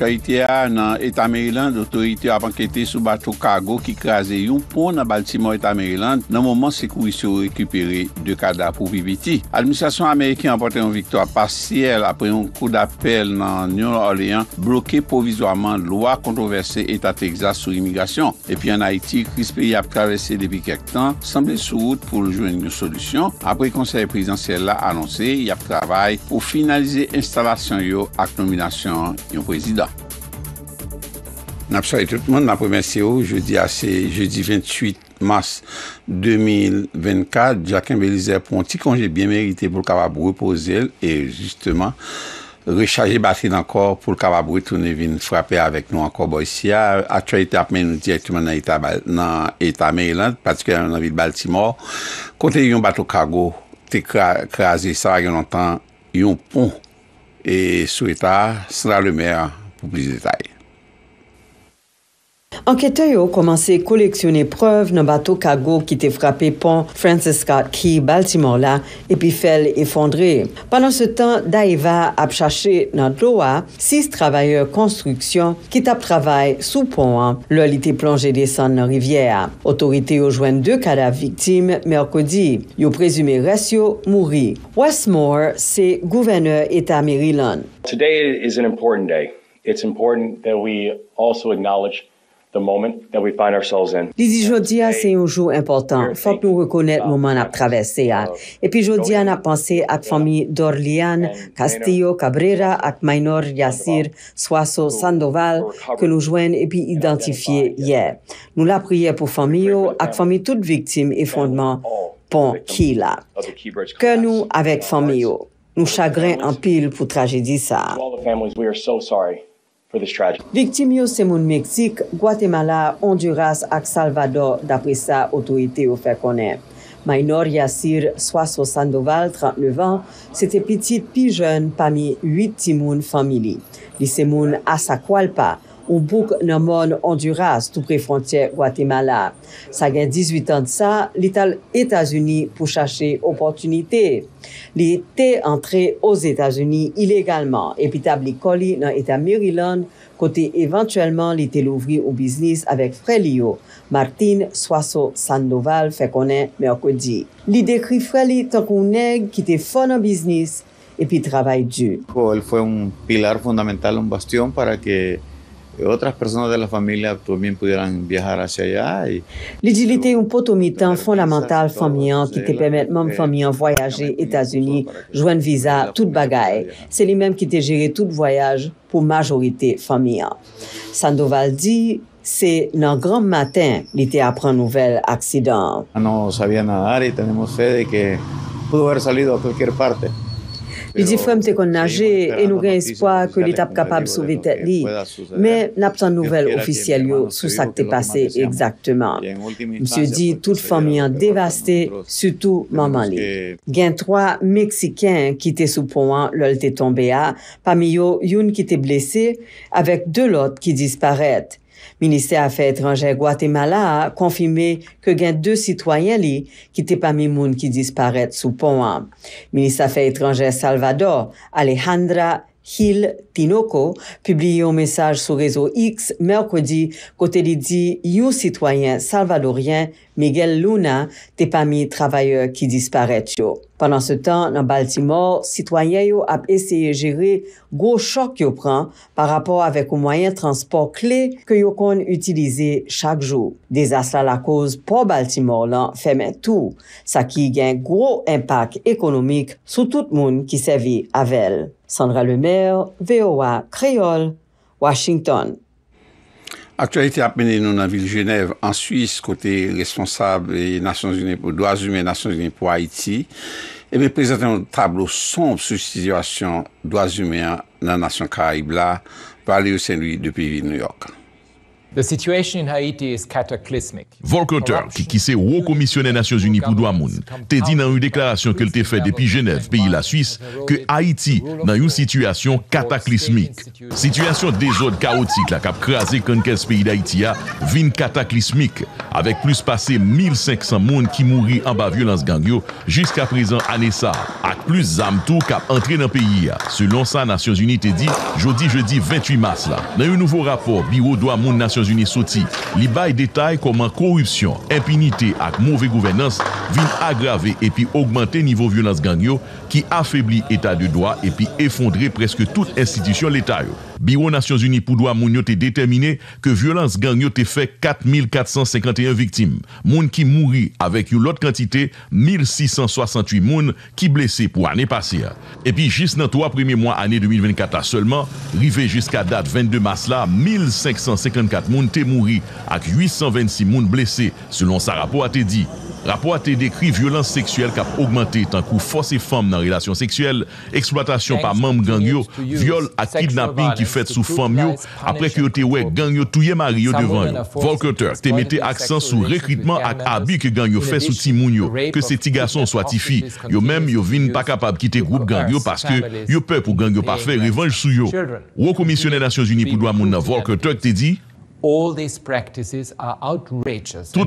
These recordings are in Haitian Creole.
karite a nan Eta Maryland otorite ap anketi sou batou kago ki kaze yon pou nan Baltimore Eta Maryland nan mouman se kou yisou rekupere de kada pou Bibiti. Administrasyon Amerike apote yon viktor pasiyel apre yon kou d'apel nan New Orleans bloke provizwaman lwa kontroverse Eta Texas sou imigrasyon. Epi an Haiti, Krispe y ap karese debi kèk tan, sambè sou wout pou joun yon solusyon. Apre konser presidansyèl la anonse, y ap travay pou finalize instalasyon yon ak nominasyon yon prezidant. N ap soye tout moun, n ap pou mense yo, je di 28 mars 2024, di ak en belize pwonti kon jè bien merite pou l'kababou repose el, e justement rechaje batil an kor pou l'kababou tou ne vin frapè avèk nou an kor boy siya, a choy te ap men nou direktman nan Eta Maryland, patikè an an vil Baltimore, kon te yon batou kago te kreaze sa yon an tan yon pon, e sou Eta sra le mer pou plis detay. Ankete yo komanse koleksyon e preuv nan bato kago ki te frape pon Francis Scott Key Baltimore la epi fel efondre. Panan se tan, da eva ap chache nan dro a, sis travaye konstruksyon ki tap travaye sou pon an lor li te plonje desan nan rivye a. Otorite yo jwen de kadav viktim merkodi. Yo prezume ratio mouri. Wes Moore se gouverneur eta Maryland. Today is an important day. It's important that we also acknowledge Lizi jodia se yon jou impotant, fok nou rekonet mouman ap travese a. Epi jodia nap panse ak fami Dor Lian, Castillo Cabrera, ak Maynor Yassir, Swaso Sandoval, ke nou jwen epi identifiye ye. Nou la priye pou fami yo, ak fami tout viktim e fondman pon ki la. Ke nou avek fami yo? Nou chagren an pil pou trajidi sa. A pou an pou fami yo, nou chagren an pil pou trajidi sa. Victimios se moun Meksik, Guatemala, Honduras ak Salvador dapre sa otorite ou fe konen. Maynor Yassir, 62, 39 an, sete petit pi jen pami 8 timoun famili. Li se moun asakwal pa. ou bouk nan moun Honduras tou pre-frontier Guatemala. Sa gen 18 an sa, li tal Etasuni pou chache oportunite. Li te antre ou Etasuni ilegalman, epi tab li koli nan etan Maryland, kote eventuellement li telouvri ou biznis avek fre li yo, Martin Soasso Sandoval fe konen Merkodi. Li dekri fre li tankou neg ki te fon an biznis epi travay ju. El fwe un pilar fundamental, un bastion para ke Et d'autres personnes de la famille pourraient pudieran viajar hacia allá. Et... L'utilité est un mi-temps fondamental famillan hein, qui te permet même en voyager aux États-Unis, joindre visa, toute bagaille. C'est lui-même qui te géré tout voyage pour majorité famille. Hein. Sandoval dit c'est dans le grand matin, qu'il était appris un nouvel accident. Ah, no sabía nadar y tenemos fe de que pudo haber salido à quelque part. Li di fwem te kon nage, e nou gen espoa ke li tap kapab souve tet li. Men, nap san nouvel ofisyel yo sou sak te pase ekzakteman. Mse di, tout fwem mi an devaste, sutou maman li. Gen troa Meksiken ki te soupouan lol te tombe a, pa mi yo yon ki te blese, avèk de lot ki disparèt. Ministè afe etranjè Guatemala a konfime ke gen de sitwayen li ki te pa mi moun ki disparet sou pon an. Ministè afe etranjè Salvador, Alejandra, Hil Pinoko, publiye yo mesaj sou rezo X merkwadi kote li di yo sitwayen salvadorien Miguel Luna te pami travaye ki disparet yo. Pendan se tan nan Baltimore, sitwayen yo ap eseye jere go chok yo pran par rapor avek ou mwayen transport kle ke yo kon utilize chak jou. De zasa la koz po Baltimore lan femen tou, sa ki gen gro impak ekonomik sou tout moun ki sevi avel. Sandra Lemaire, VOA, Kreyol, Washington. Aktualite apene nou nan vil Genève, an Suisse, kote responsable douazume, douazume pou Haiti, ebe prezente un tablo somb sou situasyon douazume nan nasyon Karay-Bla, pale ou sen lui de pi vil New York. The situation in Haiti is cataclysmic. Volker Turk, ki ki se wou komisyon en Nations Unie pou Douamoun, te di nan yon deklarasyon ke l te fe depi Genève, peyi la Suisse, ke Haiti nan yon sitwasyon kataclysmik. Sityasyon de zode kaotik la kap krease konkels peyi da Haiti ya, vin kataclysmik, avek plus pase 1500 moun ki mouri an ba violans gangyo, jiska prezen an esa ak plus zam tou kap entre nan peyi ya. Selon sa, Nations Unie te di jodi-jeudi 28 mars la. Nan yon nouvo rapor bi wou Douamoun Nation Unisoti li bay detay koman korupsyon, empinite ak mouve gouvenans vin agrave epi augmente nivou violans gangyo ki afebli etat de doa epi efondre preske tout institisyon letay yo. Biro Nasyon Zuni Poudwa moun yo te determine ke violans gang yo te fe 4451 viktim. Moun ki mouri avek yo lot kantite 1668 moun ki blese pou ane pasir. E pi jis nan 3 premi moun ane 2024 a seulement, rive jiska dat 22 mars la, 1554 moun te mouri ak 826 moun blese selon sa rapo a te di. Rapo a te dekri violans seksuel kap augmente tan kou fos e fam nan relasyon seksuel, eksploatasyon pa mam gangyo, vyole a kidnaping ki fet sou fam yo apre ke yo te wek gangyo touye mari yo devan yo. Volker Turk te mette aksan sou rekritman ak abi ke gangyo fet sou timoun yo. Ke se ti gason sou atifi, yo mem yo vin pa kapab kite groub gangyo paske yo pe pou gangyo pa fe revanj sou yo. Ou komisyonel Nasyon Zuni pou doa moun nan Volker Turk te di... Tout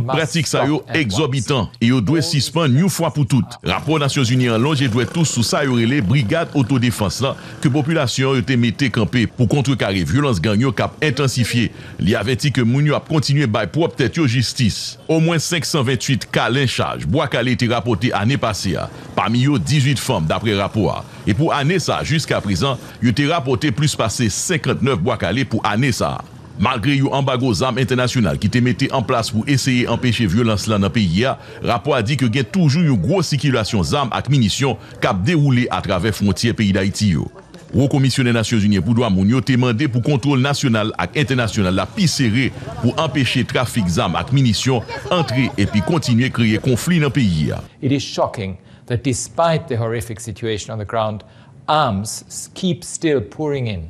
pratik sa yo exorbitant e yo dwe sisman nyou fwa pou tout. Rapor Nasyon Zuni an lonje dwe tous sou sa yo rele brigade autodefans la ke populasyon yo te mette kampe pou kontre kare violans gangyo kap intensifiye. Li aventi ke moun yo ap kontinye bay pou optet yo jistis. Au mwen 528 ka len chaj, Boakale te rapote ane pase ya pami yo 18 fom dapre rapo a. E pou ane sa, jiska prizan, yo te rapote plus pase 59 Boakale pou ane sa a. Malgre yon ambago zanm internasyonal ki te mette en plas pou eseye empeshe violans lan nan peyi ya, rapwa di ke gen toujou yon gros sikilasyon zanm ak minisyon kap deroule a trave frontye peyi da itiyo. Wou komisyonè Nasyon Zunye Boudouamoun yo temande pou kontrol nasyonal ak internasyonal la pi sere pou empeshe trafik zanm ak minisyon entre epi kontinye kreye konflin nan peyi ya. It is shocking that despite the horrific situation on the ground, arms keep still pouring in.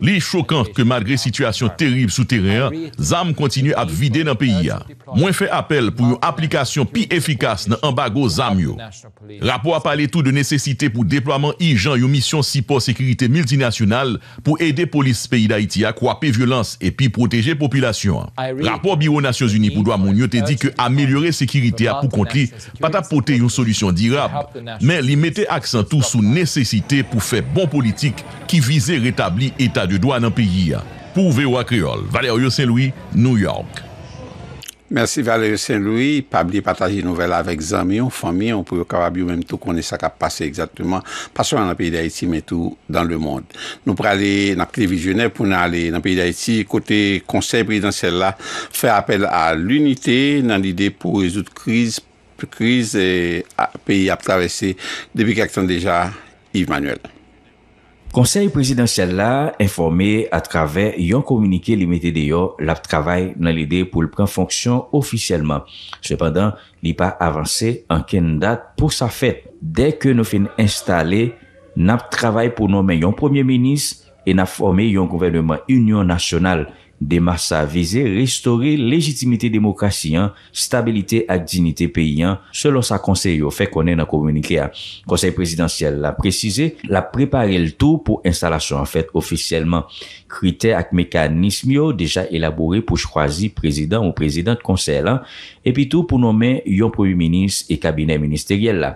Li chokant ke magre situasyon terib souterrean, zam kontinu ap vide nan peyi ya. Mwen fe apel pou yon aplikasyon pi efikas nan ambago zam yo. Rapo ap pale tout de nesesite pou deplouaman i jan yon misyon sipo sekirite multinasyonal pou ede polis peyi da iti ak wap pey violans e pi proteje populasyon. Rapo biro Nasyon Zuni pou doa moun yo te di ke amelyore sekirite ap pou konti pat ap pote yon solusyon di rap. Men li mete aksan tout sou nesesite pou fe bon politik ki vize retabli etat du dwa nan peyi ya. Pou vewa kriol, Valerio Saint-Louis, New York. Mersi Valerio Saint-Louis, pabli pataji nouvel avèk zanmè yon famè, yon pou yo kabab yon mèm tou konè sa kap pase exaktèman, paswa nan peyi de Haiti, mè tou dan le mond. Nou prale nan kle vizyonè pou nan ale nan peyi de Haiti, kote konsey bridan sel la, fè apel a l'unite nan l'ide pou rezout kriz, kriz eh, peyi ap travesse debi kak ton deja, Yves Manuel. Konsey presidensyal la informe atrave yon komunike li mette de yo la ap travay nan lide pou l pren fonksyon ofisyelman. Sepandan, li pa avanse an ken dat pou sa fet. Dey ke nou fin instale, na ap travay pou nomen yon premier menis e na formey yon konvenyman union nasyonal. Dema sa vize restore legitimite demokrasi an, stabilite ak dignite peyi an, selon sa konsey yo, fek konen ak komunike an. Konsey presidansyel la precize, la prepare l tou pou instalasyon an fet ofisyelman. Krite ak mekanisme yo deja elabore pou chwazi prezident ou prezident konsey lan, epi tou pou nou men yon proye minis e kabinet ministeriel la.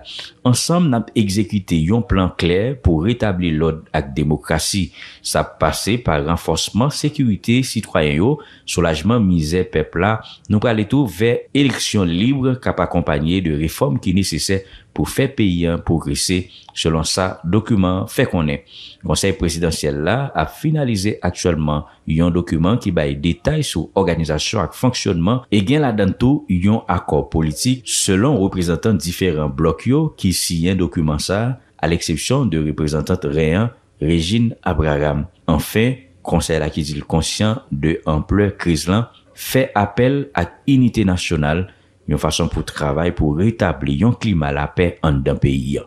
Ansem nan ekzekite yon plan kler pou retabli l'od ak demokrasi. Sa pase par renforceman sekurite sitroyen yo, solajman mizè pepla, nou pale tou vey eleksyon libre kap akompanye de reform ki nese se pou fè peyen progresè selon sa dokumen fè konen. Konsey presidansyèl la ap finalize aktualman yon dokumen ki baye detay sou organizasyon ak fonksyonman e gen la danto yon akor politik selon reprezentant diferent blok yo ki si yon dokumen sa al eksepsyon de reprezentant reyen Regine Abraham. Anfen, konsey la ki dil konsyant de ample kriz lan fè apel ak unité nasyonal yon fason pou travay pou reytable yon klima la pey an dan peyi.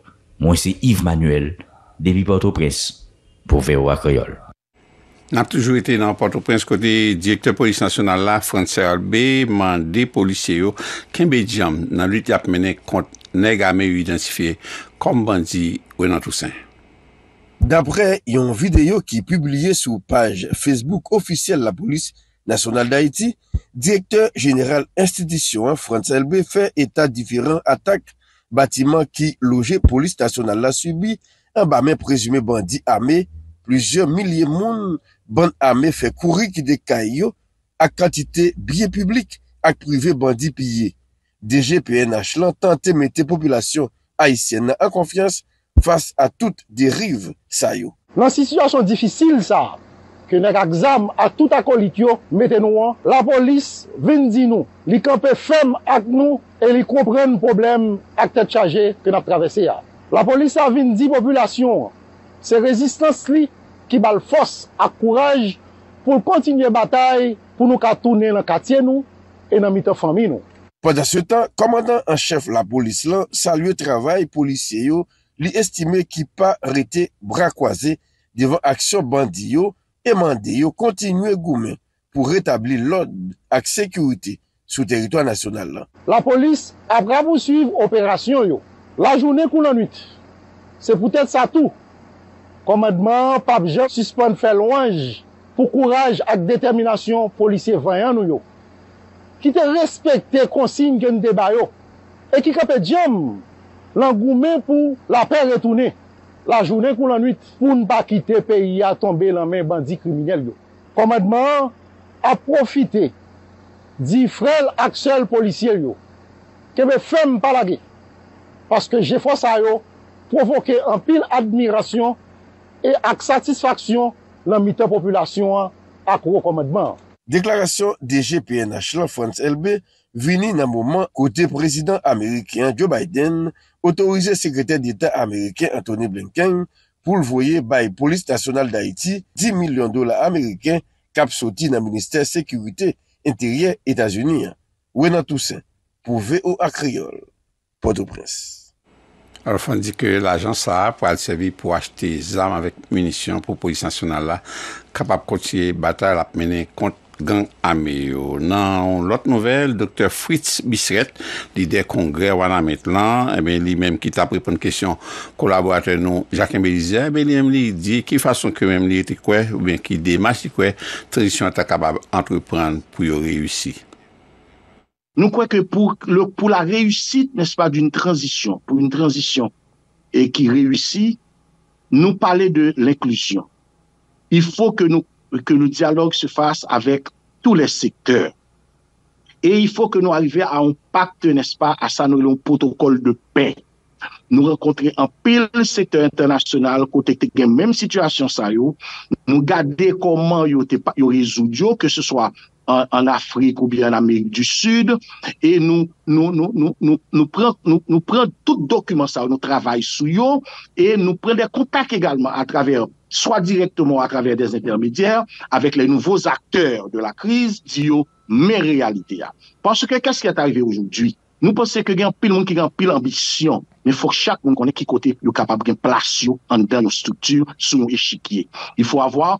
Mwen se Yves Manuel, deli Port-au-Prince, pou veyo ak reyol. Nap toujou ete nan Port-au-Prince kote direktèr polis nasyonal la, François Albé, man de polisye yo, kenbe diyam nan luit yap menek kont nega men yu identifiye, kom bandi ou enan tousen. Dapre yon videyo ki publye sou page Facebook ofisyel la polis, Nasyonal d'Haïti, direkter general institisyon Frantz LB, fè etat difirant atak batiman ki loje polis nasyonal la subi. An ba men prezume bandi ame, plüzyon milye moun bandi ame fè kouri ki de kanyo ak kantite biye publik ak prive bandi piye. DG PNH lan tante mette popilasyon haïsyen nan an konfians fase a tout de rive sa yo. Lansisyon son difisil sa. ke nèk aksam a tout akolik yo meten ou an, la polis vin di nou, li kampe fem ak nou e li koupren problem ak tet chaje ke nap travese ya. La polis a vin di populasyon, se rezistans li ki bal fos ak kouraj pou kontinye batay pou nou katounen an katye nou e nan mito fami nou. Pada se tan, komandan an chef la polis lan salye travay polisye yo li estime ki pa rete bra kwaze devan aksyon bandi yo emande yo kontinue goumen pou retabli l'od ak sekurite sou teritwa nasyonal lan. La polis apra pou suiv operasyon yo, la jounen kou nan nit, se poutet sa tou. Komadman, papje, suspon fè louanj pou kouraj ak determinasyon polisye vanyan yo. Ki te respekte konsin gen de bayo, e ki kapè diyem lan goumen pou la pe retounen. la jounen kou lanwit pou n pa kite peyi a tombe lanmen bandi kriminyel yo. Komadman a profite di frel ak sel polisyen yo, kebe fem palage, paske je fwa sa yo provoke an pil admiration e ak satisfaksyon lanmite populasyon ak wakomadman. Deklarasyon DG PNH la France LB vini nan mouman kote prezident Amerikyan Joe Biden Otorize sekretèr d'Etat Ameriken Anthony Blinken pou l'voyer bay Polis Tasyonal d'Haïti 10 milyon dola Ameriken kap soti nan Ministère Sécurité Intérieure Etats-Unis. Ouè nan tousè, pou ve ou akriol. Porto Presse. Orfan di ke l'ajans sa ap wale servi pou achete zarm avèk munisyon pou Polis Tasyonal la kap ap kontye batal ap menen kont. gang ame yo. Nan, lot novelle, Dr. Fritz Bissret, lide kongre wana met lan, e ben li menm ki ta pre pon kesyon kolaboratè nou, jakembe li zè, e ben li menm li di, ki fason ke menm li te kwe, ou ben ki dema si kwe, trasyon ata kabab antreprenn pou yo reyusi. Nou kwe ke pou la reyusit, mè se pa, d'un trasyon, pou un trasyon e ki reyusi, nou pale de l'eklusyon. Il faut que nou ke nou diyalogue se fase avek tou les sektè. E y fò ke nou arrive a un pakt, nè s'pa, a sa nou yon protokol de pè. Nou rekontre an pil sektè internasyonal kote te gen menm situasyon sa yo. Nou gade koman yo rezoud yo ke se swa an Afrik ou bi an Amerik du Sud, e nou pren tout dokumen sa ou nou travay sou yo, e nou pren de kontak egalman atraver, swa direktman atraver des intermedia, avek le nouvo akteur de la kriz, di yo men realite ya. Panske, keske atarive oujou dwi? Nou pense ke gen pil moun ki gen pil ambisyon, Mais il faut que chaque monde connaisse qui côté le capable de placer en dans nos structures sous nos échiquiers. Il faut avoir,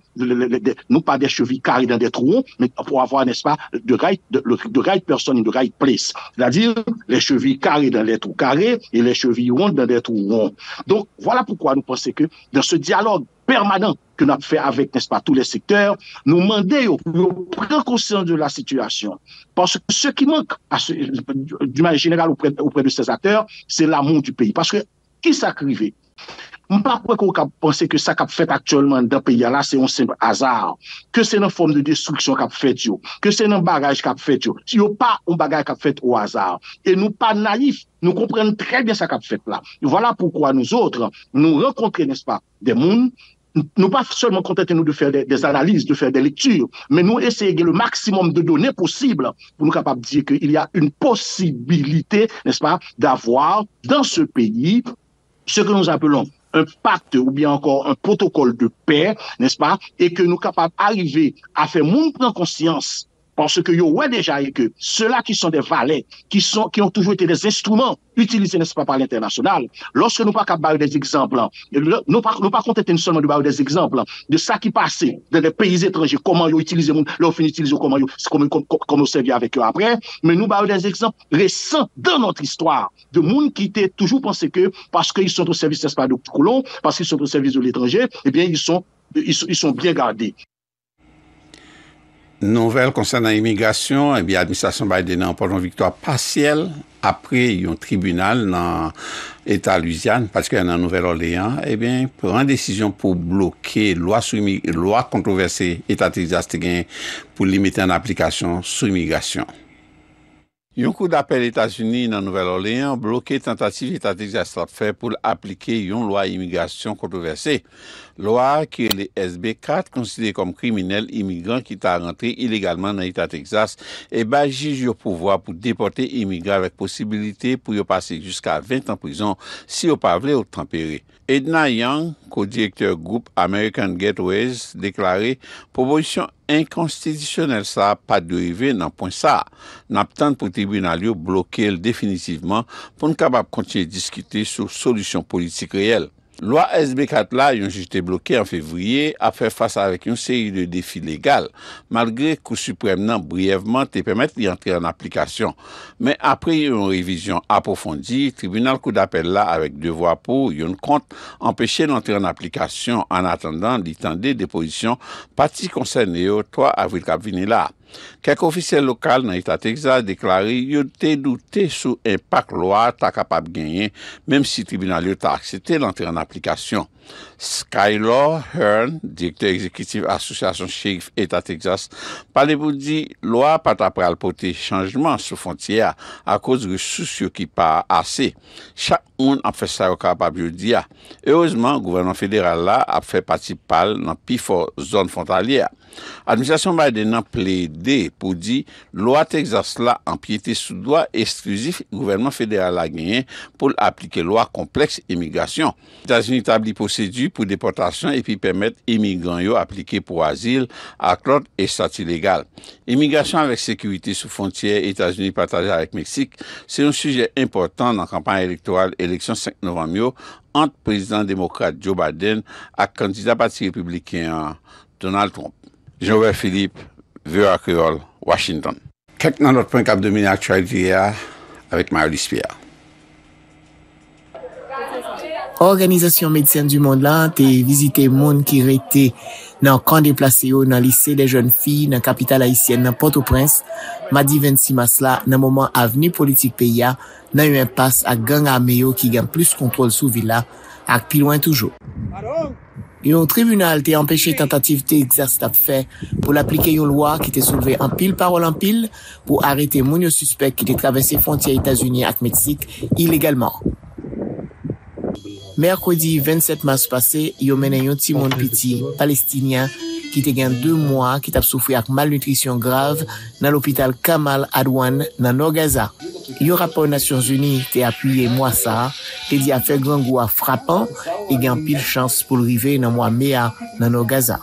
non pas des chevilles carrées dans des trous, mais pour avoir, n'est-ce pas, de right, de, de right de right place. C'est-à-dire, les chevilles carrées dans les trous carrés et les chevilles rondes dans des trous ronds. Donc, voilà pourquoi nous pensons que dans ce dialogue permanent que nous avons fait avec, n'est-ce pas, tous les secteurs, nous demandons de prendre conscience de la situation. Parce que ce qui manque, du manière général auprès, auprès de ces acteurs, c'est l'amour du pays. Parce que qui s'acrivait M ne kwe pas kap pense ce pays fait fait dans le pays-là, c'est un simple hasard. Que c'est une forme de destruction qu'a fait yo, que c'est un bagage qu'a fait. yo, si pas un un bagage qu'a fait au hasard. Et nous, pas naïfs, nous comprenons très bien ça qu'a fait là. Voilà pourquoi nous autres, nous rencontrons, n'est-ce pas, des mondes nous pas seulement contenter nous de faire des, analyses, de faire des lectures, mais nous essayer le maximum de données possibles pour nous capables de dire qu'il y a une possibilité, n'est-ce pas, d'avoir dans ce pays ce que nous appelons un pacte ou bien encore un protocole de paix, n'est-ce pas, et que nous capables d'arriver à faire monde en conscience parce que yo ouais déjà et que ceux-là qui sont des valets, qui, sont, qui ont toujours été des instruments utilisés, n'est-ce pas, par l'international, lorsque nous pas capable des exemples, hein, nous pas, nous pas seulement de des exemples hein, de ça qui passait dans les pays étrangers, comment ils utilisé, leur fin utilisé, comment ils, comment, servi avec eux après, mais nous avons des exemples récents dans notre histoire de monde qui était toujours pensé que parce qu'ils sont au service, n'est-ce pas, de Coulomb, parce qu'ils sont au service de l'étranger, eh bien, ils sont, ils sont bien gardés. Nouvel konsen nan emigrasyon, ebyen, eh administrasyon Baidene an porton viktor pasyel apre yon tribunal nan Etat Lusiane, patikè nan Nouvel-Oléan, ebyen, eh pran desisyon pou bloke lwa kontroverse Etat-Ezastegyen pou li mette an aplikasyon sou emigrasyon. Yon kou d'apel Etats-Uni nan Nouvel-Oléan bloke tentatif Etat-Ezastegyen pou aplike yon lwa emigrasyon kontroverse. Lo a ki e le SB4 konside kom kriminel imigran ki ta rentre ilegalman nan Itat-Texas e ba jiji yo pouvoa pou depote imigran vek posibilite pou yo pase jiska 20 an prison si yo pa vle yo tempere. Edna Yang, kodirekter goup American Gateway, deklare, «Proposisyon inkonsidisyonel sa pa derive nan pon sa. Nan ap tante pou tribunal yo bloke el definitivman pou nou kabab kontye diskite sou solisyon politik reyel. Lwa SB4 la yon jite blokè an fevriye apè fasa avèk yon seri de defi legal malgre kou suprèm nan brièvman te pèmèt li antre an aplikasyon. Mè apè yon revizyon apofondi, tribunal kou d'apèl la avèk devwa pou yon kont empèche l'antre an aplikasyon an atendan li tende deposisyon pati konsen e yo to avril kab vini la. Kèk ofisèl lokal nan Etat Texas deklari yon te doutè sou empak loa ta kapab genyen mèm si tribunal yon ta akse te lanter an aplikasyon. Skylaw Hearn, direktor ekzekitiv asosyasyon Chekif Eta Texas, pale pou di loa patapral pote chanjman sou fontye a akos ge sou syo ki pa ase. Chak un ap fe saroka ap ap jodia. E ozman, gouvernman federal la ap fe pati pal nan pi for zon fon talye a. Administasyon Biden an ple de pou di loa Texas la an pi ete sou doa ekskluzif gouvernman federal la genyen pou aplike loa kompleks emigasyon. Dans un itabli pou sèdou pou deportasyon epi pèmèt emigran yo aplike pou asil ak lòt e stati legal. Emigrasyon avèk sèkuitè sou fontyè Etats-Unis patajè avèk Meksik, sè yon sujet importan nan kampanye elektoral eleksyon 5 novem yo ant prezident demokrate Joe Biden ak kandida pati republiken Donald Trump. Je ouè Philippe, Veurak Yol, Washington. Kèk nan notpon kap domini aktualitè ya avèk mayor lispè ya. Organizasyon Medisyen du Monde lan te vizite moun ki rete nan kan deplase yo nan lise de joun fi, nan kapital haisyen, nan Port-au-Prince. Madi 26 mas la nan mouman aveni politik peya nan yon pas ak ganga ameyo ki gen plus kontrol sou vila ak pilouan toujou. Yon tribunal te empeshe tentativite eksersit ap fe pou laplike yon lwa ki te souve an pil parol an pil pou arete moun yo suspect ki te travesse fontia Etasunye ak Meksik ilegalman. Merkwadi 27 mars pase, yo menen yon timon piti, palestinian, ki te gen 2 mwa ki tap soufri ak malnutrisyon grav nan l'opital Kamal Adwan nan Nogaza. Yo rapor Nations Unie te apuye mwa sa, te di afe glan gwa frapan, e gen pil chans pou l'rive nan mwa mea nan Nogaza.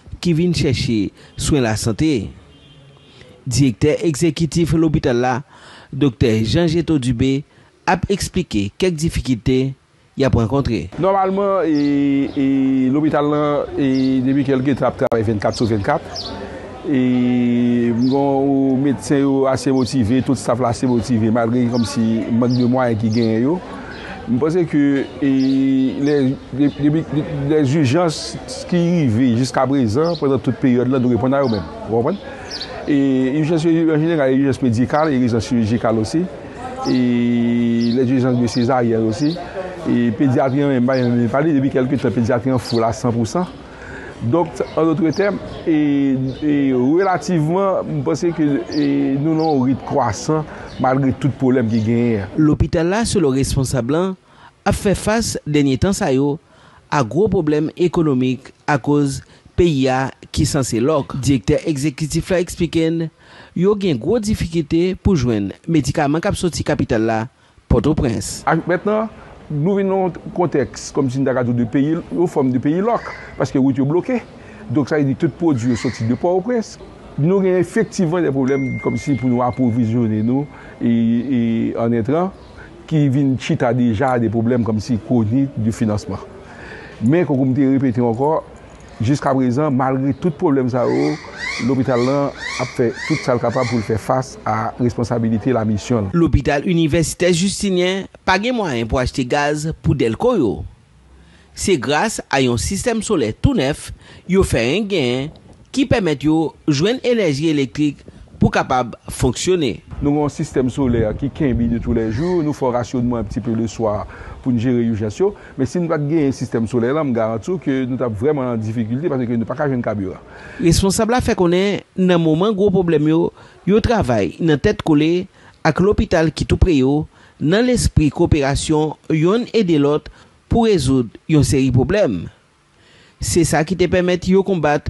ki vin chèche souen la sante. Direkter ekzekitif l'hôpital la, doktor Jean-Géto Dubé, ap eksplike kek difikite ya pou ankontre. Normalman e, e, l'hôpital la e, debi ke lge trape trape 24 sou 24 e mwen bon, ou metse yo ase motive, tout staff la ase motive, malge kom si manje mwen ki gen yo. Mwen pwese ke les urjans ki rivey jiska brezan pwede tout peryode la nou repon nan yo men. Wapon? E urjans pedikal, urjans chirurgical osi, e urjans mesizayen osi, e pediatrian mwen pali, debi kelkite pediatrian fwola 100%. Dok, anotre tem, e relativeman mwen pwese ke nou nan orit kwasan malgrè tout poulem ki genye. L'hôpital la sou lò responsablan ap fè fass denye tan sa yo a gwo problem ekonomik a koz peyi ya ki sanse lok. Direkter ekzekritif la ekspiken yo gen gwo difikite pou jwen medikaman kap soti kapital la pot ou prens. Ah, Mètè nou vinon konteks kom si nda gado de peyi ou fòm de peyi lok paske wout yo bloke dok sa yon tout pot yo soti depo ou prens. Nou gen efektivan de problem kom si pou nou apovizyonnen nou en entran ki vin chita deja de problem kom si koni du finansman. Men kon kon mte repete ankon, jiska prezan malri tout problem sa ou, l'hôpital lan ap fe tout sal kapab pou l'fe fass a responsabilite la misyon. L'hôpital Université Justinien page mwen pou achete gaz pou Delcoyot. Se grase ayon sistem sole tout nef, yo fe en gen an. ki pèmèt yo jwen enerji elektrik pou kapab fonksyonè. Nou yon sistèm solè ki kembi de tout lè joun, nou fò rasyon mwen p'ti pè le swa pou njère yon jasyon, mè si nou bat gen yon sistèm solè, nan m gara tso ki nou tap vreman an difikultè pwè se kwen nou pakaj yon kabura. Responsabla fè konè nan mouman gwo problem yo, yo travay nan tèt kolè ak l'opital ki tout pre yo, nan l'espri ko operasyon yon edelot pou rezoud yon seri problem. Se sa ki te pèmèt yo kombat,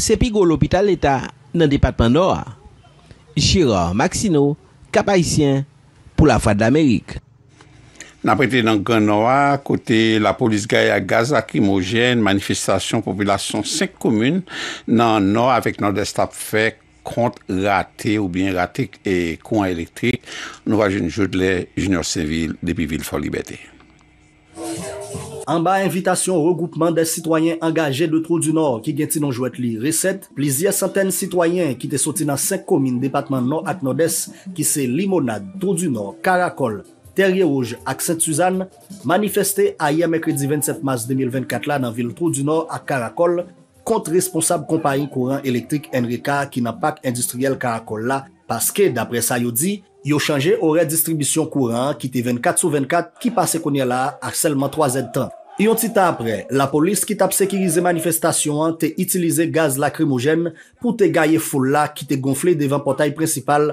sepigo l'hopital l'Etat nan depatman Noa. Chiror Maxino, kapayisyen pou la fad d'Amerik. Nan apreté nan gran Noa, kote la polis gaya gaz akrimogène, manifestasyon populasyon sek komoun nan Noa avèk nan destap fèk kont ratè ou bien ratèk kon elektrik. Nou vajen joud lè jounior sevil depi vil folibète. An ba invitation regoupman de sitwoyen angaje de Trou du Nord ki gen ti nan jwet li reset, plizye santen sitwoyen ki te soti nan 5 komine depatman non aknodes ki se Limonade, Trou du Nord, Karakol, Terrier Rouge ak Saint-Suzanne, manifesté a yam ekredi 27 mars 2024 la nan vil Trou du Nord ak Karakol, kont responsab kompanyen kouran elektrik Enrika ki nan pak industriel Karakol la. Paske, d'apre sa yo di, yo chanje orè distribisyon kouran ki te 24 sou 24 ki pase konye la ak selman 3Z30. Yon titan apre, la polis ki tap sekirize manifestasyon te itilize gaz lakrimogen pou te gaye foule la ki te gonfle devan potay principal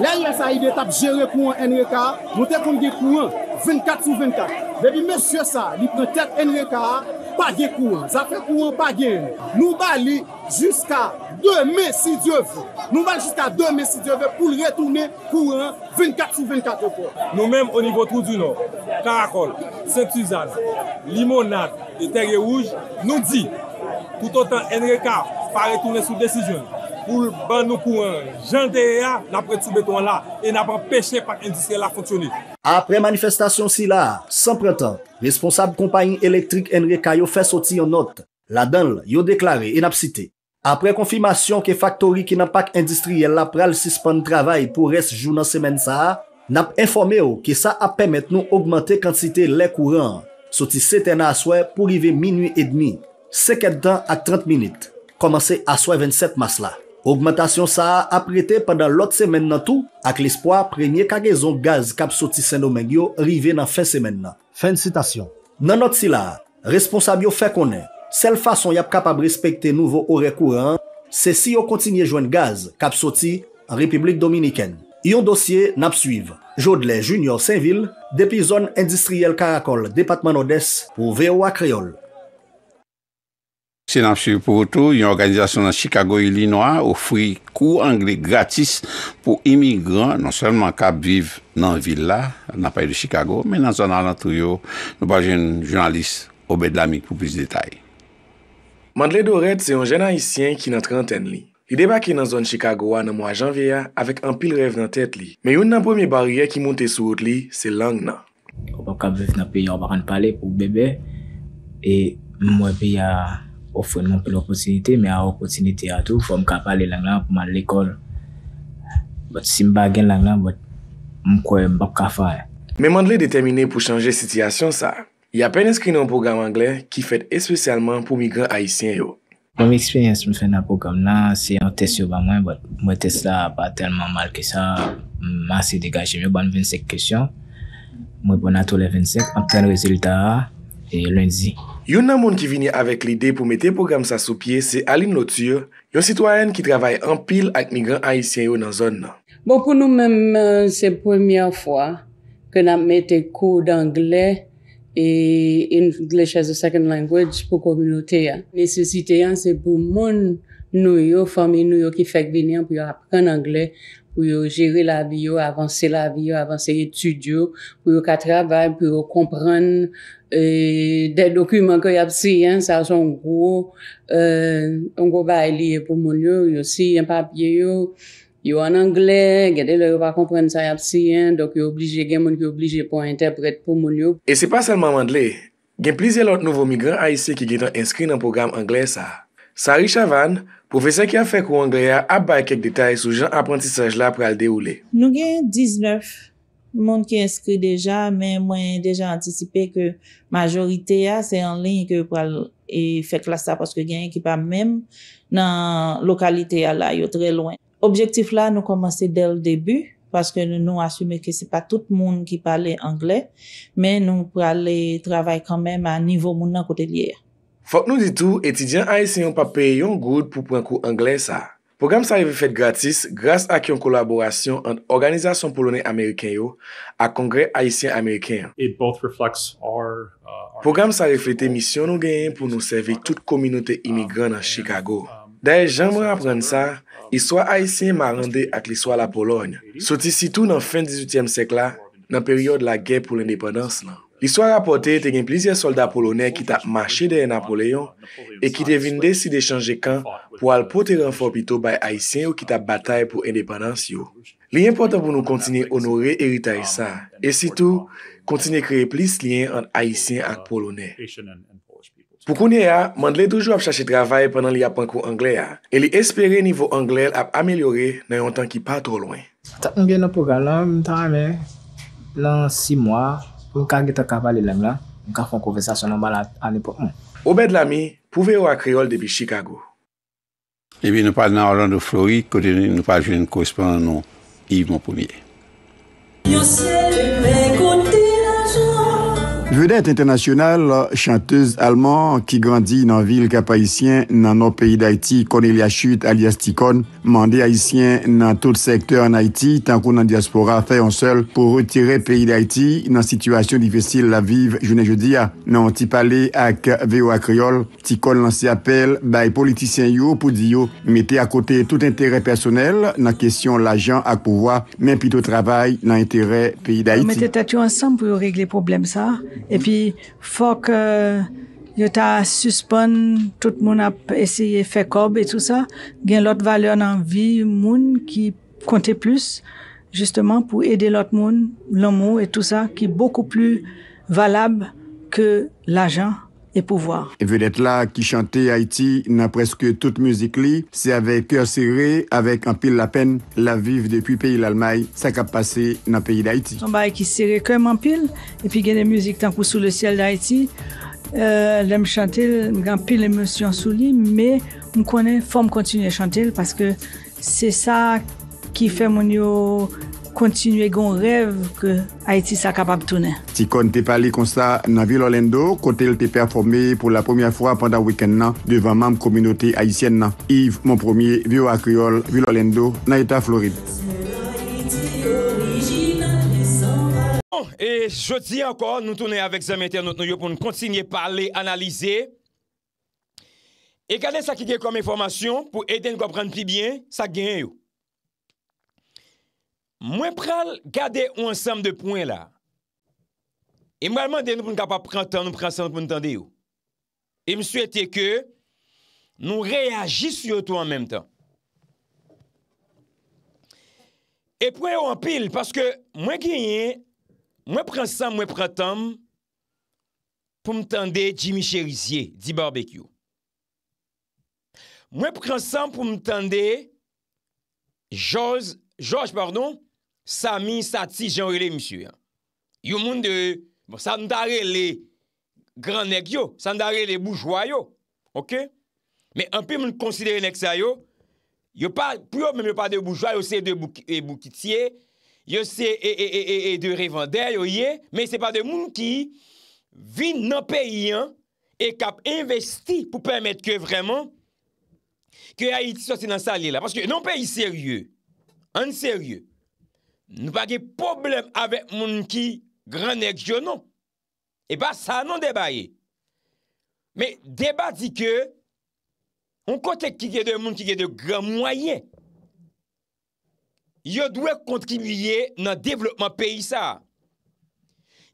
La yon sa yi de tap jere kouan NREKA, nou te kon gye kouan 24 sou 24. Bebi mèche sa, li pren tet NREKA, pa gye kouan, sa fe kouan pa gen. Nou bali jiska 2 mesi dieve pou l retoune kouan 24 sou 24. Nou mèm o nivou trou du nord, Karakol, Saint-Suzanne, Limonade, Terrier Rouge, nou di tout an NREKA pa retoune sou desisyon. E Apre manifestasyon si la, 100 printan, responsab kompanyen elektrik Enrique Kayo fè soti yon not, la danl yo deklare en ap site. Apre konfimasyon ke faktori ki nan pak endistriel la pral sispan travay pou res jounan semen sa, nap informe yo ke sa ap pemet nou augmenter kantite le kouren. Soti seten a aswe pou rive minu et demi. Seket dan ak 30 minit. Komanse aswe 27 mas la. Augmentasyon sa ap rete pandan lot semen nan tou ak l'espoa premye kagezon gaz kap soti Saint-Domingue yo rive nan fin semen nan. Fin citasyon. Nan not si la, responsab yo fe konen, sel fason yap kapab respekte nouvo ore kouren, se si yo kontinye jwen gaz kap soti Republik Dominiken. Yon dosye nap suive. Jodle Junior Saint-Ville, depi zon industriel karakol Depatman Odès pou Veowa-Kreol. Se nan psiv pou voutou, yon organizasyon nan Chicago yon li nou a, ofri kou angli gratis pou imigran non selman kab vive nan villa nan paye de Chicago, men nan zon nan anan tou yo, nou pa jen jounalist ou bedlamik pou pis detay. Mandle Doret se yon jen haisyen ki nan trenten li. Li debake nan zon Chicago anan mwa janvyeya avèk an pil rev nan tèt li. Men yon nan pwemye barye ki monte sou ot li, se lang nan. Ou pa kab vive nan paye, ou pa an pale pou bebe, e mwen pi ya ou fwen nan pou l'opotinite, mè a opotinite atou, fwen m kapal lè lang lè, pouman l'ekol, bot sim bagen lang lè, bot m kwe m bap kafay. Mè mand lè detemine pou chanje sitiyasyon sa, y apen eskine yon program anglè, ki fèt espesyalman pou migran haisyen yo. Mwen m eksperyens m fèn nan program nan, se yon test yo ban mwen, bot mwen test la pa telman mal ke sa, m ase degajem yo ban 25 kèsyon, mwen bon ato le 25, ap ten rezultat, eh, lèndi. Yon nan moun ki vinye avèk l'idé pou mette program sa sou pie, se alin notu yo, yon sitwayen ki travaye anpil ak nigan haisyen yo nan zon nan. Bo pou nou mèm euh, se premiyè fwa ke nan mette kou d'anglè e English as a Second Language pou komynotè ya. Ne susite yan se pou moun nou yo, fami nou yo ki fèk vinye anpil yo apren anglè. pou yo jere la vi yo, avanse la vi yo, avanse etu diyo, pou yo ka travay, pou yo kompran e, de dokumen ke yap siyen, sa son gro, an e, gro ba e liye pou moun yo, yo siyen papye yo, yo an Angle, gade lor yo pa kompran sa yap siyen, dok yo oblije gen moun ki oblije pou a entepret pou moun yo. E se pa selman mandle, gen plizye lot nouvo migran aise ki gen ton inskri nan program Angle sa. Sari Chavan, Profesor, ken fèk ou Anglia ap bay kek detay sou jan aprantisaj la pral de ou le? Nou gen 19 moun ki eskri deja, men mwen deja antisipe ke majorite ya, se an lin ke pral e fèk la sa paske gen ekipa mem nan lokalite ya la yo tre loen. Objektif la nou komanse del debu, paske nou nou asume ke se pa tout moun ki pale Angle, men nou pral e travay kan men a nivou moun nan kote liye ya. Fok nou di tou, etidyan Aisyen yon pape yon goud pou pran kou Anglè sa. Program sa revè fèt gratis grase ak yon kolaborasyon ant organizasyon Polonè Ameriken yo ak Kongre Aisyen Ameriken. Uh, Program sa reflete misyon nou genyen pou nou serve tout kominote imigran nan Chicago. Da e jan mwen apren sa, iswa Aisyen marande ak liswa la Polonè. Soti sitou nan fin 18èm sekla nan peryode la gè pou l'independans nan. Li swa rapote te gen plizye solda polone ki ta mache de Napoleon e ki devine desi de chanje kan pou al pote renfor pito bay Haitien ou ki ta batay pou independans yo. Li yon portan pou nou kontine onore eritay sa e sitou kontine kre plis lien an Haitien ak polone. Pou konye ya, mandle toujou ap chache travay penan li apankou Angle ya e li espere nivou Angle ap amelyore nan yon tan ki pa tro lwen. Ta unge nan pou galan, mta ame, lan si mwa. Mwen ka gete ka valilem la Mwen ka fon konvesasyon nan balat an epot mwen Obed Lamy pouve ou a kriol debi Chicago Ebi eh nou pal nan Orlando, Florie Kote nou pal jwen korespondan nou Yvon Poumier Vedette internasyonal chanteuse alman ki grandi nan vil kapayisyen nan nou peyi d'Haïti, kon elia chute alias Tikon, mande haisyen nan tout sektèr nan Haïti, tankou nan diaspora fè yon sèl pou retire peyi d'Haïti nan situasyon difesil la vive jounen jodi ya. Nan ti pale ak veyo ak reol, Tikon lan se apel bay politisyen yo pou di yo mette akote tout entere personel nan kesyon la jan ak pouwa men pito travay nan entere peyi d'Haïti. Mette tatyo ansan pou yo regle problem sa? E pi, fòk yo ta suspon, tout moun ap esye fe kob et tout sa, gen lot vale nan vi moun ki konte plus, justeman pou ede lot moun, lomo et tout sa, ki beaucoup plus valab ke l'ajan moun. E pouvoar. E vedet la ki chante Haiti nan preske tout muzik li, se avek keur sere, avek anpil la pen, la viv depi peyi lalmay, sa kap pase nan peyi d'Haiti. Samba e ki sere kem anpil, epi gen de muzik tankou sou le siel d'Haiti, lem chante, gen anpil emosyon sou li, me mkone fom kontine chante, paske se sa ki fe moun yo... kontinue gon rev ke Haiti sa kapap toune. Ti kon te pali konsa nan Vilolendo, kon tel te performe pou la pomiya fwa pandan wikend nan, devan mam kominote Haitienne nan. Yiv, mon promye, Vilolendo, na Eta Floride. Bon, e choti ankon, nou toune avek zem internet nou yo pou nou kontinye pali analize. E kade sa ki de kom informasyon pou eten kopran pi bien, sa gen yo. Mwen pral gade ou ansam de pouen la. E mwen alman den nou pouen kapap pran tan nou pran san pouen tan de yo. E mwen souete ke nou reagi sou yo tou an menm tan. E pouen yo an pil. Paske mwen genye, mwen pran san mwen pran tan pouen tan de Jimmy Cherissier, di Barbecue. Mwen pran san pouen tan de George, pardon. Sami, Sati, Jean-Réle, yon moun de, bon, sa nou dare le gran neg yo, sa nou dare le boujwa yo, ok, men anpe moun konsidere nek sa yo, yo pa, pou yo men yo pa de boujwa, yo se de e, boukitye, yo se e, e, e de revendè, yo ye, men se pa de moun ki vin nan peyi an, e kap investi pou permette ke vreman ke a iti sosi nan sa li la, anpe yon peyi seryou, anpe seryou, Nou pa ge problem avè moun ki gran ek jounon. E ba sa nan debaye. Me deba di ke, moun kontek ki ge de moun ki ge de gran mwaye. Yo dwe kontribuye nan devlopman peyi sa.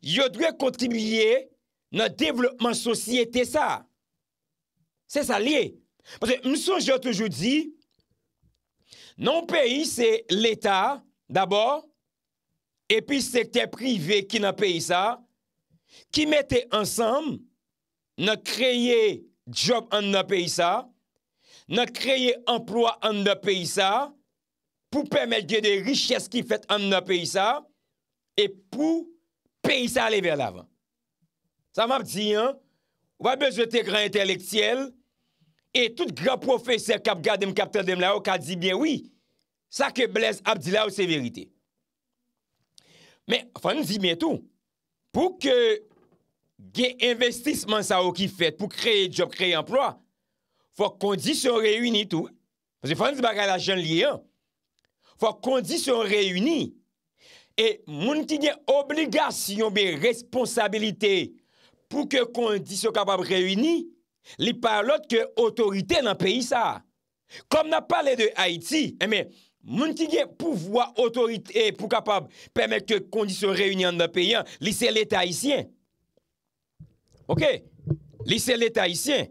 Yo dwe kontribuye nan devlopman sosyete sa. Se sa liye. Mse jote joudi, nan peyi se l'Etat, D'abord, epi sekte privé ki nan pey sa, ki mette ansanm nan kreye job an nan pey sa, nan kreye emplwa an nan pey sa, pou pèmet ge de riches ki fet an nan pey sa, e pou pey sa ale ver lavan. Sa map di, an, wèbe jwete gran entelektiyel, e tout gran profese kap gadem kap tel dem la yo ka di bien wè, Sa ke blez Abdila ou se verite. Men, fwande di men tou, pou ke ge investisman sa ou ki fet, pou kreye job, kreye emplo, fwande di son reyuni tou, fwande di baka la jen liye an, fwande di son reyuni, e moun ti gen obligasyon be responsabilite, pou ke kondi son kapab reyuni, li par lot ke otorite nan peyi sa. Kom nan pale de Haiti, e men, moun ki gen pou vwa otorite eh, pou kapab pèmèk kè kondisyon reyouni an nan peyan, li se lè taïsyen. Ok? Li se lè taïsyen.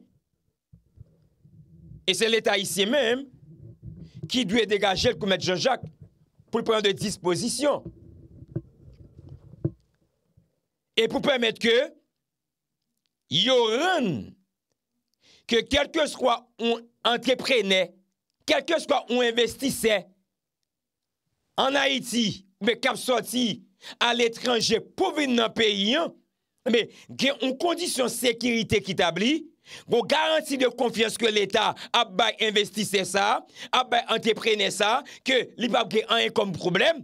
E se lè taïsyen mèm ki dwe degajèl kou mèd Jean-Jacques pou lè pren de disposisyon. E pou pèmèk kè yon kè kelke skwa ou anteprenè, kelke skwa ou investissè, An Haiti, me kap soti al etranje pouven nan peyi an, me gen yon kondisyon sekirite kitabli, go garanti de konfians bon, ke l'Etat ap bay investise sa, ap bay anteprene sa, ke li bab gen an yon kom problem,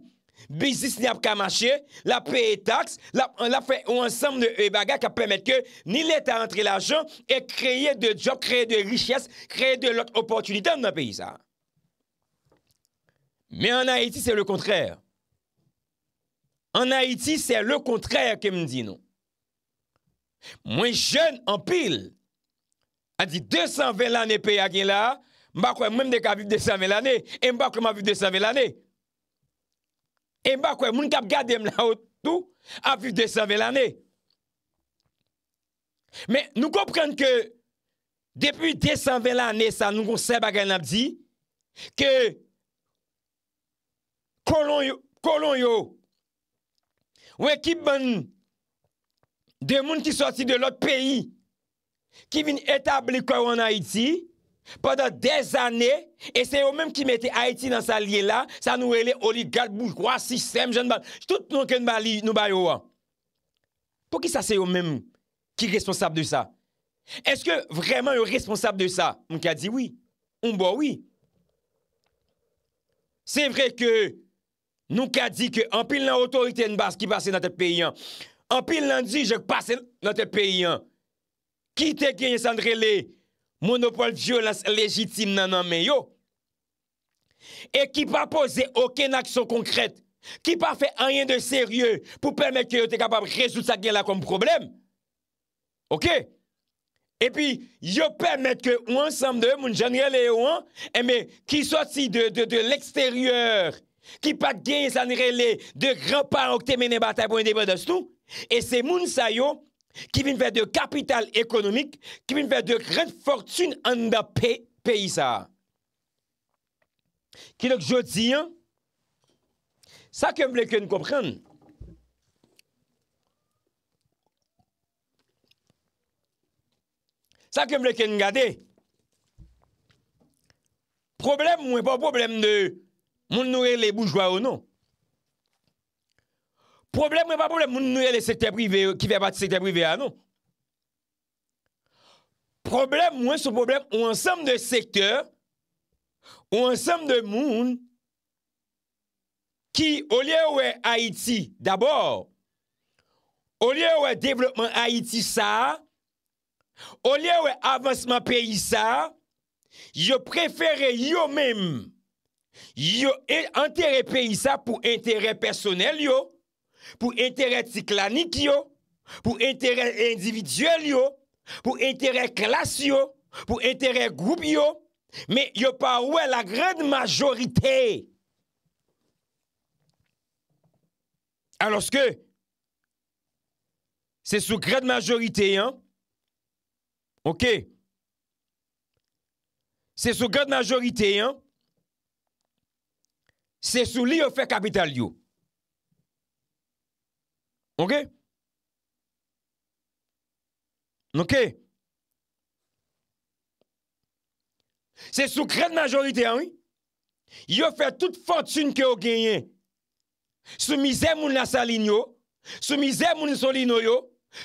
bizis ni ap kamache, la peye taks, la fe ou ansam de e baga ka pemet ke ni l'Etat antre l'ajan e kreye de job, kreye de richesse, kreye de lot opotunite nan peyi sa. Men an Haiti, se le kontrèr. An Haiti, se le kontrèr ke mwen di nou. Mwen jen an pil, an di 220 l'anè pe ya gen la, mwen bakwe mwen dek aviv 220 l'anè, mwen bakwe mwen aviv 220 l'anè. Mwen bakwe mwen kap gade mwen la ou tout, aviv 220 l'anè. Men nou komprende ke, depi 220 l'anè sa nou konsep a gen ap di, ke... kolon yo, wè ki ban de moun ki sorti de lòt peyi, ki vin etabli koron Haiti poda des anè, e se yo mèm ki mette Haiti dans sa liye la, sa nou wèle oligal, boujwa, sistem, jen bal, tout nou ken bali nou bayo wè. Po ki sa se yo mèm ki responsable de sa? Eske vreman yo responsable de sa? Mwen ki a di wè. Mwen bo wè. Se vre ke nou ka di ke an pil nan otorite an bas ki pase nan te peyan, an pil nan di je pase nan te peyan, ki te genye sandrele monopole vyo lan se legitime nan nanmen yo, e ki pa pose okè nan aksyon konkrèt, ki pa fè anyen de serye pou pèmè kè yo te kapab rezout sa gen la konm problem, okè, e pi yo pèmè kè ouan samde, moun janyele ouan, ki soti de eh l'ekstèryèr Ki pak genye sanre le de gra pa okte mene bata pou mene deba das tou. E se moun sayo ki vin fè de kapital ekonomik. Ki vin fè de gren fòrtune an da peyisa. Ki lòk jò diyan. Sa kem vleke n kòpren. Sa kem vleke n gade. Problem mwen pa problem de... Moun nouye le boujwa ou nou? Problem mwen pa problem moun nouye le sekte privé ki ve pati sekte privé a nou? Problem mwen sou problem ou ansam ah non? de sekte, ou ansam de moun ki ou liye ou e Haiti d'abor, ou liye ou e devlopman Haiti sa, ou liye ou e avansman peyi sa, yo preferè yo mèm, yo intérêt e, pays ça pour intérêt personnel yo, pour intérêt cyclanique yo, pour intérêt individuel yo, pour intérêt classe pour intérêt groupe yo, mais yo pas ouais la grande majorité. Alors que c'est sous grande majorité hein. OK. C'est sous grande majorité hein Se sou li yo fè kapital yo. Ok? Ok? Se sou kred majorite an, yo fè tout fòntune ki yo genyen. Sou mizè moun nasalini yo, sou mizè moun solino yo,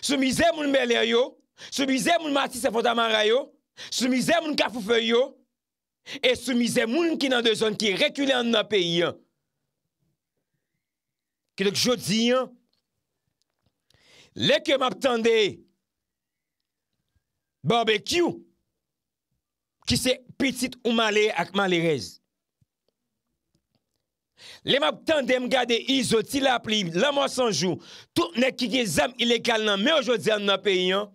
sou mizè moun melè yo, sou mizè moun matis e fondamara yo, sou mizè moun kafoufe yo, E soumize moun ki nan de zon ki rekyle an nan peyi an. Kilek jodi an. Lek yo map tande. Barbekyou. Ki se pitit ou male ak male rez. Le map tande m gade izo ti la pli. La mwa sanjou. Tout nek ki gen zam ilegal nan. Me o jodi an nan peyi an.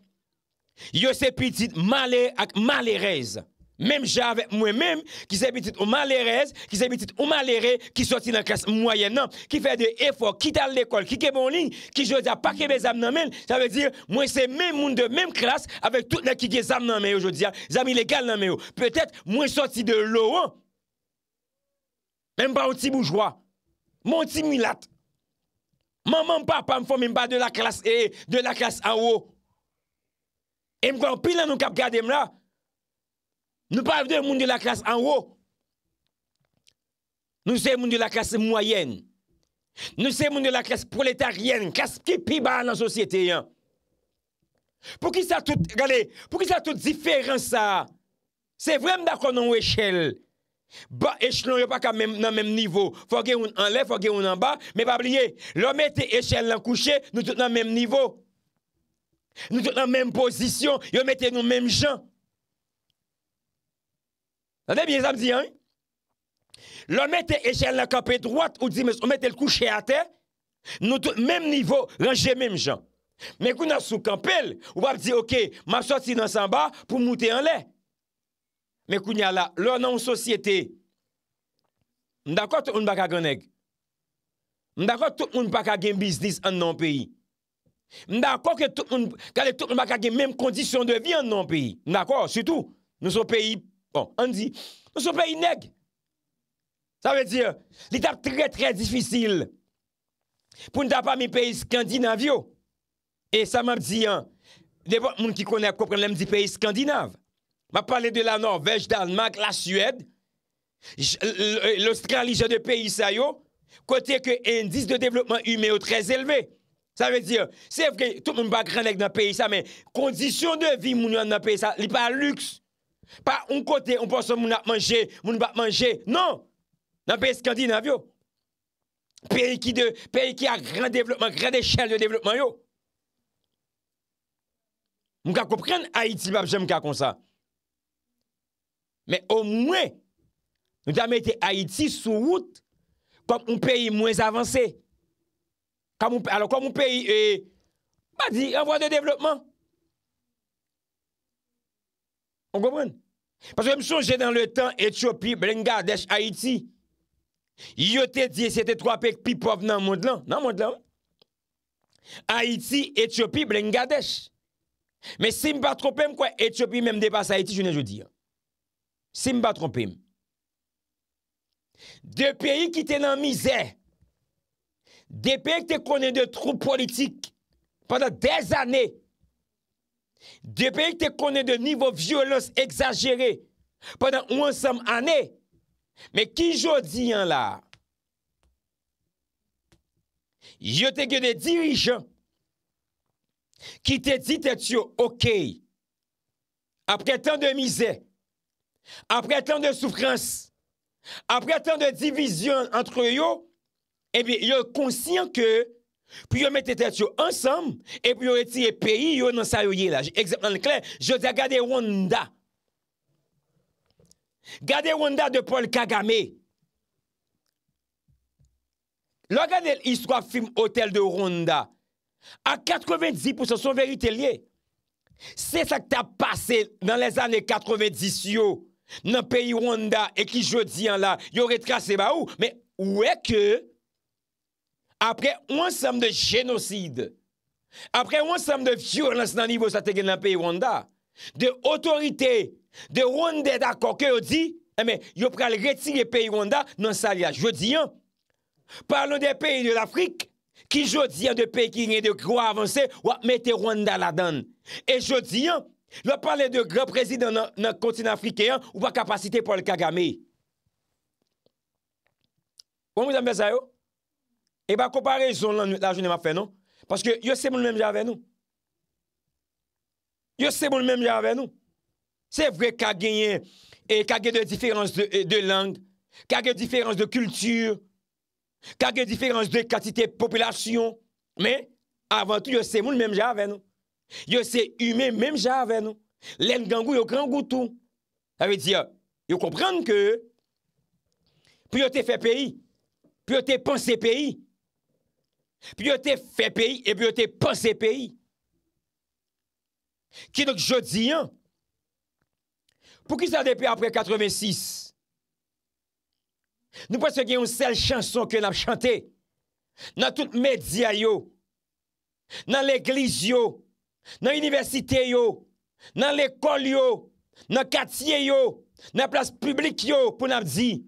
Yo se pitit male ak male rez. Mem jave, mwen mem, ki se bitit ou malerez, ki se bitit ou malere, ki soti nan klas mwoyen nan, ki fe de efok, ki tal dekol, ki ke bon li, ki jodi apakebe zam nan men, sa ve dir, mwen se men moun de men klas, avek tout nan ki ge zam nan men yo, jodi ya, zam ilegal nan men yo. Petet, mwen soti de lo an, men pa outi boujwa, mwen outi milat, mwen mwen pa, pa mwen fom, men pa de la klas e, de la klas awo, e mwen pila nou kap gade mla, Nou pa vde moun de la klas an wou. Nou se moun de la klas mwayen. Nou se moun de la klas proletaryen. Klas ki pi ba nan sosyete yon. Pou ki sa tout, gale, pou ki sa tout diferan sa. Se vwem da konon wechel. Ba echelon yo pa ka nan menm nivou. Fwa ge yon an lef, fwa ge yon an ba. Me pa blye, lo mette echel lan kouche, nou tout nan menm nivou. Nou tout nan menm posisyon, yo mette nou menm jan. Sade bie zab di an? Lò mète e chèl la kapè drouat ou di mè sò mète l kouchè a te, nou tout mèm nivou ranje mèm jan. Mè kou nan sou kapèl ou wap di ok, mè ap soti nan sanba pou moutè an lè. Mè kou nya la, lò nan ou sosyete, mdakot ou n baka genèk? Mdakot tout moun baka gen bisnis an nan peyi? Mdakot ke tout moun baka gen mèm kondisyon de vi an nan peyi? Mdakot, sütou, nou sou peyi Bon, an di, nou sou peyi neg. Sa ve di, li tap tre tre difisil. Poun tap pa mi peyi skandinav yo. E sa ma di, de bon moun ki konè, konpren lèm di peyi skandinav. Ma pale de la Norvej, dan mag la Suèd, l'Australija de peyi sa yo, kote ke indis de devlopman yu meyo trez elve. Sa ve di, sef ke tout moun bak reneg nan peyi sa, men kondisyon de vi moun yo nan peyi sa, li pa lüks. Pa un kote, un poson moun ap manje, moun bat manje. Non! Nan, nan peye Skandinav yo. Peye ki a gran devlopman, gran dechal yo devlopman yo. Moun ka koupren Aiti bab jen moun ka konsa. Men o mwen, moun ta mette Aiti sou wout kom un peye mwen avanse. Alors kom un peye, euh, ba di, an vwa de devlopman. Moun. On gopwen? Paswè m chonje nan le tan, Etiopi, Blingades, Haiti, yo te diye sete 3 pek pi pov nan mond lan, nan mond lan, Haiti, Etiopi, Blingades, me simba trompem kwa, Etiopi menm depas Haiti, jounen jouni, simba trompem, de peyi ki te nan mizè, de peyi ki te konen de troupe politik, padan des anè, de peyi ki te konen de troupe politik, De pek te konen de nivou violos exagere padan ou ansam ane, me ki jo diyan la, yo te gen de dirijan ki te dit et yo, ok, apre tan de mize, apre tan de soufrans, apre tan de divizyon antre yo, ebi yo konsyen ke pou yo mette tet yo ansam epi yo reti e peyi yo nan sayoye la ekseptan klen, jode a gade Rwanda gade Rwanda de Paul Kagame lo gade l'histoire film Hotel de Rwanda a 90% son verite liye se sa k ta pase nan les ane 90 si yo nan peyi Rwanda e ki jodi an la, yo reti kase ba ou me ou e ke apre wansam de genoside, apre wansam de fjur nan s nan nivou sa te gen nan peyi Wanda, de otorite, de wande da koke ou di, eme, eh yo pral reti le peyi Wanda nan sa li a jodi an, parlon de peyi de l'Afrique, ki jodi an de Pekin e de Kroa avanse, wap mette Wanda la dan, e jodi an, lop pale de gre prezid nan kontin Afrikean ou pa kapasite pou al Kagame. Wan bon, mou zan bezay yo? E eh ba kompare zon lan la jounen ma fè nou. Paske yo se moun mèm javè nou. Yo se moun mèm javè nou. Se vwe kageyen, e kagey de diferans de lang, kagey de diferans de kultur, kagey de diferans de katite popilasyon, men avan tou yo se moun mèm javè nou. Yo se yume mèm javè nou. Len gangou yo gran goutou. A ve di ya, yo kompran ke pou yo te fè peyi, pou yo te pon se peyi, pi yo te fe peyi, e pi yo te pase peyi. Ki nou k jodi an, pou ki sa depi apre 86, nou pas se gen yon sel chanson ke nan chante, nan tout media yo, nan l'eglis yo, nan universite yo, nan l'ekol yo, nan katiye yo, nan plas publik yo, pou nan di,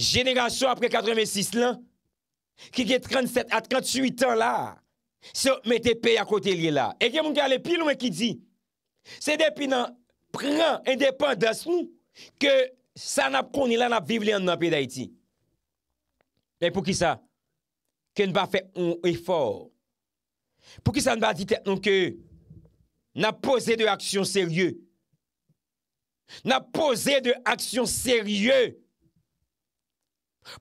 jeneration apre 86 lan, Ki gen 37 at 38 an la, se mette pe ya kote li la. E gen moun gale pilou men ki di, se depi nan pran, indepan das nou, ke sa nap koni la nap viv li an nan pi da iti. Men pou ki sa, ke nba fe yon efor. Pou ki sa nba di tenon ke, nan pose de aksyon seryou. Nan pose de aksyon seryou.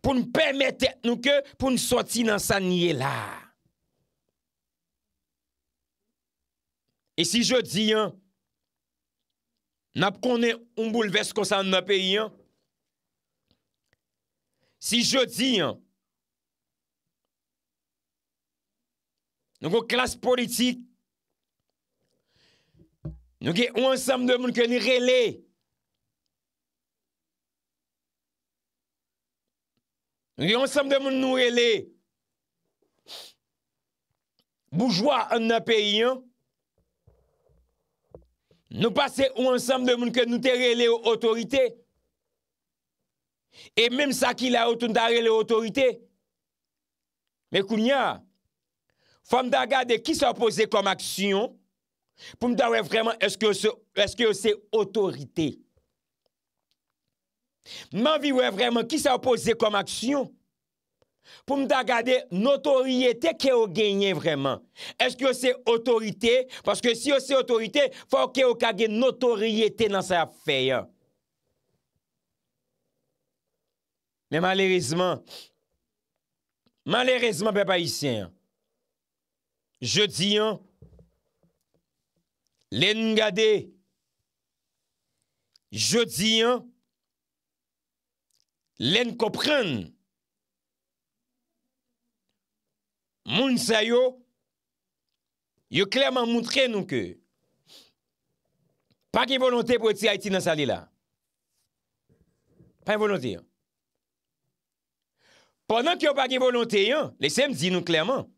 pou n'pemete nou ke pou n'soti nan sanye la. E si jodi, nap konen un bouleves konsan nan peyi, si jodi, si jodi, nou ke klas politik, nou ke ou ansam de moun ke ni rele, Nou yon sèm de moun nou re le boujwa an apè yon. Nou pasè ou an sèm de moun ke nou te re le otorite. E mèm sa ki la otoun ta re le otorite. Mè kounya, fèm da gade ki sa posè kom aksyon pou mda wè vreman eske yo se otorite. Man viwen vreman ki sa opose kom aksyon Pou mda gade notoriye te ke ou genye vreman Eske yo se otorite Paske si yo se otorite Fok yo ke ou kage notoriye te nan sa fey Men malerezman Malerezman pe pa isyen Je diyon Len mga de Je diyon Len kopren moun sa yo, yo klerman moun tre nou ke, pa gen volonte pou eti a eti nan sa li la. Pa gen volonte yon. Ponan ki yo pa gen volonte yon, le se m zi nou klerman,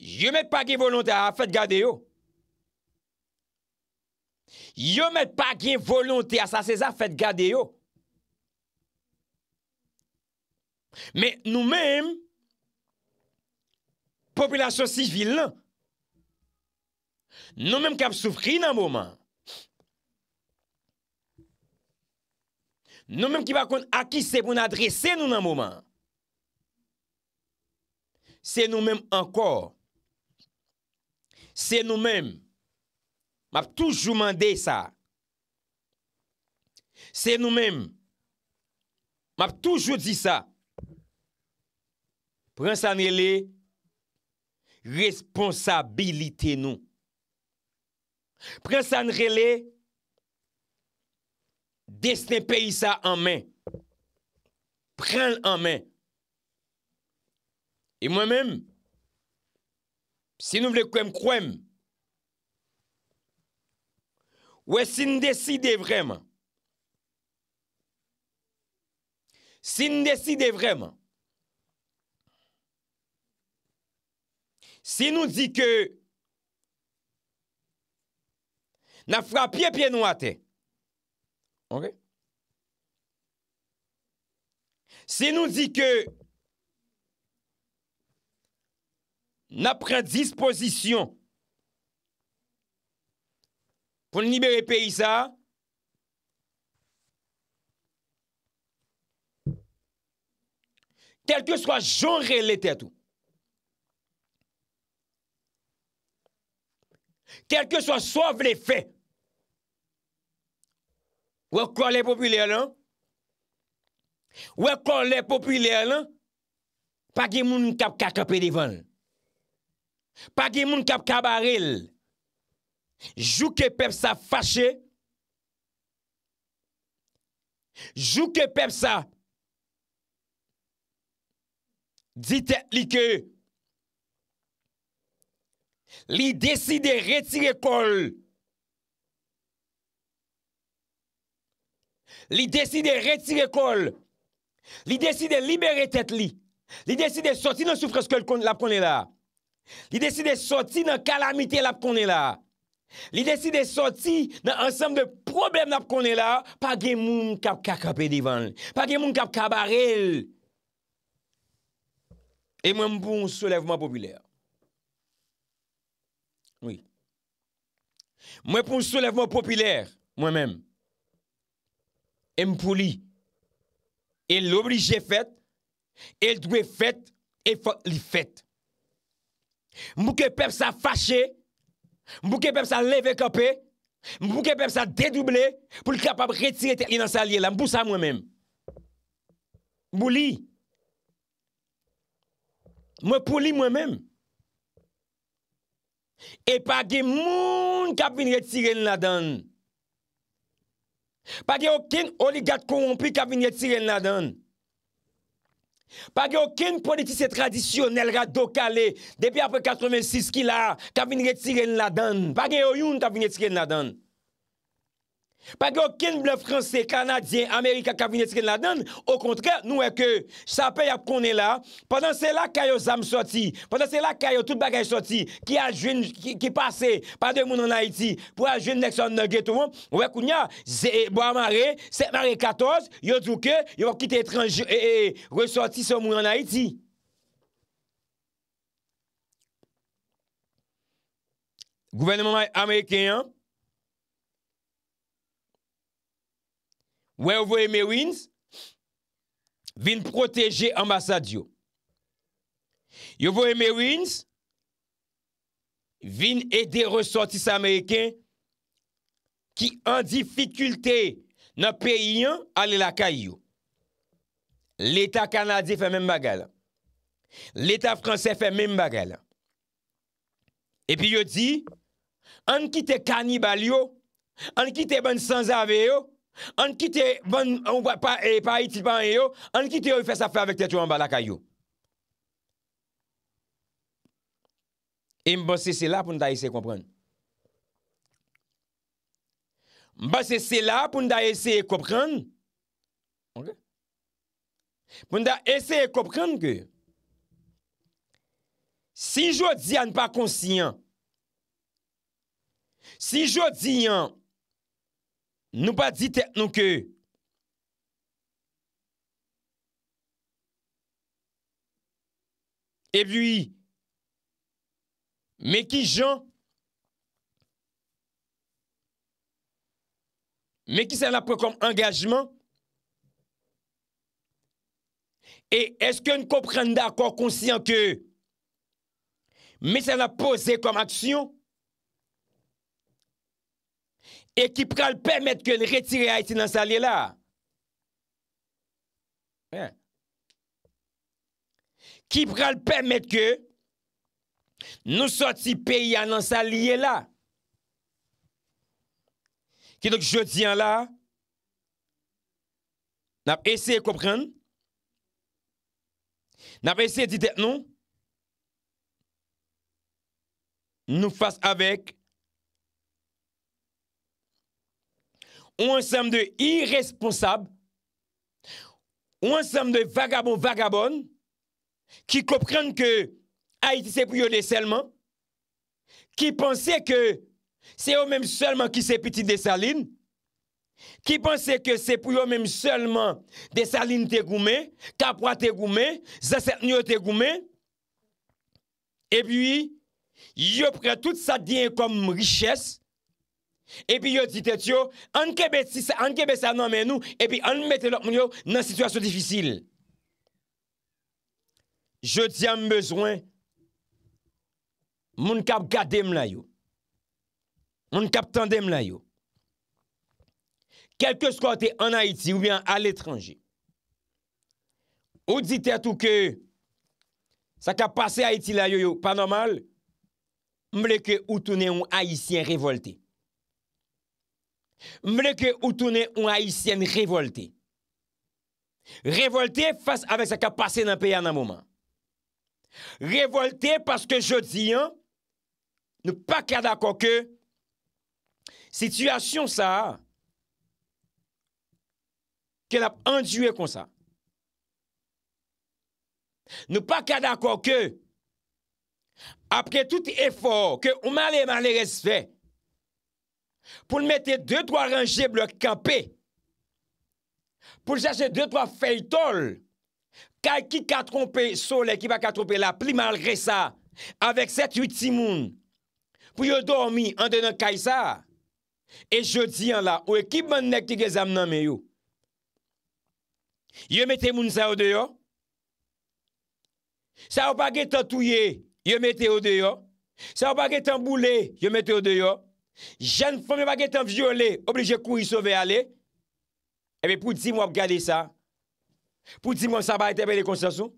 yo met pa gen volonte a fèd gade yo. Yo met pa gen volonte a sa se zaf fèd gade yo. Mè nou mèm populasyon sivil nan, nou mèm ki ap soufri nan mouman, nou mèm ki pa kon akise pou nan adrese nou nan mouman, se nou mèm anko, se nou mèm, m ap toujou mande sa, se nou mèm, m ap toujou di sa, prensanre le, responsabilite nou. Prensanre le, desne peyi sa anmen. Pren anmen. E mwen men, si nou vle kwenm kwenm, wè sin deside vremen. Sin deside vremen. Se nou di ke nan fwa piye piye nou ate, se nou di ke nan pren disposisyon pou libe pey sa, tel ke swa joun relete tou, Kelke sou non? non? a sov le fe. Wek kon le popilyen lan? Wek kon le popilyen lan? Pagye moun kap ka kapedevan. Pagye moun kap kabarel. Jouke pep sa fache. Jouke pep sa dite like e. Li desi de retire kol. Li desi de retire kol. Li desi de libere tet li. Li desi de soti nan soufreske l ap konen la. Li desi de soti nan kalamite l ap konen la. Li desi de soti nan ansam de problem l ap konen la. Pa gen moun kap kak ap edivan. Pa gen moun kap kabarel. E mwen mpou soulevman popüler. Mwen pou soulev mwen popilèr mwen mèm. E m pou li. E l'oblige fèt, e l'dwè fèt, e fèt li fèt. Mwen pou kepe sa fachè, mwen pou kepe sa leve kapè, mwen pou kepe sa dedoublè pou l'kapab retire te inansalye la, mwen pou sa mwen mèm. Mwen pou li. Mwen pou li mwen mèm. E pa gen moun ka vin retiren la dan. Pa gen oken oligat korompi ka vin retiren la dan. Pa gen oken politise tradisyonel radokale, depi apwe 86 ki la, ka vin retiren la dan. Pa gen oyoun ta vin retiren la dan. Pag yo kin le franse, kanadyen, amerika kabinet se kin la dan Ou kontre nou e ke Sa pey ap kon e la Pendan se la kayo zam soti Pendan se la kayo tout bagaj soti Ki pase pa de moun an Haiti Po a jwen neksan nege tou moun Ou e kounya 7 mare 14 Yo djouke yo ki te transi E eh, eh, resoti se moun an Haiti Gouvenement ameriken an wè ouvo eme winz, vin proteje ambasad yo. Yo ouvo eme winz, vin ede ressortis Ameriken ki an difikulte nan peyi an, ale la kay yo. L'Etat Kanadi fè men bagal. L'Etat Fransè fè men bagal. Epi yo di, an ki te kanibal yo, an ki te ban sanzave yo, An ki te, an ki te ou fè sa fè avèk te tou an balakay yo. E mbò se se la pou nda eseye komprèn. Mbò se se la pou nda eseye komprèn. Ok? Pou nda eseye komprèn kè. Si jò diyan pa konsiyan, si jò diyan Nou pa di tèk nou kè. E vwi, me ki jan, me ki sè la pou kom angajman, e eske nou kom pren d'akor konsyen kè, me sè la pou zè kom aksyon, E ki pral pemet ke li retire a iti nan sa liye la. Ki pral pemet ke nou soti peyi a nan sa liye la. Ki nou jodi an la nap ese kopren. Nap ese dite nou nou fase avek Ou ansam de irresponsab, ou ansam de vagabon vagabon ki kopren ke a iti se pou yo de selman, ki pense ke se yo menm selman ki se piti de salin, ki pense ke se pou yo menm selman de salin te goume, kapwa te goume, zaseknyo te goume, e bi yo pre tout sa dien kom riches, Epi yo ditet yo, ankebet sa nanmen nou, epi anmete lak mwen yo nan situasyon difisil. Je tiam bezwen moun kap gade mlayo, moun kap tande mlayo. Kelke skote an Haiti ou bien al etranji. Ou ditet ou ke sakap pase Haiti layo yo, pa normal, mwen leke ou tounen ou Haitien revolte. Mle ke ou toune ou a isyen revolte. Revolte fase avek sa ka pase nan peya nan mouman. Revolte paske jodi an, nou pa kada kouke, sityasyon sa, ke la p anjouye kon sa. Nou pa kada kouke, apre tout efor, ke ou male male resfè, pou l mette 2-3 ranje blok kampe, pou l jase 2-3 fey tol, kay ki katrompe sole, ki pa katrompe la, pli mal resa, avek 7-8 timoun, pou yo dormi an denan kaysa, e jodi an la, ou e kibman nek ki ge zam nan me yo, yo mette moun sa o deyo, sa wapage tan touye, yo mette o deyo, sa wapage tan boule, yo mette o deyo, jen fome bag etan viole, oblije kou yi sove ale, ebe eh pou di m wap gade sa, pou di m wap sa pa entepele konsyansou,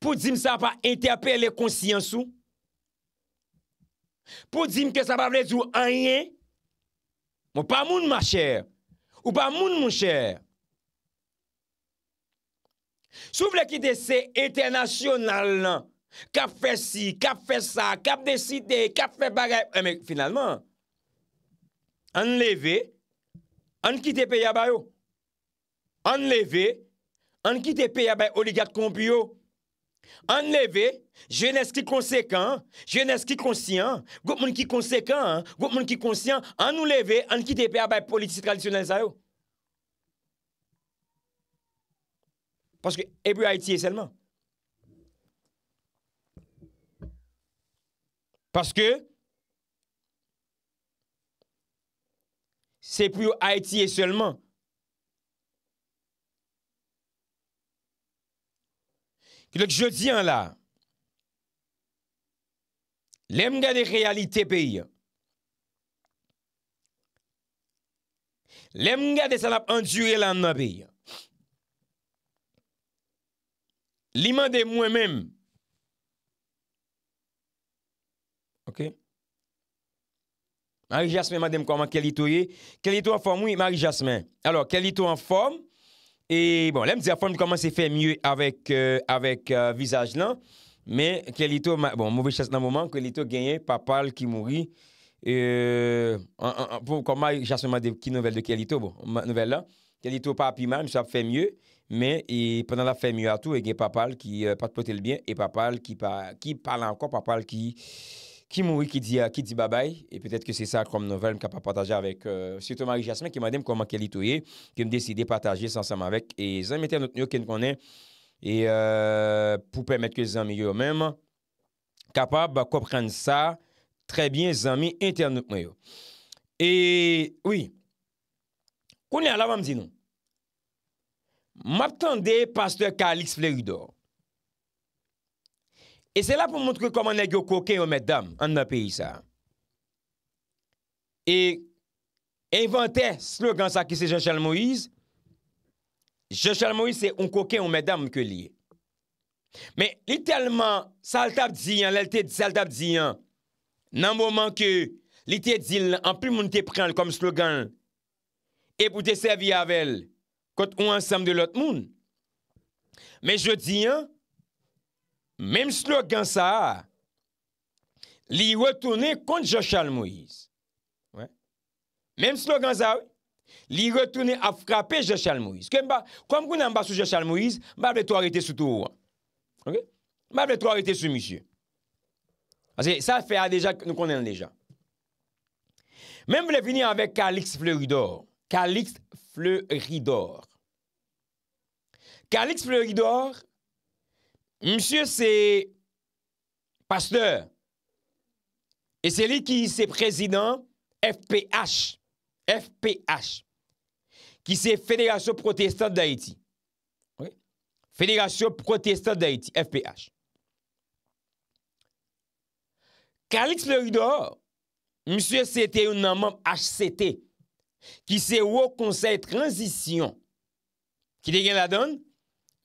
pou di m sa pa entepele konsyansou, pou di m ke sa pa vle zou anyen, mou pa moun ma chè, ou pa moun moun chè. Sou vle ki de se internasyonal nan, Kap fè si, kap fè sa, kap dè si dè, kap fè bagay. Eh men, finalman, anleve, an ki te pe yabay yo. Anleve, an ki te pe yabay oligat konbiyo. Anleve, jènes ki konsekant, jènes ki konsyant, gout moun ki konsekant, gout moun ki konsyant, anleve, an ki te pe yabay politis tradisyonel sa yo. Paske ebri a etiye selman. Paske se pou yo a etiye selman. Kilek jodi an la, lem nga de realite peye, lem nga de salap an djue lan nan peye, liman de mwen menm, Ok. Marie-Jasmin, madame, kouman, Kelito ye. Kelito en form, oui, Marie-Jasmin. Alors, Kelito en form, et bon, lèm disè en form, kouman se fè myè avèk visaj lan, mè Kelito, bon, mouvè chèz nan mouman, Kelito genye, papal ki mouri, eee, euh, pou kon Marie-Jasmin madame, ki nouvel de Kelito, nouvel lan, Kelito pa api man, sou ap fè myè, mè, e penan la fè myè atou, e gen papal ki pat pote l byen, e papal ki pal ankon, papal ki Ki moui ki di babay. Et peut-être que c'est ça comme novelme qu'a pas partagé avec M. Euh, Tomari Jasmin qui m'a dit qu'on m'a kélitoué. Qui m'a décidé de partager ça ensemble avec les amis internautaux qui nous connaissent. Et euh, pour permettre que les amis eux-mêmes capables de comprendre ça très bien les amis internautaux. Et oui. Kounia, la vente, dis-nous. M'attendez pasteur Kalix Flerudor. E se la pou mwontre kom an e gyo koke ou meddam an nan peyi sa. E inventè slogan sa ki se Jean-Charles Moïse. Jean-Charles Moïse se un koke ou meddam ke li. Men literalman sal tab diyan, lal te sal tab diyan. Nan mwoman ke li te dil an pi moun te prenl kom slogan. E pwote se vi avel kot ou ansam de lot moun. Men je diyan. Mem slo gen sa, li retoune kont Joshal Moïse. Mem slo gen sa, li retoune a frape Joshal Moïse. Kwa mkoun an basou Joshal Moïse, mba ble to a rete sou tou an. Mba ble to a rete sou misye. Asi, sa fè a deja, nou konen deja. Mem vle vini anve Kalix Fleuridor. Kalix Fleuridor. Kalix Fleuridor, Kalix Fleuridor, Monsieur, c'est pasteur. Et c'est lui qui est président FPH. FPH. Qui c'est Fédération protestante d'Haïti. Fédération protestante d'Haïti, FPH. Calix Leridor, monsieur, c'était un membre HCT. Qui c'est au conseil transition. Qui dégaine la donne?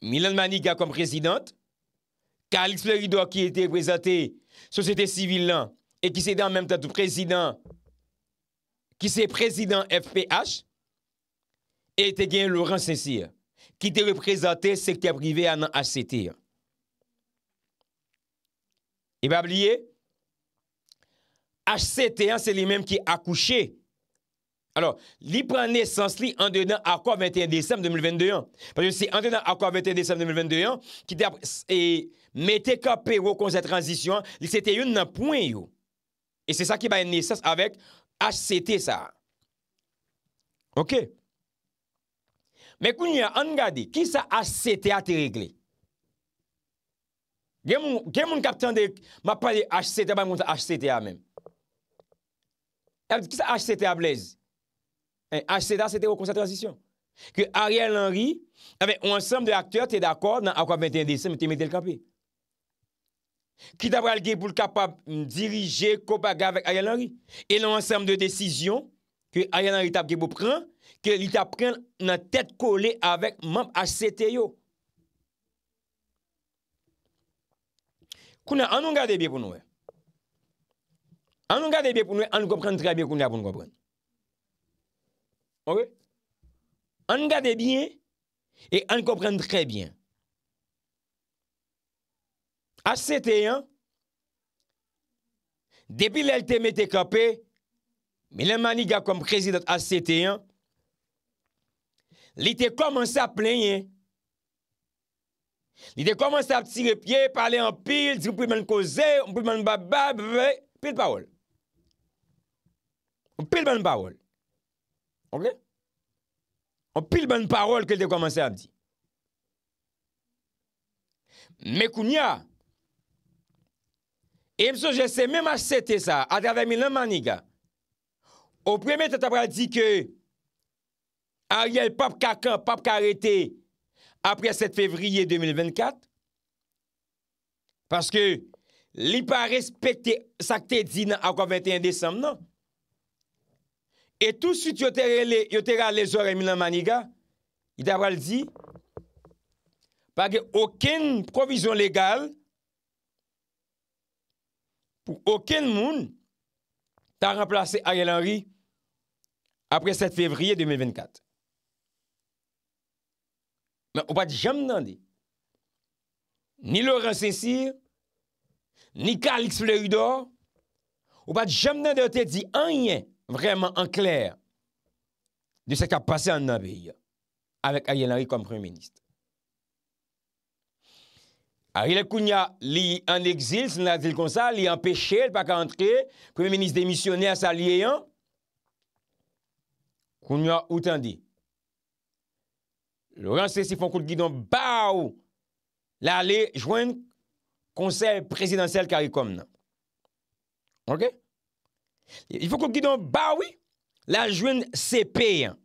Milan Maniga comme présidente. Calix Rido qui était représenté société civile et qui s'est en même temps président, qui c'est président FPH, et était bien Laurent saint qui était représenté secteur privé à HCT. Il pas oublier, HCT, hein, c'est lui-même qui a accouché. Alors, il prend naissance li en dedans quoi 21 décembre 2021. Parce que c'est en dedans quoi 21 décembre 2021 qui était Mè te kapè wò kon se transisyon, li sete yon nan pouen yon. E se sa ki ba yon nesas avèk HCT sa. Ok? Mè koun yon an gadi, ki sa HCT a te regle? Gen moun kapten eh, de, ma pa li HCT a, ba moun sa HCT a men. E ap di ki sa HCT a blaze? HCT a, sete wò kon se transisyon. Ki Ariel Henry, an bè, ou ansanm de akteur, te dakòd nan akwa 21 desen, mè te metel kapè. Ki ta pral ge pou l kapab dirije kopa ga vek ayanari E lan ansem de desisyon Ki ayanari tap ge pou pran Ki li tap pran nan tet kole avek map HCT yo Kouna anon gade bi pou noue Anon gade bi pou noue an komprende tre bi kouna pou noue Ok Anon gade bi E an e? komprende tre bi a sete yon, debi lèl teme te kapè, mi lèl maniga kom prezidat a sete yon, li te komanse ap plenye, li te komanse ap tirepye, pale an pil, di mpil men koze, mpil men babab, pil bawol. Mpil men bawol. Ok? Mpil men bawol ke li te komanse ap di. Mekounia, E msou jese, mèm a sete sa, a drave mi lan maniga, ou premè te tabral di ke a riyal pap kakan, pap karete apre 7 fevriye 2024, paske li pa respete sakte di nan akwa 21 desem nan. E tout süt yo tere alè zore mi lan maniga, i tabral di, pake okèn provizyon legal pour aucun monde t'a remplacé Ariel Henry après 7 février 2024. Mais on va jamais demander. Ni Laurent Cécile, ni Calix Fleuridor, on va jamais demander te dit rien vraiment en clair de ce qui a passé en pays avec Ariel Henry comme premier ministre. Ariel Kounia, li en exil, si nous dit comme ça, li empêché, il pas qu'à entrer. Premier ministre démissionné à sa liéan. Hein? Kounia, ou dit? Laurent Cessi font coup de guidon, baou! L'aller joindre conseil présidentiel CARICOM. OK? Il faut qu'on guidon, bah oui, la joindre CP. Hein?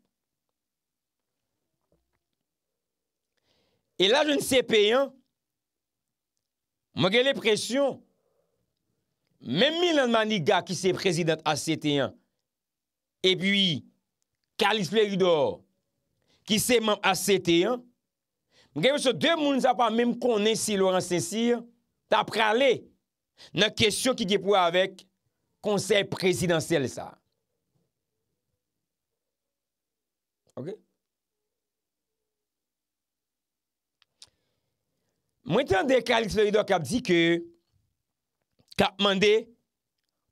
Et la jeune CP, hein? Mwen gen lè presyon, mèm mi nan mani ga ki se prezident ACT1, epi Kalif Lerido ki se mèm ACT1, mwen gen mwen se dè moun sa pa mèm konen si Laurent Saint-Cyr, ta pralè nan kesyon ki di pou avèk konsey presidansel sa. Ok? Mwen tan de Kalix Florido kap di ke kap mande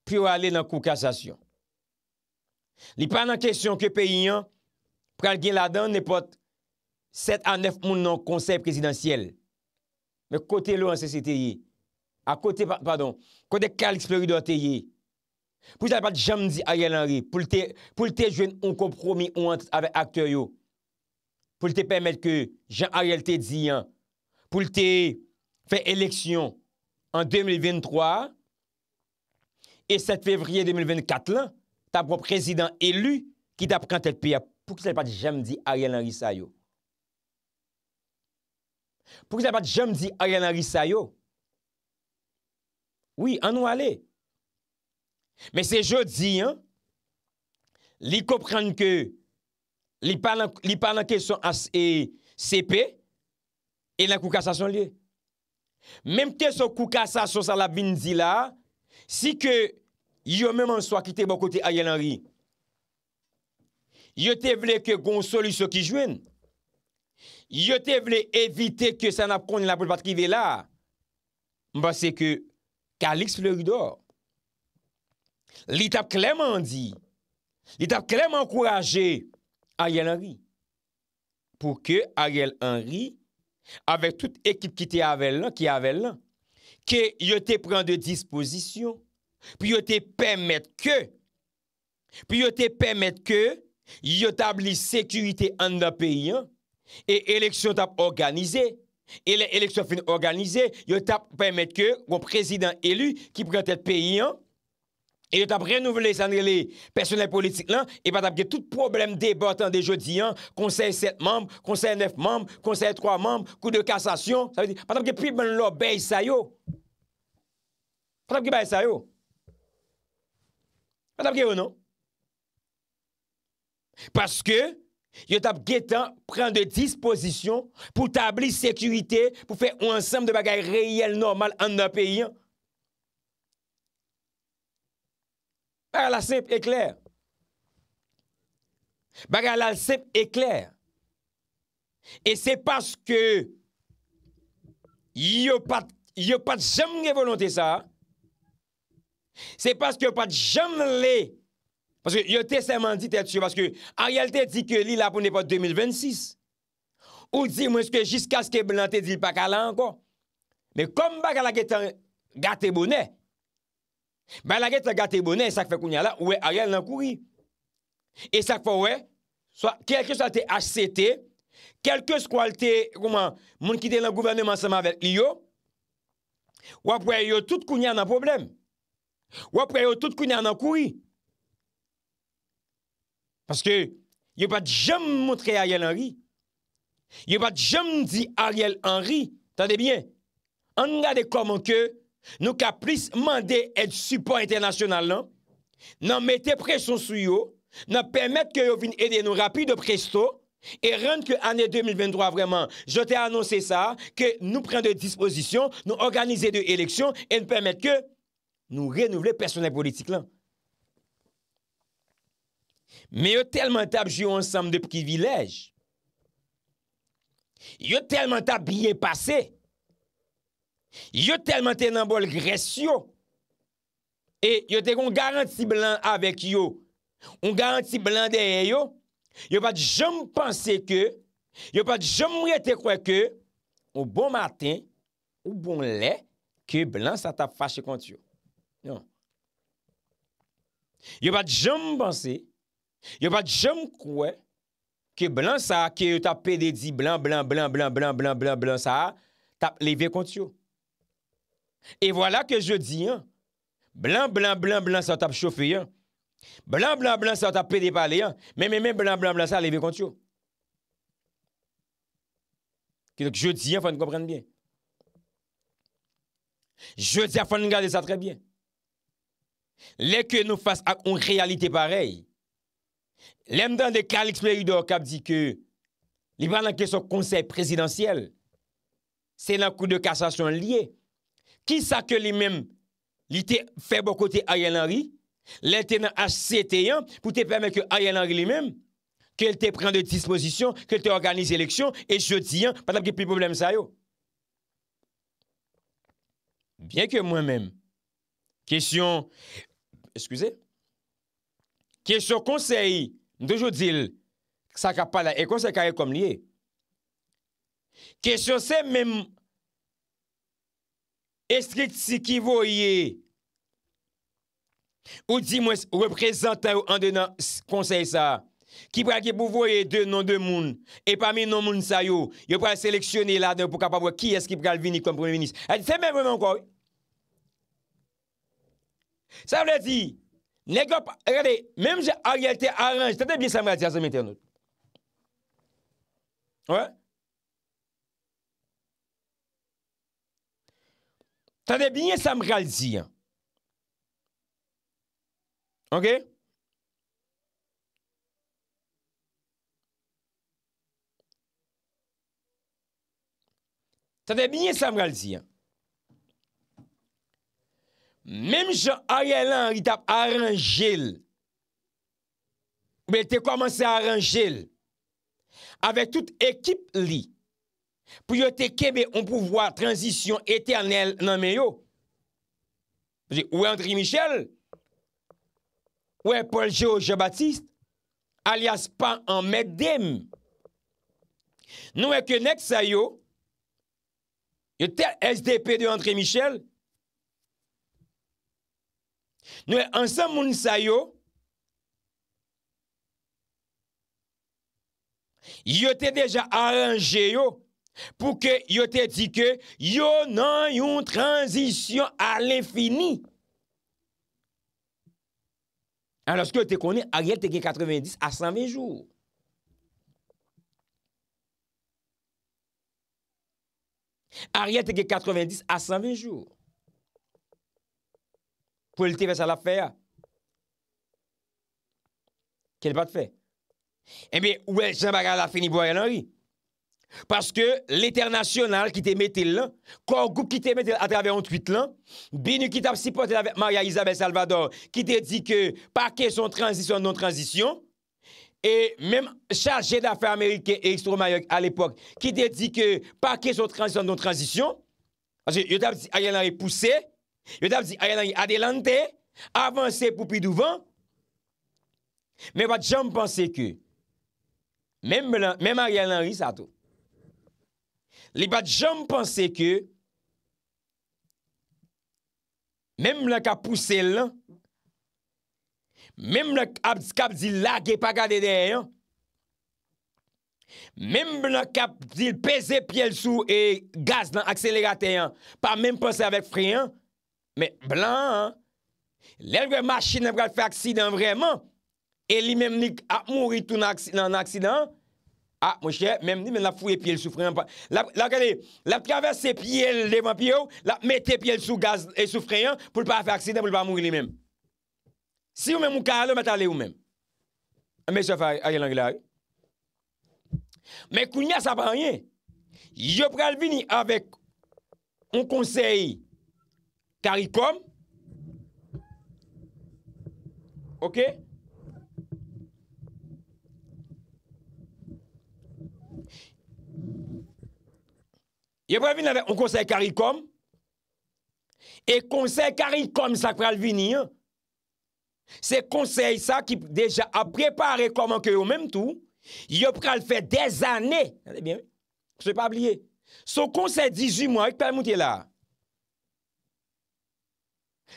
pou alè nan kou kassasyon. Li pan nan kèsyon kè pe yon, pral gen la dan ne pot set an nef moun nan konsey prezidentiyel. Me kote lò an sese te ye. A kote, pardon, kote Kalix Florido te ye. Pou jal pat jam di a yel an re. Pou lte jwen un kompromi ou an tete ave akter yo. Pou lte pèmèt ke jen a yel te di yon pou lte fè eleksyon an 2023, e 7 fevriye 2024 lan, ta pwop rezidant elu ki ta pran tel piya pou ki se pat jem di ariyan ari sayo. Pou ki se pat jem di ariyan ari sayo. Oui, an nou ale. Men se jodi, li kopran ke li palan ke son as e sepe, E la koukasa son liye. Mem te sou koukasa sou sa labin di la, si ke yo menman sou akite bo kote a yel anri, yo te vle ke gonsolu sou ki jwen, yo te vle evite ke san ap kone la pou patrive la, mba se ke kalik sou le ridor. Li tap kleman di, li tap kleman kouraje a yel anri, pou ke a yel anri Avèk tout ekip ki te avèl lan, ki avèl lan, ke yo te pren de dispozisyon, pi yo te pèmèd ke, pi yo te pèmèd ke, yo tabli sekurite an da peyi an, e eleksyon tap organizè, eleksyon fin organizè, yo tap pèmèd ke kon prezident elu ki pren te peyi an, E yo tap renouvele san li personel politik lan, e patapke tout problem debatan de jodi an, konsey 7 memb, konsey 9 memb, konsey 3 memb, kou de kasasyon, patapke pi men lo bay sayo. Patapke bay sayo. Patapke yo nan. Paske yo tap getan pren de disposisyon pou tabli sekurite pou fe ou ansam de bagay reyel normal an nan peyi an. Bagal al sep e kler. Bagal al sep e kler. E se paske yo pat yo pat jom ge volante sa. Se paske yo pat jom le. Paske yo tesem an di te atu. Paske an realte di ke li la pou ne pa 2026. Ou di mwen se ke jiska se ke blante di pak al an kon. Me kom bagal al getan gate bonè. Ben laket la gata e bonen, e sak fa kounya la, ouwe Ariel nan koui. E sak fa ouwe, so kelkes a te HCT, kelkes kou al te, moun ki te nan gouvernement seman vek li yo, wap wè yo tout kounya nan problem. Wap wè yo tout kounya nan koui. Paske, yo pat jem moutre Ariel Henry. Yo pat jem di Ariel Henry, tante bien, an gade komon ke, Nou ka plis mande et suport internasyonal lan, nan mette presyon sou yo, nan permette ke yo vin ede nou rapi de presto, e rende ke ane 2023 vreman, jote anonsen sa, ke nou pren de disposisyon, nou organize de eleksyon, e nou permette ke nou renouvle personel politik lan. Me yo telman tab jyo ansam de privilej, yo telman tab biye pase, Yo telman te nan bol gres yo, e yo te kon garanti blan avèk yo, kon garanti blan derè yo, yo pat jom panse ke, yo pat jom mwen te kwen ke, ou bon maten, ou bon lè, ke blan sa tap fache kont yo. Non. Yo pat jom panse, yo pat jom kwen, ke blan sa, ke yo tap pè de di blan, blan, blan, blan, blan, blan, blan sa, tap lè vè kont yo. E wala ke je di an, blan, blan, blan, blan sa tap choufe an, blan, blan, blan sa tap pede pale an, men men men blan, blan, blan sa aleve kont yo. Kèdè ke je di an, fòn nou komprenne bien. Je di an, fòn nou gade sa trè bien. Lè kè nou fase ak on realite parey, lè mdan de Kalixmey Udokap di kè, li banan kè son konsey presidansyel, se nan kou de kassasyon liye, Ki sa ke li men li te febo kote a yon anri? Lè te nan hc te yon pou te pweme ke a yon anri li men? Kel te pren de disposisyon, kel te organize leksyon, e jodi yon patam ki pi probleme sayo? Bien ke mwen men, kesyon, eskouze, kesyon konsey, n de jodi, sa ka pala, e konsey ka yon kom liye. Kesyon se men mwen, Estrit si ki voye ou di mwen reprezentan ou an denan konsey sa, ki prek ki pou voye de non de moun e pa mi non moun sayo, yo prek seleksyon e la de pou kapabwa ki eski prek alvini kon prouni menis. Sa mwen lè di, mèm jè a realite aranj, sa mwen lè di a zem eten nou. Ouè? Tade bine sa mral ziyan. Ok? Tade bine sa mral ziyan. Mem jen a yelan, yi tap aran jil. Ou men te kwa man se aran jil. Ave tout ekip li. Ok? Pou yo te kebe on pou vwa transisyon eternel nan me yo. Ou e André Michel, ou e Paul-Georges Baptiste, alias pa an Mekdem. Nou e kenex sa yo, yo te SDP de André Michel, nou e ansan moun sa yo, yo te deja aranje yo, pou ke yo te di ke yo nan yon transisyon a l'infini. Anlorske yo te koni, a riyel te gen 90 a 120 jou. A riyel te gen 90 a 120 jou. Pou el te fè sa la fè a? Kèl pa te fè? E mi, ou el jan baga la fè ni bo a yon anri? Paske l'Eternationale ki te mette lan, Korgou ki te mette atrave ontuit lan, Binu ki tap sipote la Maria Isabel Salvador, Ki te di ke pa ke son transisyon non transisyon, E menm chache dafe Amerike ekstromayok al epok, Ki te di ke pa ke son transisyon non transisyon, Aske yo tap di ayanari pousse, Yo tap di ayanari adelante, Avansè pou pi douvan, Men wad jam panse ke, Menm ayanari sa tou, li pat jom panse ke, mem blan kap pouse l, mem blan kap zil lage pa gade deyan, mem blan kap zil pese pye l sou e gaz nan akselegateyan, pa mem panse avek friyan, men blan, le vre machine vre fè aksidant vreman, e li mem nik ap mouri tou nan aksidant, A, ah, mwen chè, mèm ni mèm la fouye pyele soufreyen. La gade, la travesse pyele levwa pye ou, la mette pyele sou gaz et soufreyen pou l pa fa aksine pou l pa moun li mèm. Si ou mèm mou ka alè, mwen talè ou mèm. Mèm se fay aye langilè aye. Mèm kounya sa pa aye. Yo pral vini avèk on konsey karikom. Okè? Okè? yo pral vin nan konsel karikom, e konsel karikom sa pral vinir, se konsel sa ki deja aprepari komankyo, yo pral fe dez ane, se konsel 18 mwa, yo pral mouti la,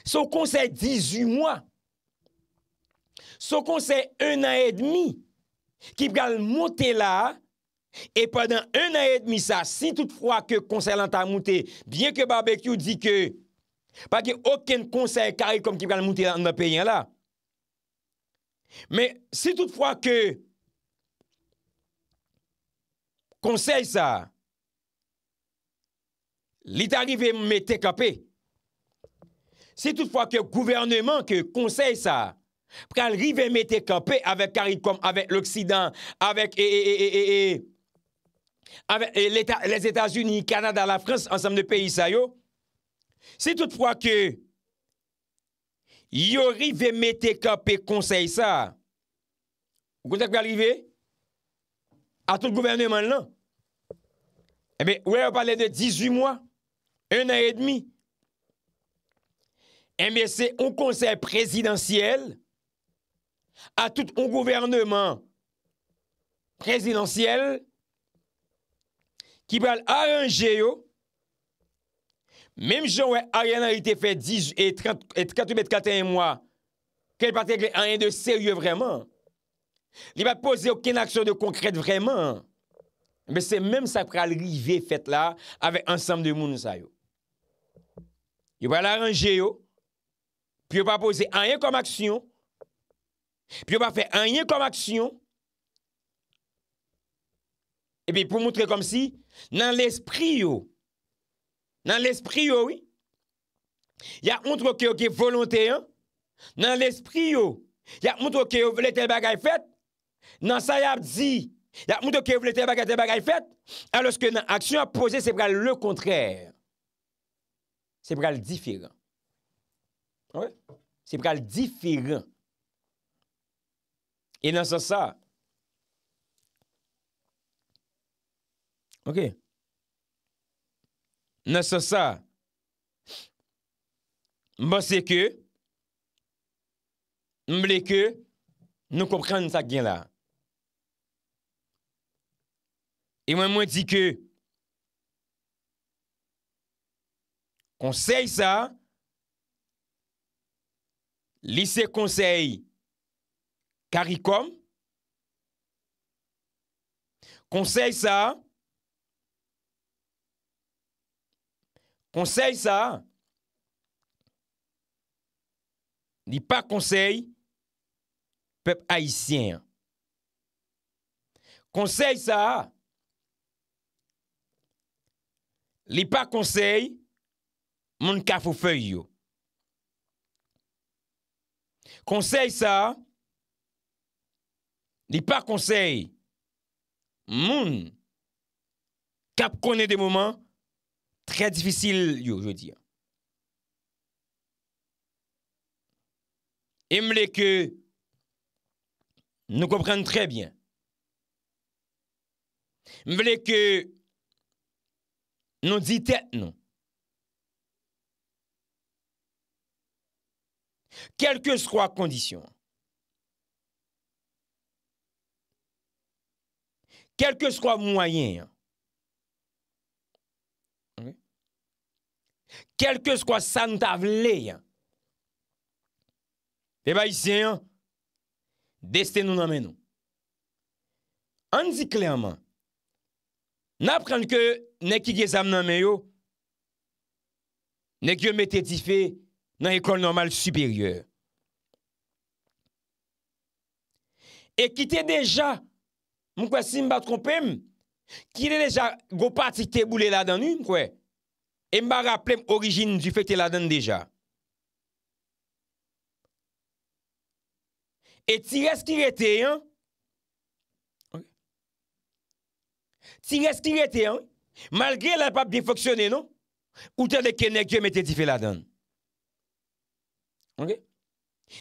se konsel 18 mwa, se konsel 1 an et demi, ki pral mouti la, Et pendant un an et demi ça, si tout froid que conseil l'antan mouté, bien que barbecue dit que, pas que aucun conseil karil kom ki pral mouté nan peyen la, mais si tout froid que conseil ça, l'itari ve mette kapé, si tout froid que gouvernement ke conseil ça, pral rive mette kapé avek karil kom, avek l'Oksidan, avek ee ee ee ee ee, avec les États-Unis, Canada, la France, ensemble de pays, ça yo, si toutefois que yo à mettre campé conseil ça, vous arriver à tout gouvernement là, eh bien, ouais, on parlait de 18 mois, un an et demi. Eh bien, c'est un conseil présidentiel à tout un gouvernement présidentiel ki pa al aranje yo, mem joun wè aryan a yote fè 10 et 38 mèd 41 mwa, kèl patè kèl an yon de sèrye vreman, li pa pose okèn aksyon de konkret vreman, mè se mèm sa pral rivè fèt la avè ansam de moun sa yo. Yo pa al aranje yo, pi yo pa pose an yon kom aksyon, pi yo pa fè an yon kom aksyon, epè pou moutre kom si, Nan l'esprit yo. Nan l'esprit yo, oui. Ya moutro ki yo ki volonte an. Nan l'esprit yo. Ya moutro ki yo vlete bagay fèt. Nan sa yap di. Ya moutro ki yo vlete bagay fèt. Aloske nan aksyon apose, se pral le kontrèr. Se pral difir. Se pral difir. E nan sa sa. Ok. Nè sò sa, mbò se ke, mble ke, nou kompran nou sak gen la. E mwen mwen di ke, konsey sa, lise konsey, karikom, konsey sa, Konsey sa, li pa konsey pep haisyen. Konsey sa, li pa konsey moun kap fofey yo. Konsey sa, li pa konsey moun kap kone de mouman. très difficile, yo, je dire. Et me que nous comprenons très bien. Je veux que nous dit non, Quelles que soient les conditions, quels que soient les moyens, kelke skwa santa vle yon. Te ba yisi yon, deste nou nanmen nou. Anzi kliyaman, nan apren ke ne ki gye zam nanmen yo, ne ki yo mette di fe nan ekol normal superior. E ki te deja, mwen kwa sim bat kompem, ki le deja go pati te boulela dan nou mwen kwe, E mba raplem orijin di fe te ladan deja. E ti reskirete, ti reskirete, malgre la pa bi foksyone, ou tadeke nek yo mette di fe ladan.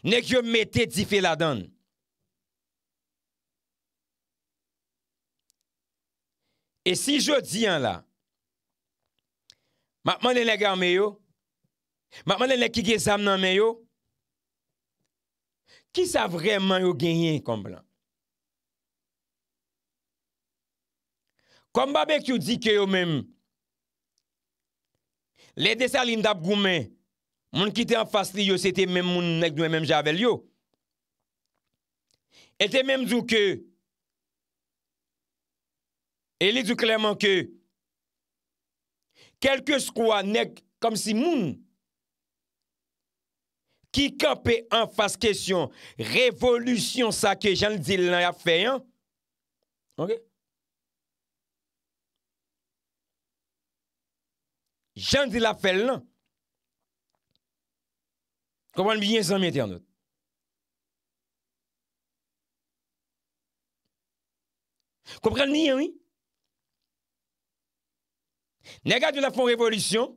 Nek yo mette di fe ladan. E si jo di an la, Matman ene gen anmen yo? Matman ene ki gen samnen anmen yo? Ki sa vreman yo genyen komplan? Kom ba be kyo di ke yo menm, le de sa lindap goumen, moun ki te an fasli yo, se te menm moun nek dwe menm javel yo. E te menm djou ke, e li djou klayman ke, kelke skwa nek kom si moun. Ki kape an fase kesyon, revolusyon sa ke jan di la fe yon. Ok? Jan di la fe yon. Kouman mi yon san mi eten anot? Kouman mi yon yon? Negyat yon a fon revolutyon,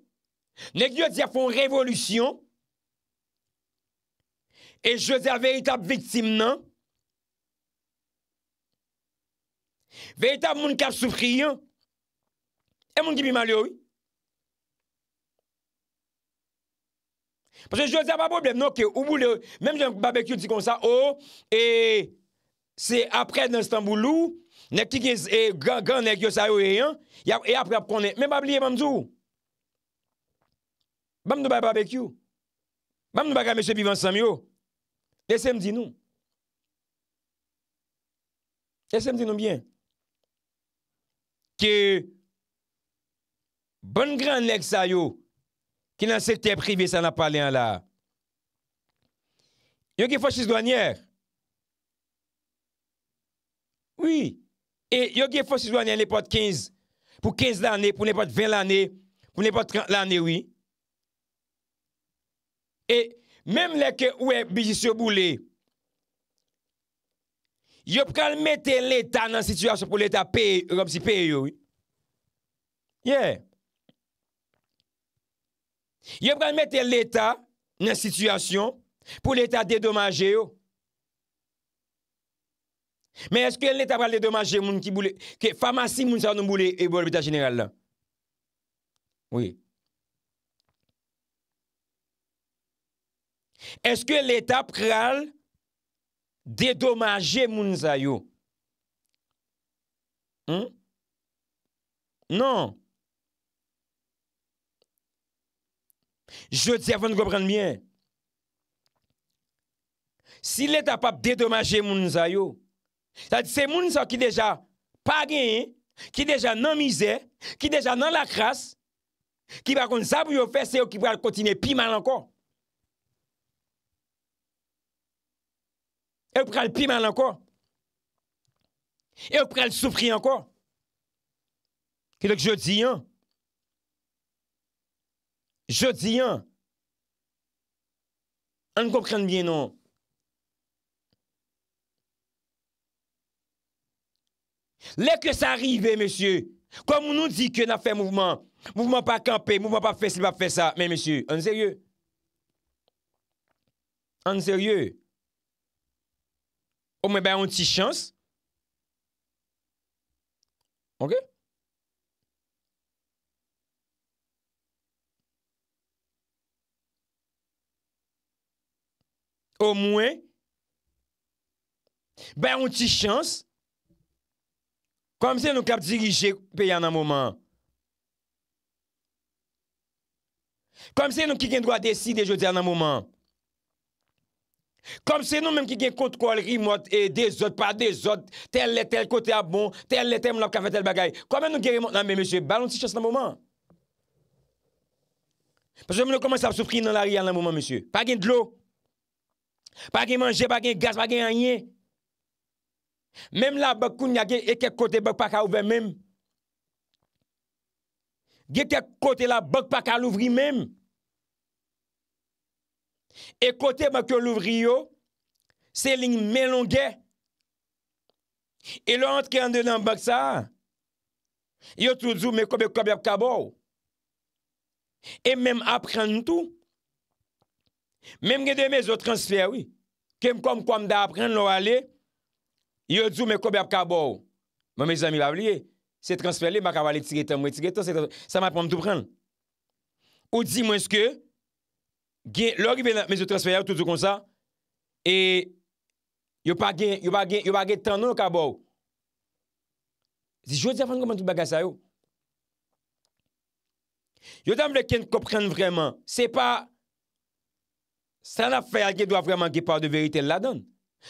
negyat yon a fon revolutyon, e jose a veyitap vitim nan, veyitap moun kap soufriyan, e moun ki bi mali ou. Pwese jose a pa problem nan ke ou mou li ou, menm jen babek yon ti kon sa ou, oh, e se apre nan Istanbul ou, Nek ti gen, e, gen nek yo sa yo e yon, e apre apre konen, men bab liye banjou, banjou nan bay barbek yo, banjou nan bay gane mese vivan san yo, e se mdi nou, e se mdi nou bien, ke, banjou nan nek sa yo, ki nan se te pribe, sa nan pale an la, yo ki fachis gwan yer, oui, E yo ge fosilwanyen ne pot 15, pou 15 lanyen, pou ne pot 20 lanyen, pou ne pot 30 lanyen, oui. E menm leke ou e bijis yo boule, yo pral mette l'Etat nan sitwasyon pou l'Etat romsi peye yo, oui. Yeah. Yo pral mette l'Etat nan sitwasyon pou l'Etat dedomaje yo, oui. Men eske l'Etat pral dedomaje moun ki boule ki famasi moun sa ou nou boule e boule l'Etat General la? Oui. Eske l'Etat pral dedomaje moun sa yo? Hmm? Non. Je ti avan gopren mien. Si l'Etat pral dedomaje moun sa yo, Sa di se moun sa ki deja pa genye, ki deja nan mizè, ki deja nan la kras, ki bakon zabou yo fè se yo ki pou al kontine pi mal anko. E ou pou al pi mal anko. E ou pou al soufri anko. Kilek jodi an. Jodi an. An kou pren bien nou. Lè kè sa arrive, mèsyè, kom moun nou di kè nan fè mouvman, mouvman pa kampe, mouvman pa fè, si pa fè sa, mèy mèsyè, an sèryè. An sèryè. O mwen bèy an ti chans. Ok? O mwen bèy an ti chans. Ok? Kom se nou kap dirije pe yon an mouman? Kom se nou ki gen drwa desi de jodi an an mouman? Kom se nou menm ki gen kontkol remote e de zot pa de zot, tel le tel kote a bon, tel le tel moun la pa kafe tel bagay? Kom se nou ki remote nan men, monsye, balonsi chas nan mouman? Pas yo moun nou komanse ap soufri nan la ri an an mouman, monsye? Pa gen dlo, pa gen manje, pa gen gaz, pa gen anye? Mem la bak koun ya ge e kek kote bak pa ka ouve mem. Ge kek kote la bak pa ka louvri mem. E kote bak yo louvri yo, se lin men lon ge. E lo ant kè an de nan bak sa, yo tout zou me kobè kobè kabò. E mem apren nou tou. Mem ge de me zo transfer wè. Kem kom kom da apren nou alek. yo djou mè kobè ap kabou, mè mè zami bab liye, se transfer li, baka wale tigetan mwen tigetan, sa mè ap mwen dupren. Ou di mwen skè, lò gwen mè zou transfer yaw, tout djou kon sa, e, yo pa gen, yo pa gen, yo pa gen tan nou kabou. Di jò di ap mwen dupren mwen dupren sa yo. Yo dam le ken kopren vrenman, se pa, san a fè al gen dwa vrenman gen par de verite ladan.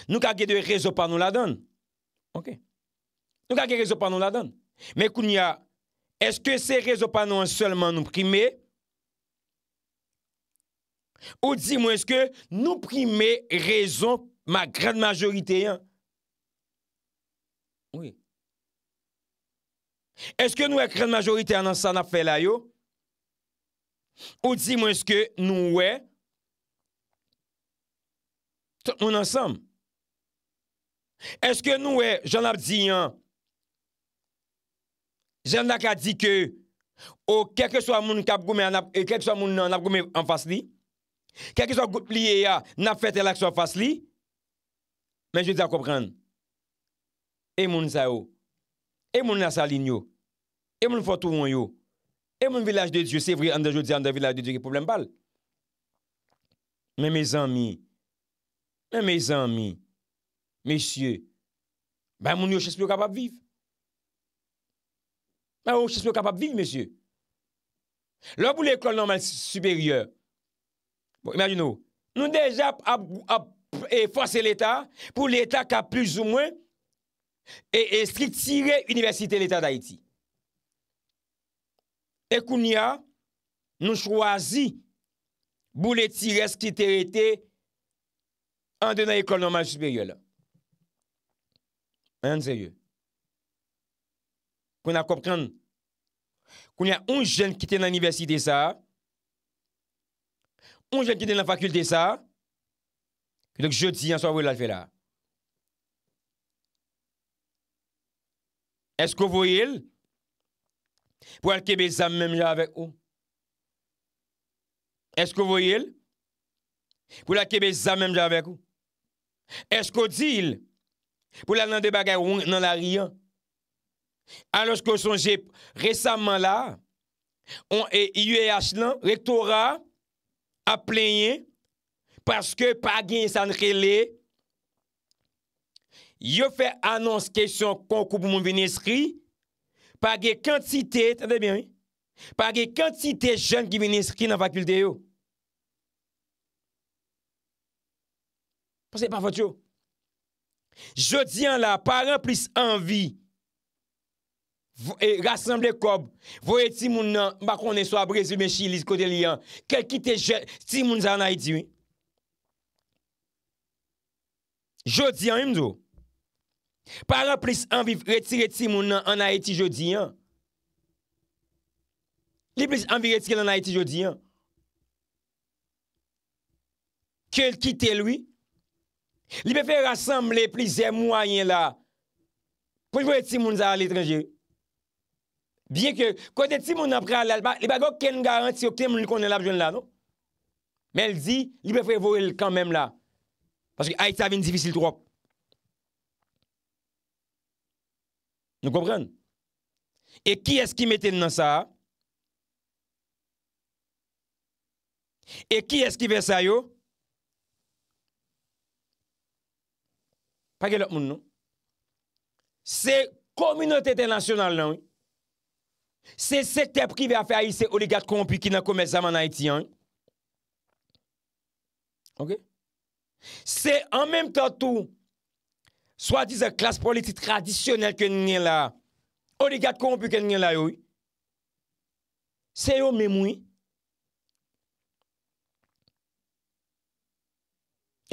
Nou ka gen de rezopan nou ladan. Ok, nou kakè rezopanon la dan? Mè koun ya, eske se rezopanon anselman nou prime? Ou di mwen eske nou prime rezon ma kred majoriteyan? Oui. Eske nou e kred majoriteyan anselman fe layo? Ou di mwen eske nou we? Moun anselman? Eske nou we, jen ap di yon, jen ak a di ke, ou keke so a moun kap gome anap, e, keke so a moun nan ap gome anpas li, keke so a gout pli e ya, nan ap fet elak so anpas li, men je di akopran, e moun sa yo, e moun nasa lin yo, e moun fotou moun yo, e moun vilaj de diyo, se vri an de jodi an de vilaj de diyo ki problem bal, men me zan mi, men me zan mi, Mesye, bè moun yo chespe yo kapap viv. Bè moun yo chespe yo kapap viv, mesye. Lò pou l'ekol normal supérieur, bon, imagino, nou deja ap effase l'Etat pou l'Etat ka plus ou mwen e eskri tire universite l'Etat d'Haïti. Ekounia nou chwazi pou l'etire skiterite an dena ekol normal supérieur lò. Mwen a komprende kwen yon jen kite nan universite sa, kwen yon jen kite nan fakulte sa, kwen lak jodi yon sa wè lal fè la. Esko voyel pou lak kèbe zanmèm javèk ou? Esko voyel pou lak kèbe zanmèm javèk ou? Esko diil pou la nan de bagay woun nan la rian alos kon son jep resamman la yu e yach lan rektora ap plenye paske pa gen san chele yo fe anons kesyon kon kou pou moun venesri pa gen kantite pa gen kantite jen ki venesri nan fakulte yo paske pa fot yo Jodi an la, paran plis anvi rassemble kob vwe ti moun nan bako ne so a brezi men chilis kode li an kel kite ti moun zan anay diwi Jodi an yim do paran plis anvi retire ti moun nan anay ti jodi an li plis anvi retire anay ti jodi an kel kite lwi Li befe rassemble plize mwanyen la. Konjwe ti moun zara letrengye. Biye ke, konjwe ti moun apre alalba, li bago ken garanti yo ken moun konen la pjwen la nou. Men el di, li befe vorel kanmem la. Panske ay sa vin divisil trok. Nou kompren. E ki eski meten nan sa? E ki eski ve sa yo? Pagè lòk moun nou. Se kominote den nasyonal nan wè. Se sekte privè a fè a yi se oligat konpou ki nan komè zaman nan eti yon. Ok. Se an mèm tòtou. Soa dizè klas politi tradisyonel ke nè nè la. Oligat konpou ke nè nè la yoy. Se yo mè mou yi.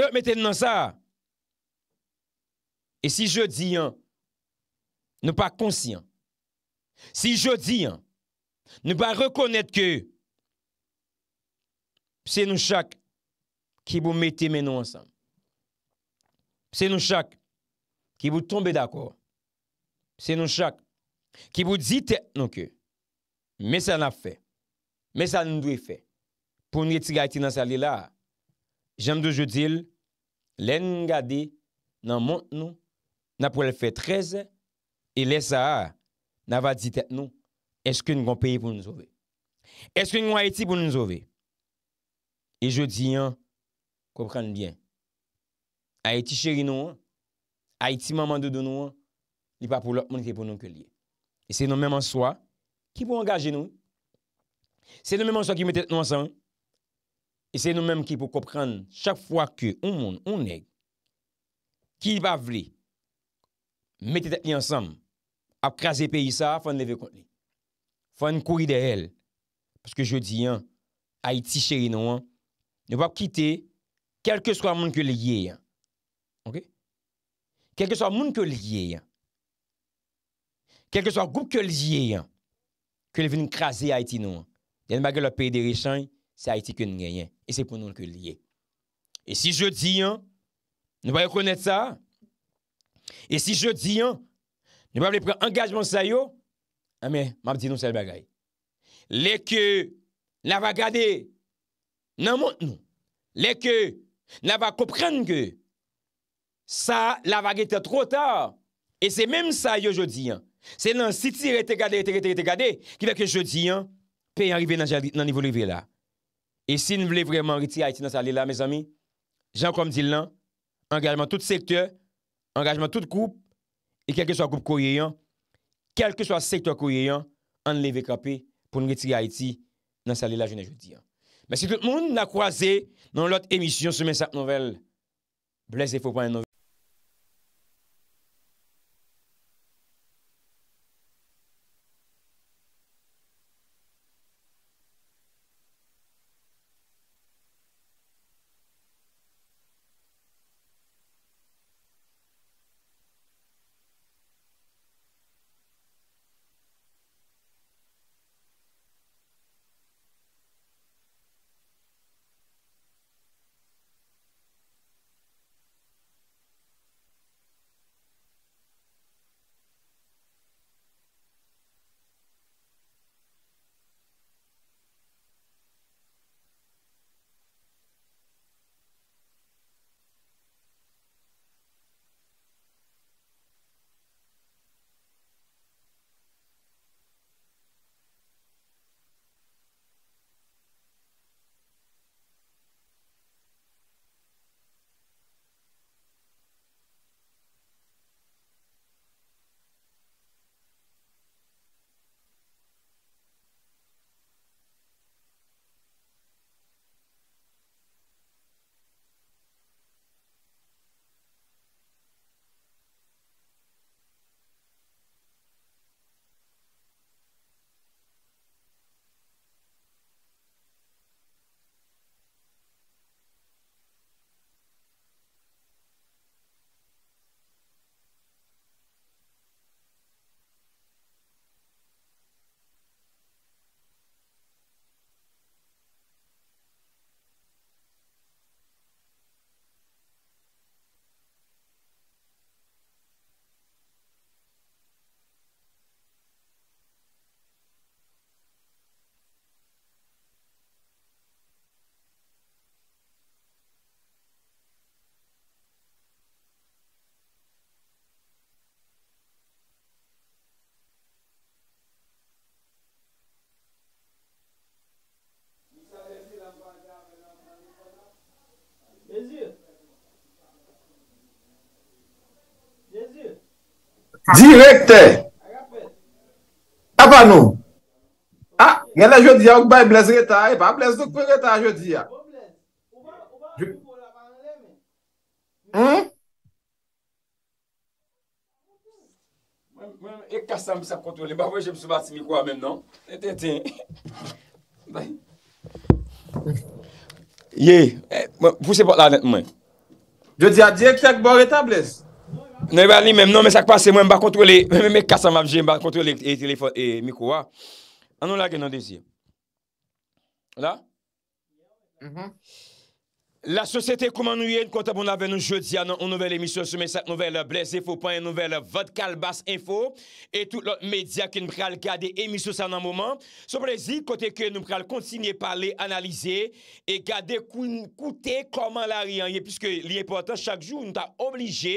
Yo mè tè nan sa a. E si je di yon, nou pa konsyen. Si je di yon, nou pa rekonèt ke se nou chak ki bou mette men nou ansan. Se nou chak ki bou tombe d'akor. Se nou chak ki bou dite nou ke. Mè sa nap fè. Mè sa nou dwe fè. Pounye ti ga iti nan sa li la. Jem dou je dil, len nga di nan mont nou na pou lè fè trez, e lè sa a, na va di tèt nou, eske nou kon paye pou nou nou zove. Eske nou a eti pou nou nou zove. E je di an, kopran bien, a eti chéri nou an, a eti maman de nou an, li pa pou lòt moun ki pou nou ke liye. E se nou mèm an soa, ki pou angaje nou. Se nou mèm an soa ki pou mètèt nou an san, e se nou mèm ki pou kopran chak fwa ki ou moun, ou neg, ki va vli, Mette ta ki ansam, ap krasi peyi sa, fan leve kont li. Fan koui de hel. Pweske jodi, haiti cheri nou an, nou wap kite, kelke swa moun ke li ye. Kelke swa moun ke li ye. Kelke swa goup ke li ye, ke li veni krasi haiti nou an. Den baga lop peyi de rechany, se haiti ke ngeyen. E se pou nou ke li ye. E si jodi, nou wap yo konet sa, E si jodi yon, nou wap le pre engagement sa yo, ame, mab di nou sa yon bagay. Lè ke la va gade, nan moun, lè ke la va koprenke, sa la va gete tro tar. E se menm sa yo jodi yon. Se nan siti rete gade, rete, rete, rete gade, ki veke jodi yon, pe yon rive nan nivou rive la. E si nou vle vreman riti a iti nan sali la, mes ami, jan kom di lan, engagement tout seke yo, Angajman tout koup e kelke sa koup koyeyan, kelke sa sektor koyeyan, anle vekapi pou nou getiri Haiti nan sali la jounè joudi. Mèsi tout moun nan kwa zè nan lot emisyon semen sat nouvel, blè se fò pan nouvel. Direkter! Abano! Nye la jodi ya ouk bay bles reta. E pa bles do kwen reta jodi ya. Ou ba bles? Ou ba bles pou la panene? Hè? Mwen ek kasa mpisa kontrol. E bavoy jep soubati mi kwa men nou. E ten ten. Ye, pouche bok la net mwen. Jodi ya direkte ak bo reta bles? A. Nan e ba li men, nan mè sakpa se mwen mba kontrole, mwen mè mè kasa mwapje, mba kontrole e, e mikouwa. An nou la gen nan dezi? La? Mwen mwen. La sosyete kouman nou yen konta bon avè nou jodi anan ou nouvel emisyon soumen sa nouvel Blessefo pan nouvel Vodkal Basse Info et tout lòt medya ki nou pral gade emisyon sa nan mouman. Sou prezi, kote ki nou pral kontinye pale analize e gade koute kouman la riyan. Yè piske liye portan, chak jou nou ta oblige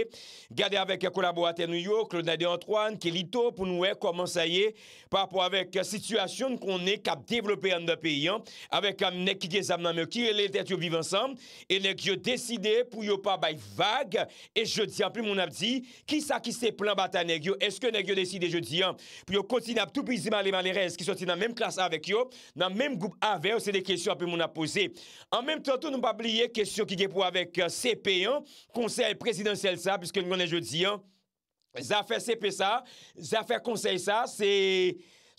gade avèk ya kolaborate nou yo klonade Antoine, ki lito pou nou wè kouman sa yè parpou avèk situasyon konè kap devlopè an nan peyi an avèk amèk ki te zamnam ki lèl tètyo viv ansamble E nèk yo deside pou yo pa bay vage, e jodi anpil moun ap di, ki sa ki se plan bata nèk yo, eske nèk yo deside jodi anpil yo kontine ap tou pizima leman le rez ki soti nan mèm klas avèk yo, nan mèm goup avè, ou se de kèsyon apil moun ap pose. An mèm tonto nou pa pliye kèsyon ki ge pou avèk euh, CP anpil, konser presidensel sa, piske nou moun anpil jodi anpil, zafè CP sa, zafè konser sa, se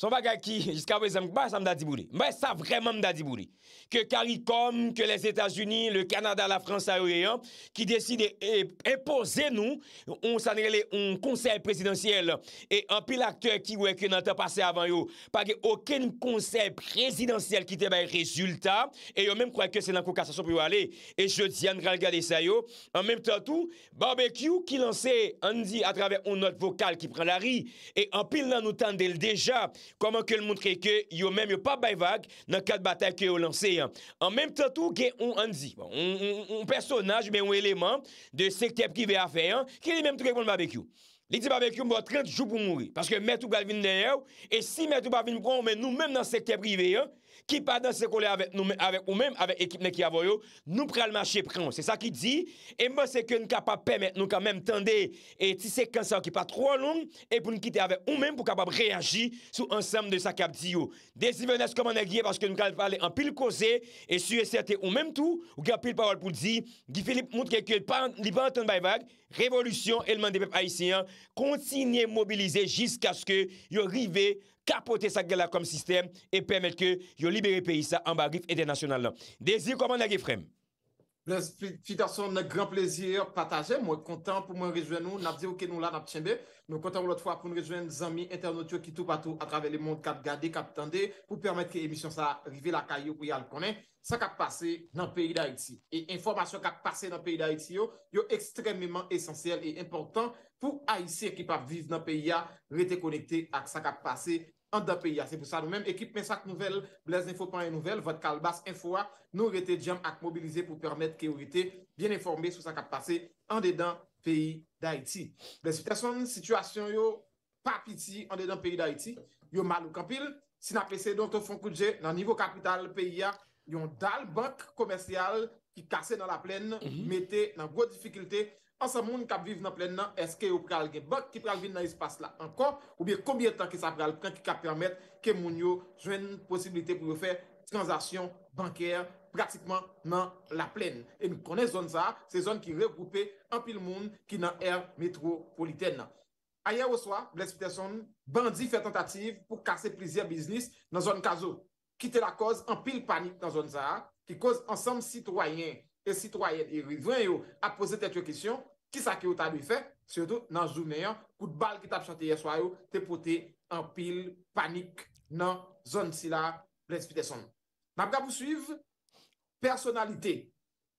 son vage ak ki, jiska wèzèm, mwen sa mda dibouri, mwen sa vreman mda dibouri. ke karikom, ke les Etats-Unis, le Kanada, la France, a yo yon, ki deside e impose nou on sanerele, on konsep prezidentiel, e an pi l'akteur ki wè ke nan te pase avan yo, pake oken konsep prezidentiel ki te bè rezultat, e yo mèm kwa ke se nan koukasasyon pou yo ale, e je diyan ral gade sa yo, an mèm tatou, barbecue ki lanse, an di a travè on not vokal ki pran la ri, e an pil nan nou tan del deja, koman ke l'montre ke yo mèm yo pa bay vag nan kat batay ke yo lanse yo, An menm tatou gen ou anzi Ou personaj men ou eleman De sekte prive afeyan Ki li menm touke konn babekyou Li di babekyou mbo 30 jou pou mouri Paske met ou balvin denyev E si met ou balvin prou men nou menm nan sekte prive afeyan Kipa dan se kolè avè ou mèm, avè ekipne ki avoyou, nou pral mache pran. Se sa ki di, e mwen se ke nou kapap pèmèt nou kan mèm tende, e ti se kansan ki pa tro long, e pou nou kite avè ou mèm pou kapap reagi sou ansam de sa kap di yo. Desi vènes koman agye, paske nou kalp pale an pil koze, e su eserte ou mèm tou, ou ka pil pawal pou di, gifilip moun kèkèl li pa an ton baybag, revolusyon elman de pep haisyan, kontinye mobilize jis kaskè yo rivey, kapote sa gela kom sistem e pemet ke yo libere peyi sa an bagrif et den nasyonal nan. Dezi, koman nage frem? Blan, fitasyon nan gran plezyer pataje, mwen kontan pou mwen rejwen nou, nap diw ke nou la nap tjenbe, mwen kontan pou lot fwa pou mwen rejwen zami internetyo ki tou patou atravele moun kap gade, kap tende, pou pemet ke emisyon sa rive la kayo pou yal konen, sa kak pase nan peyi da etsi. E informasyon kak pase nan peyi da etsi yo, yo ekstremement esensyel e importan pou a isi ekip ap vive nan peyi ya, rete konekte ak sa kap pase an dan peyi ya. Se pou sa nou men, ekip men sak nouvel, blèz nifo panye nouvel, vat kalbas, enfoa, nou rete djam ak mobilize pou permette ki ou rete bien informe sou sa kap pase an den dan peyi da iti. Bespita son, situasyon yo pap iti an den dan peyi da iti, yo malou kapil, si na pese don to fon kouje, nan nivou kapital peyi ya, yon dal bank komersyal ki kase nan la plen, mhm. mette nan bro difikilte An sa moun kap viv nan plèn nan, eske yo pral ge bok ki pral vin nan espas la ankon, ou biye koubyen tan ki sa pral pran ki kap permèt ke moun yo jwen posibilite pou refè transasyon bankèr pratikman nan la plèn. E nou konè zon za, se zon ki regroupe an pil moun ki nan er metro politè nan. Ayer ou swa, Blesse Peterson bandi fè tentative pou kase plizier biznis nan zon kazo. Kite la koz an pil panik nan zon za, ki koz an sam sitwayen e sitwayen e rivren yo apose tetwe kisyon, Ki sa ki yo ta li fe, se yo do nan jounen yon, kout bal ki tap chante ye swa yo, te pote an pil panik nan zon si la blenspite son. Na bra pou suiv, personalite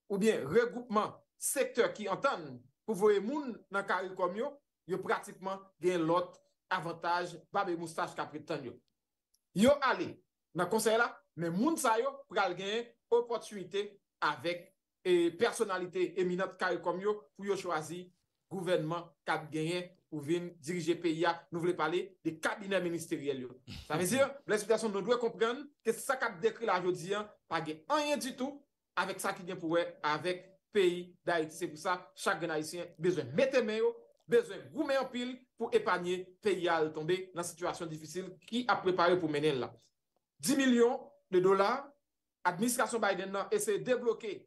ou bien regoupman, sektor ki an tan pou vwoye moun nan karil kom yo, yo pratikman gen lot avantaj babi moustache kapri tan yo. Yo ale nan konsey la, men moun sa yo pral gen opotunite avèk. e personalite eminat kare komyo pou yo chwazi gouvenman kap genyen pou vin dirije PIA. Nou vle pale de kabine ministeriel yo. Sa ve zir, bles lason nou dwe komprende ke sa kap dekri la jodi yan, pa gen anyen di tou avek sa ki gen pou we, avek PIA. Se pou sa, chak genay siyen, bezwen mette men yo, bezwen goumen yon pil pou epanye PIA al tombe nan situasyon difisil ki ap prepare pou menen la. 10 milyon de dolar, administrasyon Biden nan ese debloke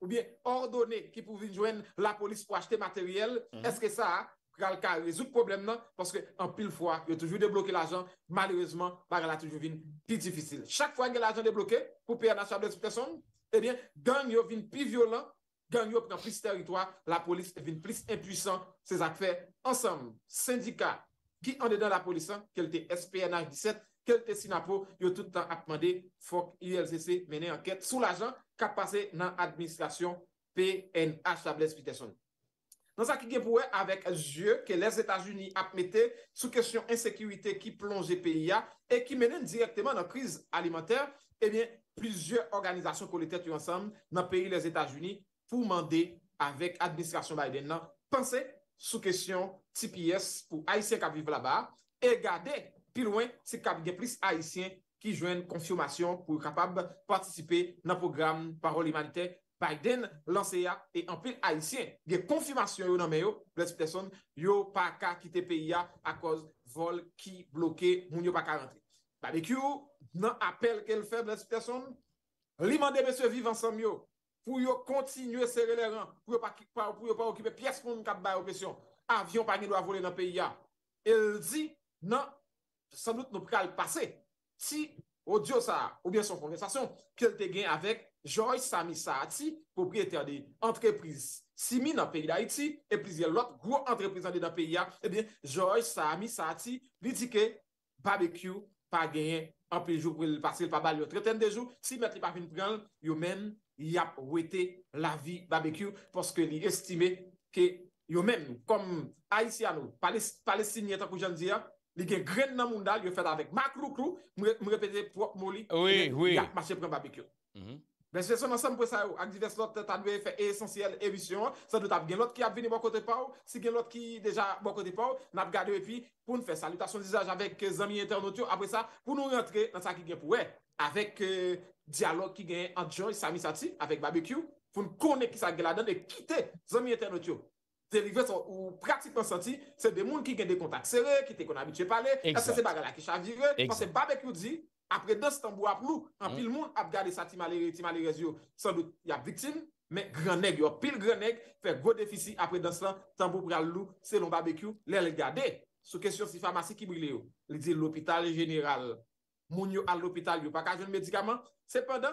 ou bien ordonné ki pou mhm. vin jwen la polis pou achete materyel, eske sa, kal ka, rezout problem nan, paske an pil fwa, yo toujou deblokè la jan, malouezman, baga la toujou vin pi difisil. Chak fwa gen la jan deblokè, pou PNH 17, e bien, gang yo vin pi violon, gang yo nan plis teritwa, la polis vin plis impwisan, se zak fè, ansam, syndika, ki an de dan la polis, kelte SPNH 17, kel tesi na pou yo tout an ap mande fok ILCC menen anket sou la jan kap pase nan administrasyon PNH tables piteson. Nan sa ki genpouwe avèk zye ke les Etats-Unis ap mette sou kesyon insekirite ki plonje PIA e ki menen direkteman nan kriz alimenter, ebyen, plizye organizasyon kolete tu ansam nan peri les Etats-Unis pou mande avèk administrasyon Biden nan panse sou kesyon TPS pou Aisyen kap vive la bar e gade... Pi lwen, se kap ge plis Haitien ki jwen konfirmasyon pou e kapab patisipe nan program parol imanite. Biden lanse ya e anpil Haitien. Ge konfirmasyon yo nanme yo, bles pteson, yo pa ka kite PIA a koz vol ki bloke moun yo pa karante. Ba dek yo nan apel ke l feb bles pteson, limande mese vivan sanm yo pou yo kontinye sere le ran, pou yo pa okipe piaskoun kap bay opesyon. Avyon pa ni lwa vole nan PIA. El di nan... San lout nou pral pase, si ou diyo sa, ou bien son fonkensasyon, kel te gen avèk, Joy Samisa ati, popri etè an de entreprise simi nan peyi da iti, e plizye lòt, gwo entreprise an de nan peyi ya, ebyen Joy Samisa ati, li dike, barbecue pa gen an peyi jou pril pasil pa bal yo treten de jou, si metri pa fin pral, yo men yap wete la vi barbecue, poske li estime ke yo men, kom Aisyano, Palestiniye tan pou jan diya, li gen gren nan moun dal, yo fèd avèk. Ma krou-krou, mou repède mou li. Oui, e oui. Ya, ma chè pren babikyo. Mhm. Ben se son ansèm pou sa yo, ak divers lot tanwe fè esensyèl, evisyon, sa dout ap gen lot ki ap vini bò kote pa ou, si gen lot ki deja bò kote pa ou, nap gade ou epi pou nou fè salutasyon zizaj avèk zami euh, eternotyo, ap wè sa pou nou rentre nan sa ki gen pou wè, avèk euh, dialog ki gen anjyon, sami satsi, avèk babikyo, pou nou konè ki sa gè la den e kite zami eternotyo. De rive son ou pratik monsanti, se de moun ki gen de kontak serè, ki te kon abit che pale, se se bagala ki chavire, se babek yo di, apre dos tambou ap lou, an pil moun ap gade sa timalere, timalere yo, san lout ya vitin, men graneg yo, pil graneg, fe go defisi apre dos lan, tambou pral lou, se lon babek yo, lè lè gade. Sou kesyon si famasi ki brile yo, li di l'opital geniral, moun yo al l'opital yo, bakaj yon medikaman, se padan,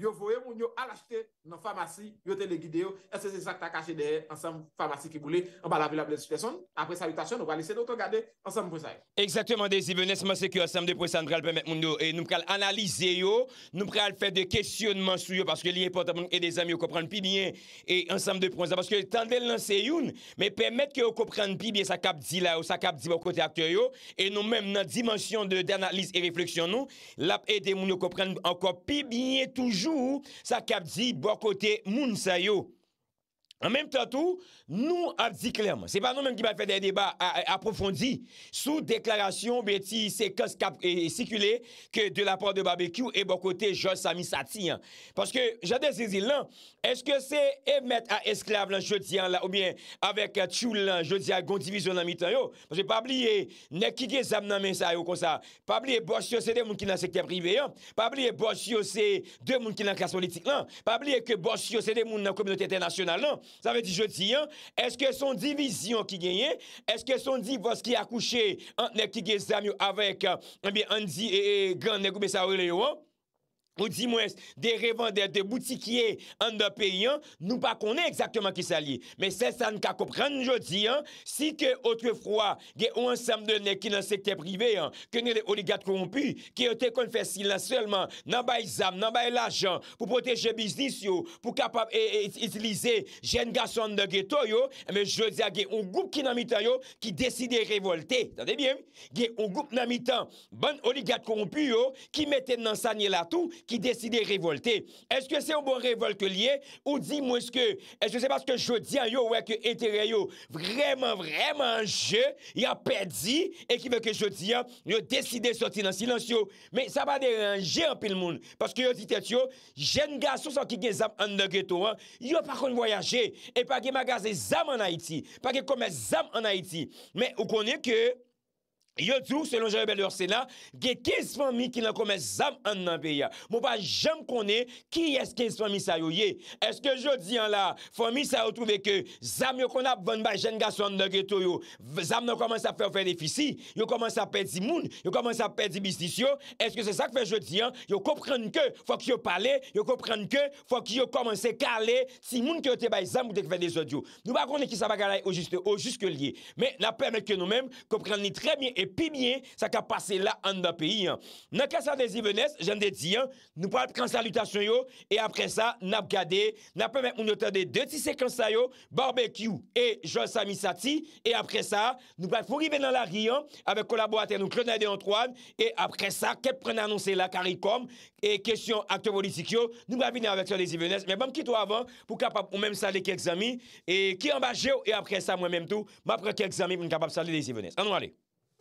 yo voye moun yo al achete. nan famasi, yo te legide yo, et se se sak ta kache de ansem famasi ki boule, an ba la vilap lesi teson, apre sa vitasyon, an ba lise nou to gade, ansem pou sa yon. Eksaktouman de zibe, nesman se ki ansem de pou sa anbreal pwemet moun yo, nou pral analize yo, nou pral fè de kesyonman sou yo, paske liye portaboun e de zami yo kopran pi bine, e ansem de pou anse, paske tendel nan se yon, me pwemet ki yo kopran pi bine sa kap di la, ou sa kap di bo kote aktyo yo, e nou menm nan dimensyon de danalize e refleksyon nou, lap e de moun yo kote moun sayou. An menm tan tou, nou ap di klem. Se pa nou menm ki pa fe de deba aprofondi sou deklarasyon beti se kos kap e eh, sikule ke de la port de barbekyou e bon kote Jos Samisati an. Paske jade se zile lan, eske se emet a esklav lan choti an la ou bien avek euh, chou lan choti an gondivison nan mitan yo. Paske pabliye nekige zam nan mensay yo konsa. Pabliye bosh yo se de moun ki nan sekte priveyan. Pabliye bosh yo se de moun ki nan klas politik lan. Pabliye ke bosh yo se de moun nan kominote internasyonal lan. Sa ve di joti an, eske son divizyon ki genye, eske son di vos ki akouche ant nek ki genye zamyo avek an bi anzi e gan nek oube sa oube yo an? ou di mwes de revende, de boutikye an da peyi an, nou pa konen ekzakteman ki sa li. Men se san kakop, ran jodi an, si ke ote froy, ge ou ansam de ne ki nan sekte prive an, ke ne de oligat korompu, ki yo te konfes silan selman, nan bay zam, nan bay lajan, pou poteje biznis yo, pou kapap et itilize jen gason de geto yo, men jodi an, ge ou goup ki nan mitan yo, ki deside revolte, tante bien, ge ou goup nan mitan, ban oligat korompu yo, ki meten nan sanye la tou, ki deside revolte. Eske se yon bon revolte liye, ou di mweske, eske se paske jodi an yo weke etere yo, vreman vreman anje, yon pedi, e ki veke jodi an, yon deside soti nan silans yo. Me sa pa derange an pil moun, paske yon titet yo, jen ga sou sa ki gen zam an degeto an, yon pa kon voyaje, e pa gen magaze zam an Haiti, pa gen kome zam an Haiti. Me ou konye ke... Yo tou, selon jayou bel orsenan, ge kez fami ki nan kome zam an nan beya. Mou pa jem kone, ki eske kez fami sa yo ye? Eske jodi an la, fami sa yo touve ke, zam yo kona bon bay jen gason nan geto yo. Zam nan kome sa fe ou fe defisi, yo kome sa pe di moun, yo kome sa pe di mistis yo. Eske se sa ke fe jodi an, yo komprende ke, fwa ki yo pale, yo komprende ke, fwa ki yo kome se kale, si moun ki yo te bay zam ou dek fe de zodyo. Nou pa kone ki sa bagalay ou juske liye. Me, nan pwemek yo nou mem, komprende ni tre miye E Pimiye, sa ka pase la an da peyi Na kasa de zivenes, jan de ti Nou pa alp kan salutasyon yo E apre sa, nap gade Nap pe men un yotade de ti sekansa yo Barbekyou, e jol sami sati E apre sa, nou pa furi venan la ri Ape kolabo ate nou krenade an troan E apre sa, kep prena anonsen la Karikom, e kesyon akte politik yo Nou pa vina avak sa de zivenes Me bom ki to avan, pou kapap Ou men sali kek zami, e ki amba je E apre sa, mwen menm tou, mwen apre kek zami Poun kapap sali de zivenes, an nou ale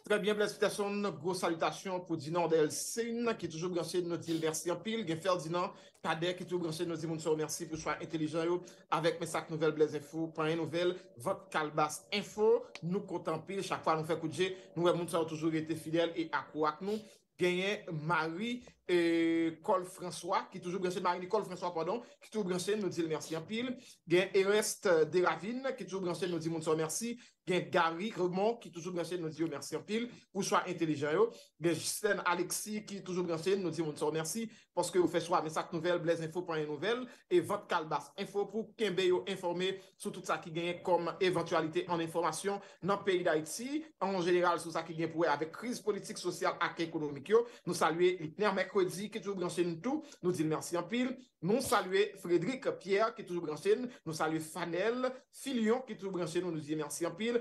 Trè bien, blazitasyon, nouk gros salutasyon pou dinan Odel Sen, ki toujou branche nou di l versi apil. Gen fel dinan Kade, ki toujou branche nou di mounso remersi, pou chwa entelijan yo, avek mesak nouvel blazifou, panye nouvel, vot kalbas info, nou kontan pil, chakwa nou fekou dje, nouwe mounso yo toujou ete fidel, e akou ak nou, genye Marie euh, Colfransois, ki toujou branche, Marie Colfransois, pardon, ki toujou branche nou di l versi apil. Gen Erest euh, Deravin, ki toujou branche nou di mounso remersi, gen Gary Gremon ki toujou branchen nou diyo mersi anpil pou chwa entelejanyo gen Justin Alexi ki toujou branchen nou diyo moun sou mersi pwoske ou fè chwa mè sak nouvel blèz info pwè nouvel e vòt kalbas info pou ken beyo informe sou tout sa ki genye kom eventualite an informasyon nan peyi da iti an genyral sou sa ki gen pouwe ave kriz politik sosyal ak ekonomik yo nou salwe Litner Mekodi ki toujou branchen nou diyo mersi anpil nou salwe Frédéric Pierre ki toujou branchen nou salwe Fanel Filion ki toujou branchen nou diyo mersi anpil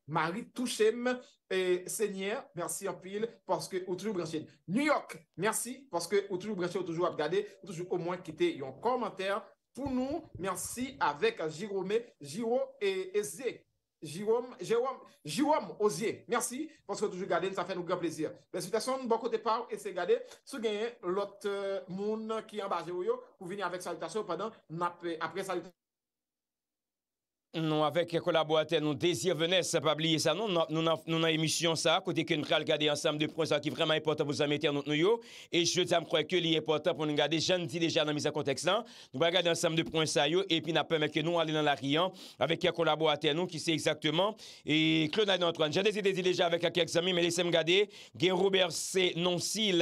Marie Touchem et eh, Seigneur, merci en pile, parce que, ou toujou Bransien. New York, merci, parce que, ou toujou Bransien, ou toujou Abgade, ou toujou, ou mwen kite yon kommenter. Pou nou, merci, avek Jirome, Jiro e Eze, Jirom, Jirom, Jirom Ozye, merci, parce que toujou Abgade, nou sa fè nou gran plezir. Besi tasyon, boko te pav, ese Abgade, sou genye lot euh, moun ki yon ba Jiroyo, pou vini avek salutasyon, padan, napè, apre salutasyon. Non, avèk kè kolabo atè nou, dézir vènes, sa pabliye sa nou, nou nan emisyon sa, kote kè nou kè al gade an sam de poun, sa ki vreman e potap ou zan metè an nou yo, e jè zan mkwè kè li e potap, pou nou gade jan di lèjè an an mizan konteks lan, nou ba gade an sam de poun sa yo, epi nan pè mèkè nou alè nan la riyan, avèk kè kolabo atè nou, ki se exaktèman, e klonay nan an tron, jan dézir dèzir lèjè avèk akèk zami, mè lèzèm gade, gen roubèr se non sil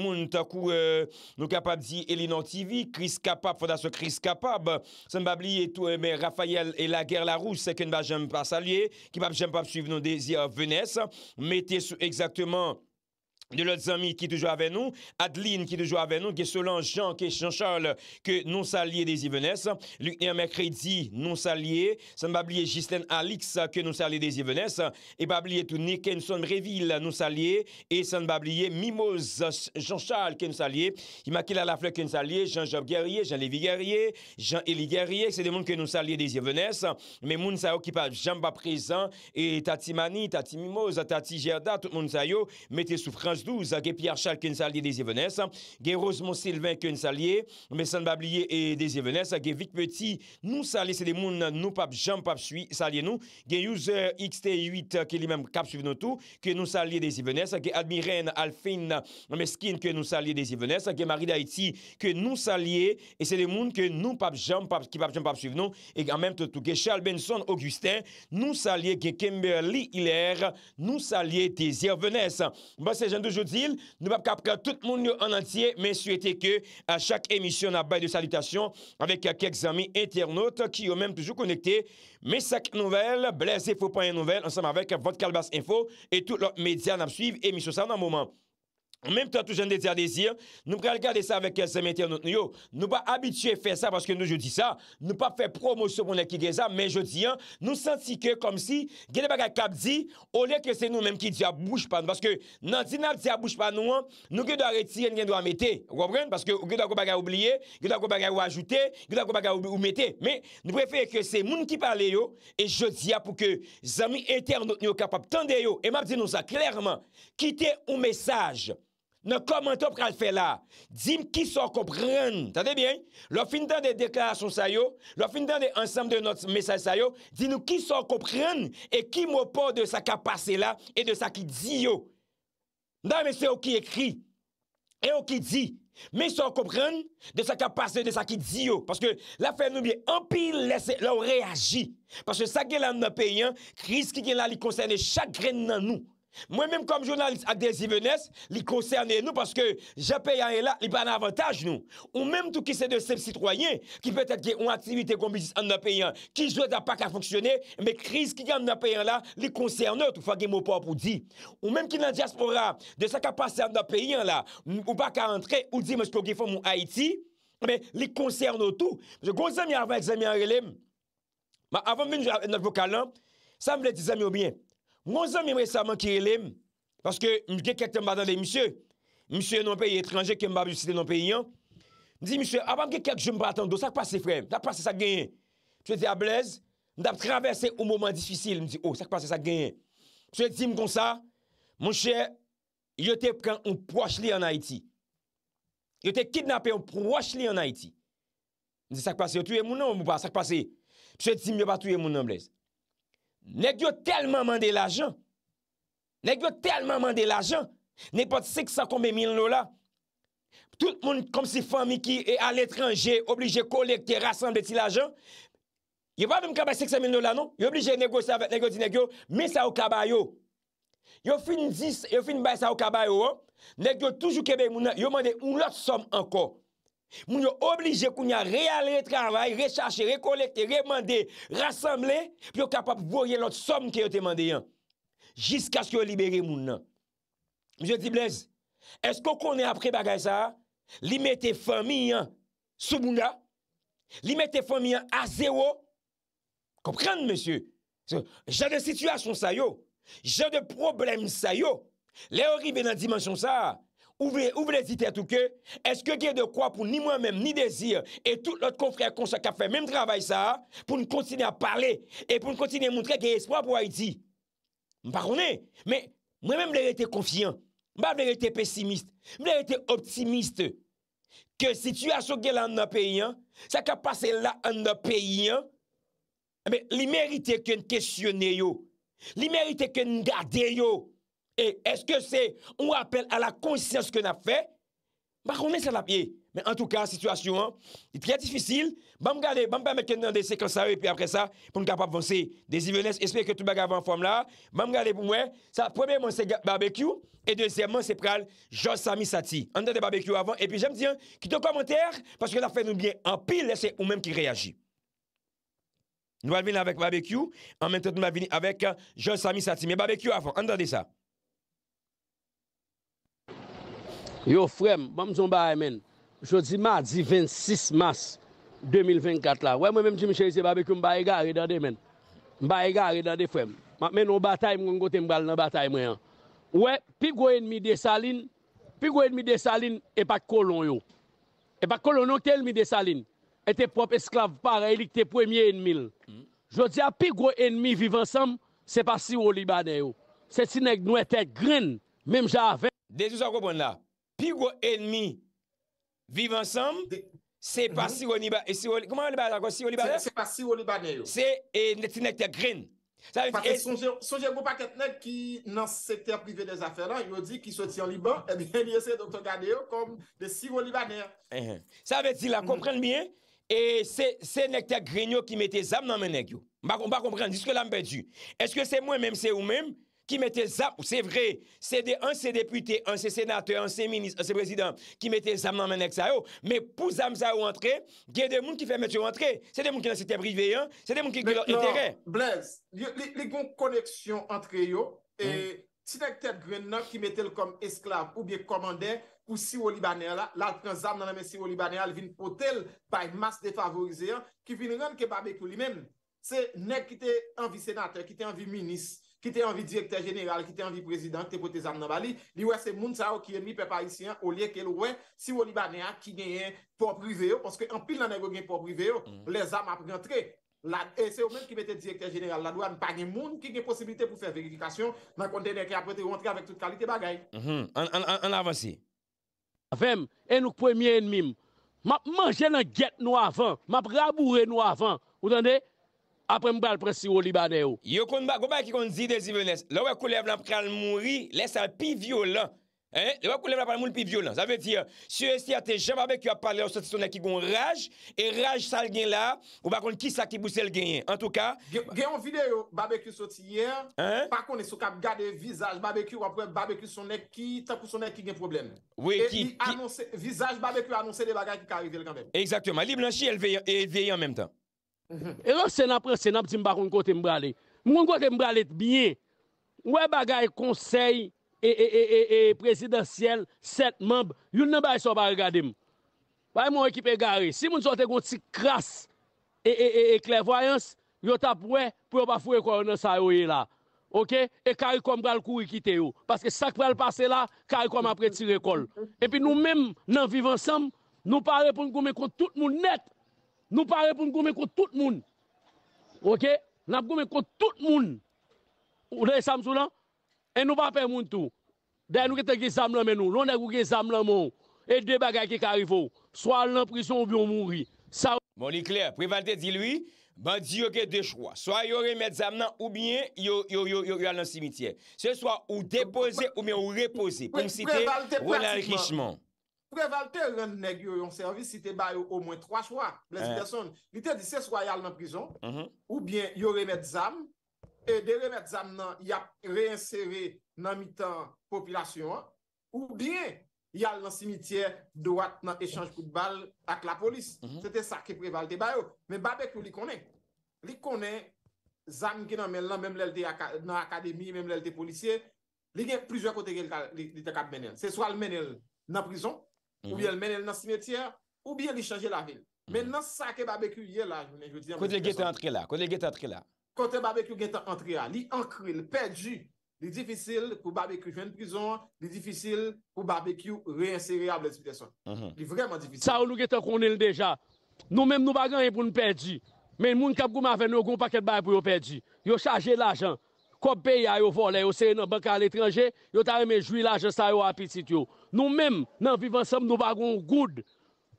moun, takou euh, nou kapab di Elinantivi, kris kapab, foda se kris kapab, sen bab li etou eh, rafayel e la ger la rou, seken ba jen pa salye, ki bab jen pa suiv nou dezi venes, mette sou ekzakteman de l'autre amis qui toujours avec nous, Adeline qui toujours avec nous, qui est Jean, qui Jean-Charles, que nous salier des Yvenes, Luc mercredi, nous salier, sans oublier Justin Alix, que nous salier des Yvenes, et pas oublier tout Kenson Reville, nous salier, et sans oublier Mimose, Jean-Charles, qui nous salier, la fleur qui est salier, Jean-Job Guerrier, Jean-Lévi Guerrier, Jean-Élie Guerrier, c'est des gens que nous salier des Yvenes, mais moun sa qui pas jamais présent, et Tati Mani, Tati Mimose, Tati Gerda, tout le monde sa yo, mettez souffrance 12-12, qui Pierre Charles Kinsalier des Yévenès, qui Rosemont Sylvain Kinsalier, mais sans Bablier et des Yévenès, que Vic Petit, nous salier, c'est des mouns, nous pas jambes, pas salier nous, qui User XT8, qui lui-même cap suivre nous tout, que nous salier des Yévenès, que Admirène Alphine Meskin, que nous salier des Yévenès, que Marie d'Haïti, que nous salier, et c'est des mouns que nous pas pas qui pas Jean pas suivre nous, et en même temps, que Charles Benson Augustin, nous salier, que Kimberly Hilaire, nous salier des Yévenès. Bah, c'est joudil, nou pap kap ka tout moun yo an antye, men sou ete ke a chak emisyon a bay de salutasyon avek kek euh, zami internot ki yo men toujou konekte, men sak nouvel blaze fo panye nouvel, ansam avek vodkal bas info, et tout lop medyan ap suiv emisyon sa nan mouman mèm tò tou jèn de tèr désir, nou prè gade sa vè kè se metè anot nou yo, nou pa abitue fè sa, paske nou jò di sa, nou pa fè promo sou pou nè kè kè sa, mè jò di an, nou santi kè kom si, gè de baga kap di, ou lè kè se nou mèm ki di a bouj pa nou, paske nan di nan di a bouj pa nou an, nou gè dò a reti, gè dò a metè, wò brèn, paske gè dò a go baga oubliye, gè dò a go baga ou ajoute, gè dò a go baga ou metè, mè, nou prefe kè se m nan komento pral fè non, la di m ki sa kopren lò fin dan de deklarasyon sa yo lò fin dan de ansam de not mesaj sa yo di nou ki sa kopren e ki m wopo de sa kapase la e de sa ki di yo nan men se ou ki ekri e ou ki di men sa kopren de sa kapase de sa ki di yo paske la fè nou bi empil lè se lò reagi paske sa gelan nan peyan kriz ki gen la li konseyne chagren nan nou Mwen menm kom jounalist ak desi vènes, li konserne nou paske japèyan e la, li ban avantage nou. Ou menm tou ki se de sep sitroyen, ki pètè ki yon aktivite kon mi jis an nan peyan, ki jwè da pa ka fonksyonè, me kriz ki yon nan peyan la, li konserne tou fagye mòpòp ou di. Ou menm ki nan diaspora, de sa ka pase an nan peyan la, ou baka antre ou di mòs kòkifon moun Haiti, menm li konserne tout. Je gòzè mi avèk zè mi an relèm, ma avèm vèm nan vò kalan, sa mwen lè di zè mi obyèm. Monsèm mèm resaman ki elèm, paske mge kek kem badande, msè, msè yon anpey etranje kem bab yon siten anpey yon, mdi msè, aban kek kek jom batande, sa kpase frem, sa kpase sa genyen. Pse di ablez, mdap travese ou mouman disfisil, mdi oh, sa kpase sa genyen. Pse di mkonsa, monsè, yote pran ou pwash li an Haiti. Yote kidnapè ou pwash li an Haiti. Mdi sa kpase, yo tuye mounan ou mwou pa, sa kpase. Pse di myo pa tuye mounan ablez. Nèk yo telman mande l'ajan, nèk yo telman mande l'ajan, nèk pot 600,000,000 lola, tout moun kom si fami ki e al etranje oblije kolek te rassemble ti l'ajan, yi wad m kaba 600,000,000 lola non, yi oblije negosi avet, negosi negyo, mi sa w kaba yo, yo fin dis, yo fin bay sa w kaba yo, oh. nèk yo toujou kebe mounan, yo mande un lot som anko. Moun yo oblije koun ya reale travay, rechache, rekolekte, remande, rassemble Pyo kapap voye lot som ke yo temande yon Jiska se yo libere moun nan Moun yo di blez, esko konen apre bagay sa? Li mette fami yon sou moun la? Li mette fami yon a zero? Komprende monsye? Jade situasyon sa yo Jade problem sa yo Le ori men nan dimensyon sa a Ou vle zite a touke, eske gen de kwa pou ni mwen menm, ni dezir, e tout lot konfrey kon chaka fe menm travay sa, pou nou kontine a pale, e pou nou kontine moun tre gen espwa pou Haiti. Mpa konen, mwen menm mle rete konfyan, mba mle rete pesimist, mle rete optimist, ke situasyon gen lan nan peyi, chaka pase lan nan peyi, li merite ken keshyonen yo, li merite ken gade yo, Et est-ce que c'est un rappel à la conscience que nous avons fait Bah, on est ça la pied. Mais en tout cas, la situation hein, est très difficile. Je bah, vais regarder, je bah, vais permettre dans des séquences et puis après ça, pour nous capable avancer. Des Ivenes, j'espère que tout le monde en forme là. Je bah, vais regarder pour moi. Ça, premièrement, c'est barbecue. Et deuxièmement, c'est pral Georges Sami Sati. On a des barbecue avant. Et puis, j'aime dire, quitte un commentaire, parce que la fait nous bien en pile, c'est ou même qui réagit. Nous allons venir avec barbecue. En même temps, nous allons venir avec Georges euh, Sami Sati. Mais barbecue avant, entendez ça. Yo frem, mam zon ba a men, jodi ma di 26 mas 2024 la. Wè mwen men jimichelize babekou mba e ga a redande men. Mba e ga a redande frem. Mwen ou batay mwen gote mgal nan batay mwen. Wè, pi gwen mi de salin, pi gwen mi de salin epak kolon yo. Epak kolon nou tel mi de salin. E te prop esklav para, elik te premye en mil. Jodi a pi gwen mi vivan sam, se pa si ou li bade yo. Se ti neg nou ete gren, men mja aven. Dejou sa kopon la. Pi wè enmi vive ansam, se pa si wè libanè yo. Koman wè libanè yo? Se pa si wè libanè yo. Se e neti neti grene. Sa ve e- di eh eh, eh. la, kompren miye, mhm. e se neti grene yo ki mette zam nan menè yo. Ba kompren, diske la mbe dju. Eske se mwè mèm, se wè mèm? ki mette za, ou se vre, se de an se depute, an se senate, an se minis, an se prezident, ki mette zam nan menek sa yo, me pou zam za yo antre, mm. gen de moun ki fe mette yo antre, se de moun ki nan se te briveyen, se de moun ki ki lor itere. Mek, moun, Blaise, li goun koneksyon antre yo, e si nek te gwen nan ki mette l kom esklave ou biye komande, ou siwo libaner la, la kwen zam nan menek siwo libaner al vin potel, bay mas defavorize ki vin ren ke babekou li men, se nek ki te an vi senate, ki te an vi minis, Ki te anvi direktèr jeneral, ki te anvi prezident, ki te pote zam nan bali, li wè se moun sa wè ki enmi pe parisyen ou liye ke louwen, si wè li ba ne a ki genyen pou prive yo, ponske an pil nan enge genyen pou prive yo, mm. le zam ap rentre. E se wè men ki pote direktèr jeneral, la lwa n'pagne moun ki genye posibilite pou fè verifikasyon, man kontene ki ap rete rentre avèk tout kalite bagay. Mm-hmm. An avansi. Afem, en nouk premye enmim, map manje nan gèt nou avan, map raboure nou avan, ou dande? apre mbe al presi ou li bade ou. Yo kon bak, kon bak ki kon zide zi vènes, lò wè kou lev lan pran moun ri, lè sa pi violan, lò wè kou lev lan pran moun pi violan, sa vè dir, si yo esti a te jen babek yo ap pale, ou sa ti sonè ki goun raj, e raj sa l gen la, ou bak kon ki sa ki bouse l gen yen, en tou ka. Gen yon videyo, babek yo sa ti yen, pak kon e sou kap gade vizaj babek yo, apre babek yo sonè ki, ta pou sonè ki gen probleme. Oui, ki. E li anonsè, vizaj babek yo anonsè de bagay ki ka rive l gen E ron sen apre sen ap di mba konkote mbrale Mkonkote mbrale te bie Ou e bagay konsey E e e e e prezidentiyel Set mb Yon nan bay so bari gadim Bayi mwen ekip e gare Si moun sote kon ti kras E e e e klervoyans Yo tap wè pou yo bafou e koronan sa yo ye la Ok? E karikom pral kou i kite yo Paske sak pral pase la Karikom apre ti rekol E pi nou men nan viv ansam Nou pa repon kou me kon tout moun net Nou pare pou m gom e kou tout moun, ok, nap gom e kou tout moun. Ou dey sam sou lan, e nou pa pe moun tou. Dey nou ke tekeke sam lan men nou, lon e kou keke sam lan moun, e deba kakek kwa rifou. Sou al l'impri son ou bi on moun ri. Mon l'ikler, Prevalde di lui, bandi yo ke dechroa. Sou a youre men zam nan ou bien, you al nan simitye. Sou a ou depose ou men ou repose, pou m site volalikishman. Prevalte renne neg yo yon servis si te bayo o mwen 3 chwa. Ple s'il yason, li te di se swa yal nan prizon, mm-hmm. ou bien yo remet zam, e de remet zam nan yap reinsere nan mitan popilasyon, ou bien yal nan simitye doat nan eschanj kout bal ak la polis. Se mm-hmm. te sa ki prevalte bayo. Men babek yo li konen. Li konen zam ki nan men lan, menm lel de akademi, menm lel de polisye, li gen plizwa kote gen li te kap menen. Se swal menen nan prizon, Ou byen mm-hmm. li menen nan simetyer Ou byen li mm-hmm. chanje la vil Men nan sa ke barbecue yel la Kote le gete antre la Kote le barbecue gete antre la Li ancre, li perdi Li difisil pou barbecue jwen prizon Li difisil pou barbecue reinseri A bledipite son Sa ou nou gete konel deja Nou menm nou bagan yon pou nou perdi Men moun kap koum aven yo goun paket bay pou yo perdi Yo chanje la jan Kop beya yo vole yo seye nan banka al etranje Yo ta reme jwi la jan sa yo apitit yo Nou mèm nan vivansèm nou bagoun goud.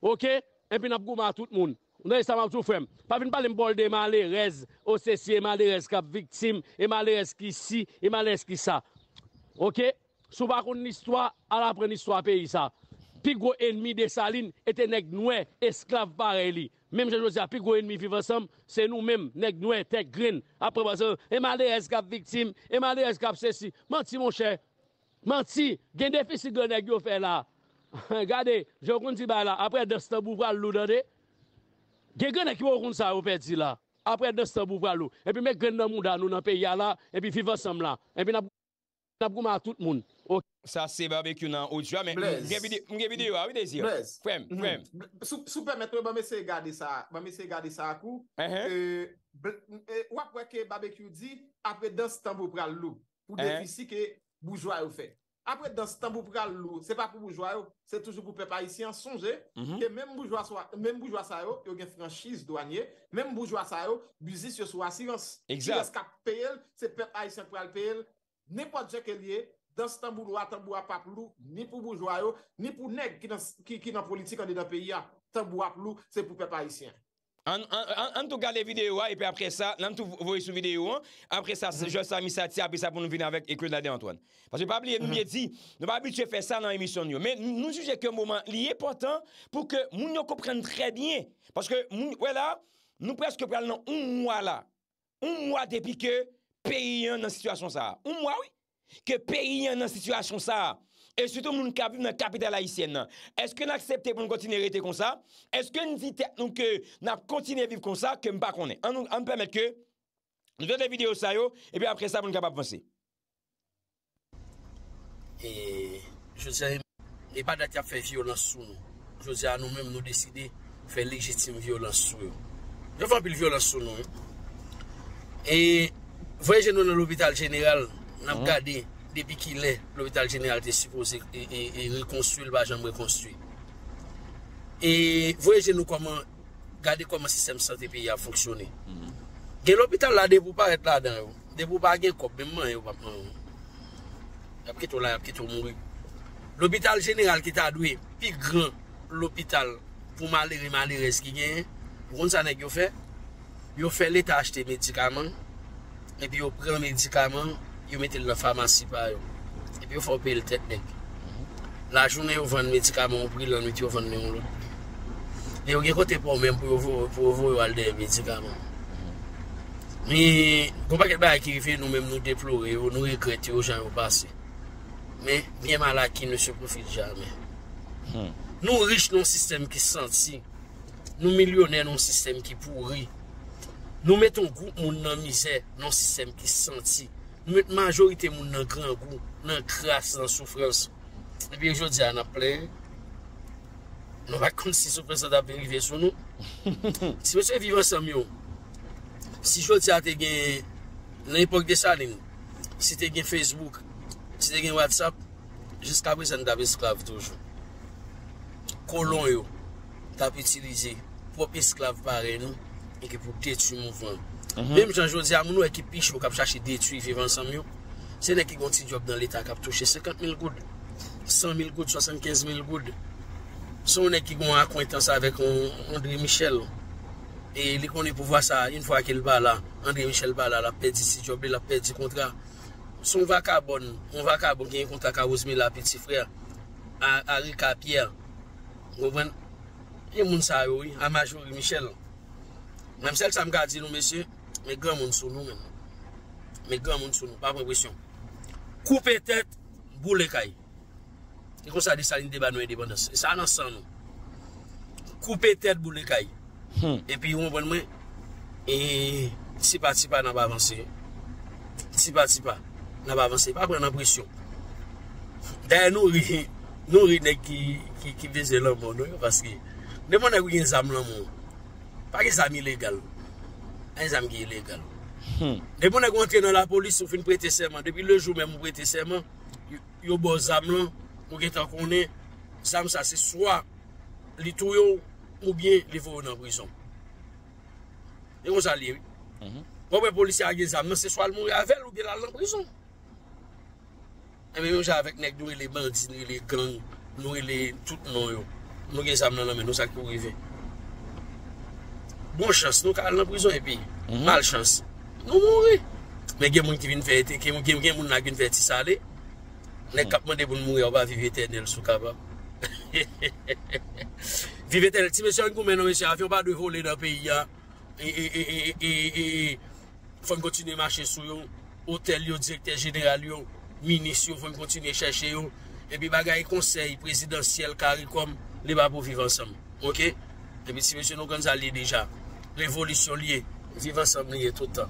Ok? Epi nan ap gouman tout moun. Nè y staman ap tout fèm. Pa vin palim bol de emalè rez. O se si emalè rez kap viktim. Emalè rez ki si. Emalè rez ki sa. Ok? Sou bakoun nistwa al apren nistwa pe y sa. Pi gwo enmi de salin ete nek nouè esklav pare li. Mèm jè jò si api gwo enmi vivansèm. Se nou mèm nek nouè tek grin. Apre basèm. Emalè rez kap viktim. Emalè rez kap se si. Man ti moun chè? Manti, gen defisi gwenè ki yo fè la. Gade, jokoun ti ba la, apre dastan bou pral lou dan de. Gen gwenè ki yo kon sa yo fè di la. Apre dastan bou pral lou. Epi mèk gwen nan moun dan nou nan pe ya la, epi fi fè sam la. Epi nap kouman tout moun. Sa se barbe kyou nan oujwa, men. Mwen gebi di yo a, mwen gebi di yo a. Frem, mhm. frem. Sou permetre, mwen mè se gade sa akou. Uh-huh. Euh, euh, wap wè ke barbe kyou di, apre dastan bou pral lou. Ou uh-huh. defisi ke... boujwa yo fe. Apre dan stambou pral lou, se pa pou boujwa yo, se toujou pou pep Aisyen sonje, ke menm boujwa sa yo, yon gen franschise douanye, menm boujwa sa yo, bizis yo sou asirans. Exact. Se pa pou boujwa sa yo, se pep Aisyen pral pep, ne pou ajeke liye, dan stambou lou, a tambou apap lou, ni pou boujwa yo, ni pou neg ki nan politik ane dan peya, tambou ap lou, se pou pep Aisyen. An tou gade videyo a, epi apre sa, lan tou voy sou videyo an, apre sa, se mhm. jò sa misa ti api sa pou nou vin avèk e kred la de Antoine. Pas jè pap liye nou miye di, nou pap liye chè fè sa nan emisyon yo. Men nou jù jè kè mouman liye potan pou ke moun yo kouprenn trè diye. Paske moun, wè la, nou pwè chè kouprenn nan un mwa la. Un mwa depi ke peyi yon nan sitwasyon sa. Un mwa wè, ke peyi yon nan sitwasyon sa. Et surtout moun ka vive nan kapital haitienne nan Est-ce que nan aksepte pou moun kontine rete kon sa Est-ce que nan kontine vive kon sa Kem pa konen An nou an pamet ke Nou dote videyo sa yo Et puis apre sa moun ka pa pense Eee Nè pa dati ap fè violans sou nou Nè pa dati ap fè violans sou nou Nè pa dati ap fè violans sou nou Nè pa dati ap fè violans sou nou Eee Voyage nou nan l'hôpital general Nè pa dati Depi ki lè, l'hôpital jeneral te supose e nil konstuye, l'bajan mre konstuye. E voyeje nou koman gade koman sistem sante pe ya foksyone. Gen l'hôpital la, debou pa et la den yo. Debou pa gen kop menman yo. Yapke to la, yapke to mou. L'hôpital jeneral ki ta adwe, pi gran l'hôpital, pou malire, malire, eski gen, ron sa nek yo fe, yo fe le ta achete medikaman, epi yo pren medikaman, yo mette e la famasi pa yon epi yo fokpe yon tetnek la jounen yo vande medikaman pou yon anwiti yo vande yon e yo gen kote pou mèm pou yon pou yon vande yon medikaman mi gomak et ba akive nou mèm nou deplore, nou rekrete yon jan yon base mi mèm ala ki nou se profite janme nou riche nou sistem ki senti nou milyonè nou sistem ki pouri nou metton gout moun nan mizè nou sistem ki senti Met majorite moun nan kran kou, nan kras nan soufrans. E bi yo di an aple. Non wak kont si sou prese da berive sou nou. Si mwen se vivan sa myo, si jol ti a te gen nan epok de salin, si te gen Facebook, si te gen WhatsApp, jiska apre sa nou dabe esklav toujou. Kolon yo dabe itilize pop esklav pare nou, e ki pou tete sou mou vwant. Mwen uh-huh. mwen jan jodi am nou ekip isho kap chache detui vivansam yo. Se ne ki gon ti job dan l'eta kap touche. 50 mil goud, 100 mil goud, 75 mil goud. Se ne ki gon akwentan sa vek André Michel. E li koni pou vwa sa, in fwa ke l ba la, André Michel ba la, la pedi si job be, la pedi kontra. Se on va ka bon, on va ka bon gen kontra ka Ousmi la peti frè. Arika, Pierre. E moun sa roi, a majori Michel. Mwen msel sa m gadi nou mesye. Mè gwa moun sou nou mè moun. Mè gwa moun sou nou. Pa kon presyon. Koupe tèt bou lè kaj. E kon sa di salin deba nou e deban nan. E sa nan san nou. Koupe tèt bou lè kaj. E pi yon bon mwen. E sipa tipa nan pa avanse. Sipa tipa nan pa avanse. Pa kon nan presyon. Dè nou ri. Nou ri nek ki vese lè moun nou yo. Paske. Ne moun nou yon zam lan moun. Pa ki zam ilegal nou. E zanm gye ilegal. Depi mwen ek wante nan la polis ou fin prete serman, depi lejou mwen mwen prete serman, yo bo zanm lan, mwen gen tan konen, zanm sa se swa li tou yo mwen gen li voun an prizon. E kon sa li. Mwen mhm. bon, gen polis ya a gen zanm lan, se swa mwen gen avel ou gen al an prizon. E mwen gen avèk nek nou e le bandi, nou e le klang, nou e le tout nou yo. Mwen gen zanm lan nan men nou sa kou revè. Bon chans nou ka al nan prizon epi mhm. Mal chans Nou moure Men gen moun ki vin ferite Gen moun na gin ferite sa le Nen kapman de bon moure Ou ba vive eternel sou kaba Vive eternel Ti mè sè an kou mè nan mè sè Afyon pa dwe ho lè nan peyi ya E e e e e e e Fòm kontine mache sou yo Otel yo, direktè general yo Minis yo, fòm kontine chèche yo Epi bagay konsey, prezidansyèl, karikom Li ba pou vive ansèm Ok? Epi si mè sè nou kan zalè deja Révolution liye, viva Samyye toutan.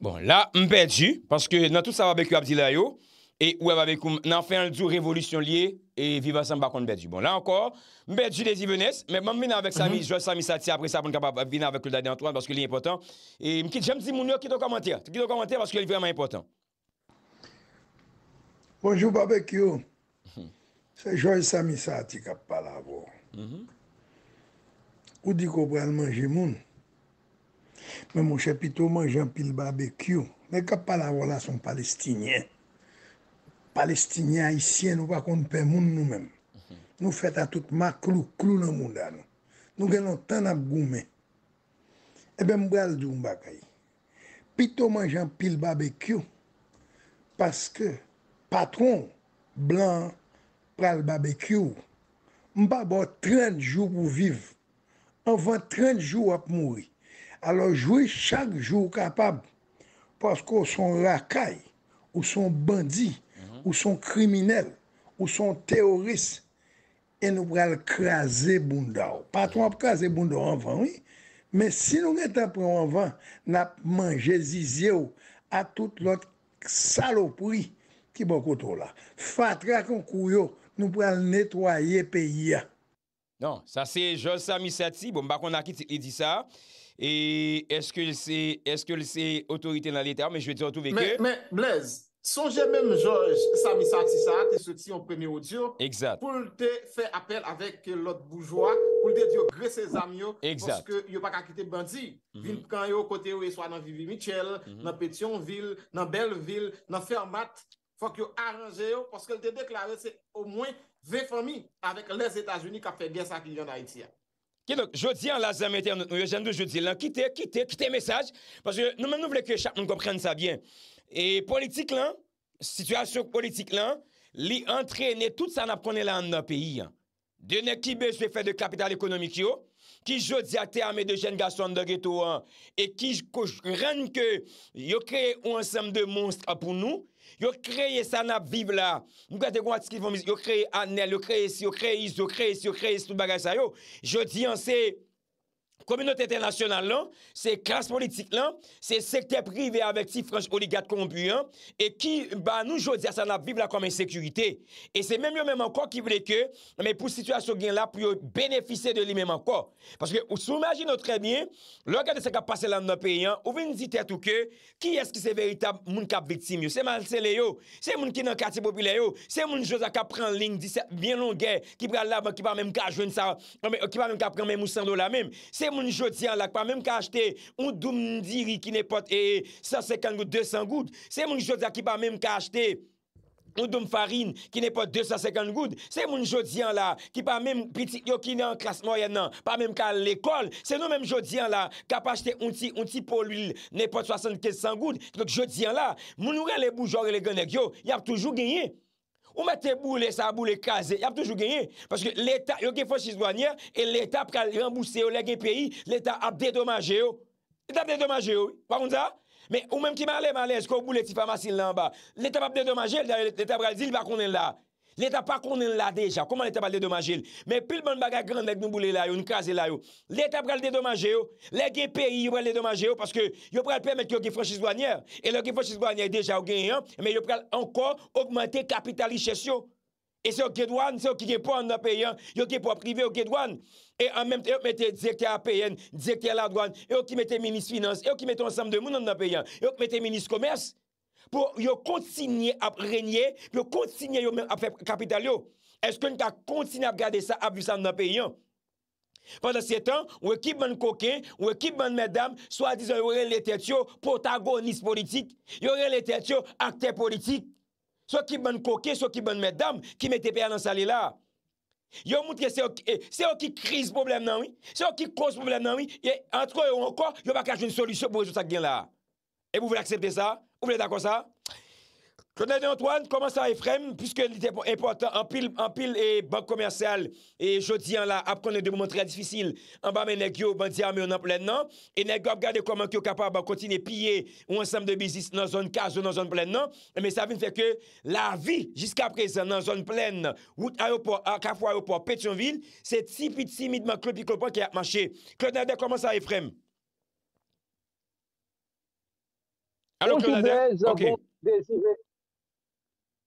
Bon, la, mbejji, paske nan tout sa vabekou Abdilayo, e ou wababekou nan fè anjou Révolution liye, e viva Samyye bakon mbejji. Bon, la ankor, mbejji de zi venes, men mbejji nan vek Samyye, Joi Samyye Sati apresa, ponk ap vina vek kou dade Antoine, paske liye important, e mkid jemzi moun yo, kido komantir, kido komantir paske liye vreman important. Bonjour, babekyou, mhm. se Joi Samyye Sati kap pala vo. Mh, mh. Ou di ko pral manje moun. Men monshe pito manjan pil barbekyou. Men kap pala wala son palestinyen. Palestinyen, haisyen, nou wakon pe moun nou men. Nou fet a tout maklou, klou nan moun dan. Nou gen nou tan ap goumen. E ben mbral di mbakay. Pito manjan pil barbekyou. Paske patron blan pral barbekyou. Mpa bo 30 jou pou vive. Anvan 30 jou ap mouri. Alo jouy chak jou kapab pasko son rakay, ou son bandi, mhm. ou son kriminel, ou son teoris, e nou pral kaze bunda ou. Patron ap kaze bunda anvan, oui, men si nou netan pran anvan nap manje zizye ou a tout lot salopri ki bako to la. Fatra kon kou yo, nou pral netwaye peyi ya. Non, sa se Joj Samisati, bon bakon akit edi sa, e eske lese otorite nan leta, men jve di an tou veke. Men Blaise, sonje men Joj Samisati sa, te soti an premi ou diyo, pou lte fe apel avek lot boujwa, pou lte diyo gre se zamyo, pou lte diyo bak akite bandi, mhm. vin kan yo kote ou e swa nan Vivi Michel, nan mhm. Petionville, nan Belleville, nan Fermat, Fok yo aranje yo, porske l te deklare se o mwen vefami avek les Etats-Unis kap fe gen sa ki jen da iti. Ki nou, jodi an la zamete an nou yo jen dou jodi lan, kite, kite, kite mesaj, porske nou men nou vle ke chak moun komprenne sa bien. E politik lan, situasyon politik lan, li antrene tout sa nap kone lan nan peyi. Dene ki bejwe fe de kapital ekonomik yo, ki jodi a te ame de jen gason de geto an, e ki jkojrenke, yo kreye ou ansem de monstra pou nou, yo kreye sanap viv la, mkate kwa tiski pou miz, yo kreye anel, yo kreye si, yo kreye is, yo kreye si, yo kreye sou bagay sa yo, jodi anse, Komunote internasyonal lan, se klas politik lan, se sekte prive avèk ti franj oligat kombuyen, e ki ba nou jodi asan ap vib la koman sekurite. E se menm yo menman kwa ki vle ke, nan men pou situasyon gen la pou yo benefise de li menman kwa. Paske ou sou magine ou tre bie, lò gade se ka pase lan nan peyan, ou ven zite atou ke, ki eske se veritab moun kap viktim yo, se manse le yo, se moun ki nan kati popile yo, se moun joda ka pran lin, di se vyen lon gen, ki pran la mwen, ki pran menm ka jwen sa, ki pran menm ka pran menm ou sando E, se moun jodyan la ki pa mèm ka achete undoum diri ki ne pot e 150 gout, 200 gout, se moun jodyan la ki pa mèm ka achete undoum farine ki ne pot 250 gout, se moun jodyan la ki pa mèm piti yo ki ne an krasmoyen nan, pa mèm ka l'ekol, se moun mèm jodyan la ki pa achete unti polil ne pot 75 gout, se moun jodyan la, moun oure le boujore le genek yo, yap toujou genye. Ou mè te boulè sa boulè kazè, y ap toujou genye. Paske l'Etat, yo ke fòs chizwanyè, e l'Etat pral rambousse yo lè gen peyi, l'Etat ap dedomage yo. L'Etat ap dedomage yo, wakoun za? Mè ou mèm ki mè alè mè alè, skou boulè ti famasil nan ba. L'Etat ap dedomage yo, l'Etat brasil bakounen la. L'Etat pa konnen la deja, koman l'Etat pa l'de domanje yo? Men, pil mwen bagay grandek nou boule la yo, nou krasi la yo. L'Etat pral de domanje yo, l'EGP yu pral de domanje yo, paske yu pral pèmèt yu ki fwanshi zwanye, e lò ki fwanshi zwanye deja yu genyen, men yu pral ankor augmentè kapitalist chesyo. E se yu ki dwan, se yu ki genpon an nan peyen, yu ki pou aprive yu ki dwan. E an menmte yu ki mette dijekte a peyen, dijekte a la dwan, yu ki mette minis finans, yu ki mette ansam de pou yo kontsigne ap renyè, pou yo kontsigne yo men ap kapital yo. Eske nou ka kontsigne ap gade sa ap du sandan pe yon? Pendan se tan, ou ekip man koke, ou ekip man medam, swa dizon yo ren lete tyo potagonist politik, yo ren lete tyo akter politik, swa ekip eh, man koke, swa ekip man medam, ki mette pe an an sali la. Yo mouti se yo ki kriz problem nan mi, se yo ki kos problem nan mi, yo va kache un solisyon pou yo sa gen la. E pou vèl aksepte sa? Ou vle da kon sa? Konen de Antoine, konen sa Efrem, pwiske nite important, anpil e bank komersyal, e jodi an la ap konen de moumantre ya disfisil, anba menen kyo, menen kyo kapa ban kontine piye ou ansam de bizis nan zon kaj, nan zon plen nan, men sa vin feke la vi jiska prez, nan zon plen, wout ayopor, akafo ayopor, petyon vil, se tipit simidman klopi klopan ki ap manche. Konen de konen sa Efrem,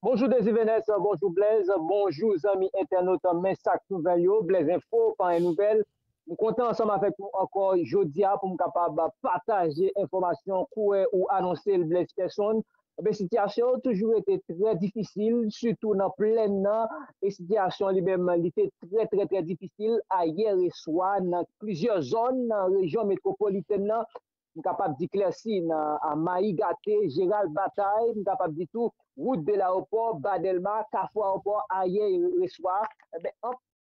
Bonjour Desi Venesse, bonjour Blaise, bonjour zami internet, mensak sou ven yo, Blaise Info, panye noubel. Mou konten ansam afek pou ankor Jodia pou mou kapab pataje informasyon kouè ou anonsè le Blaise Personne. Eh ben, sityasyon toujou ete tre difficile, sutou nan plem nan, et sityasyon libe men li te tre, tre, tre difficile ayer e swan nan plizye zon nan rejon metropoliten nan. mou kapap di klesin a Mayi Gaté, Gérald Bataille, mou kapap di tou Routes de l'Auport, Badelma, Cafoy-Auport, Ayé-Résoir, eh be hop,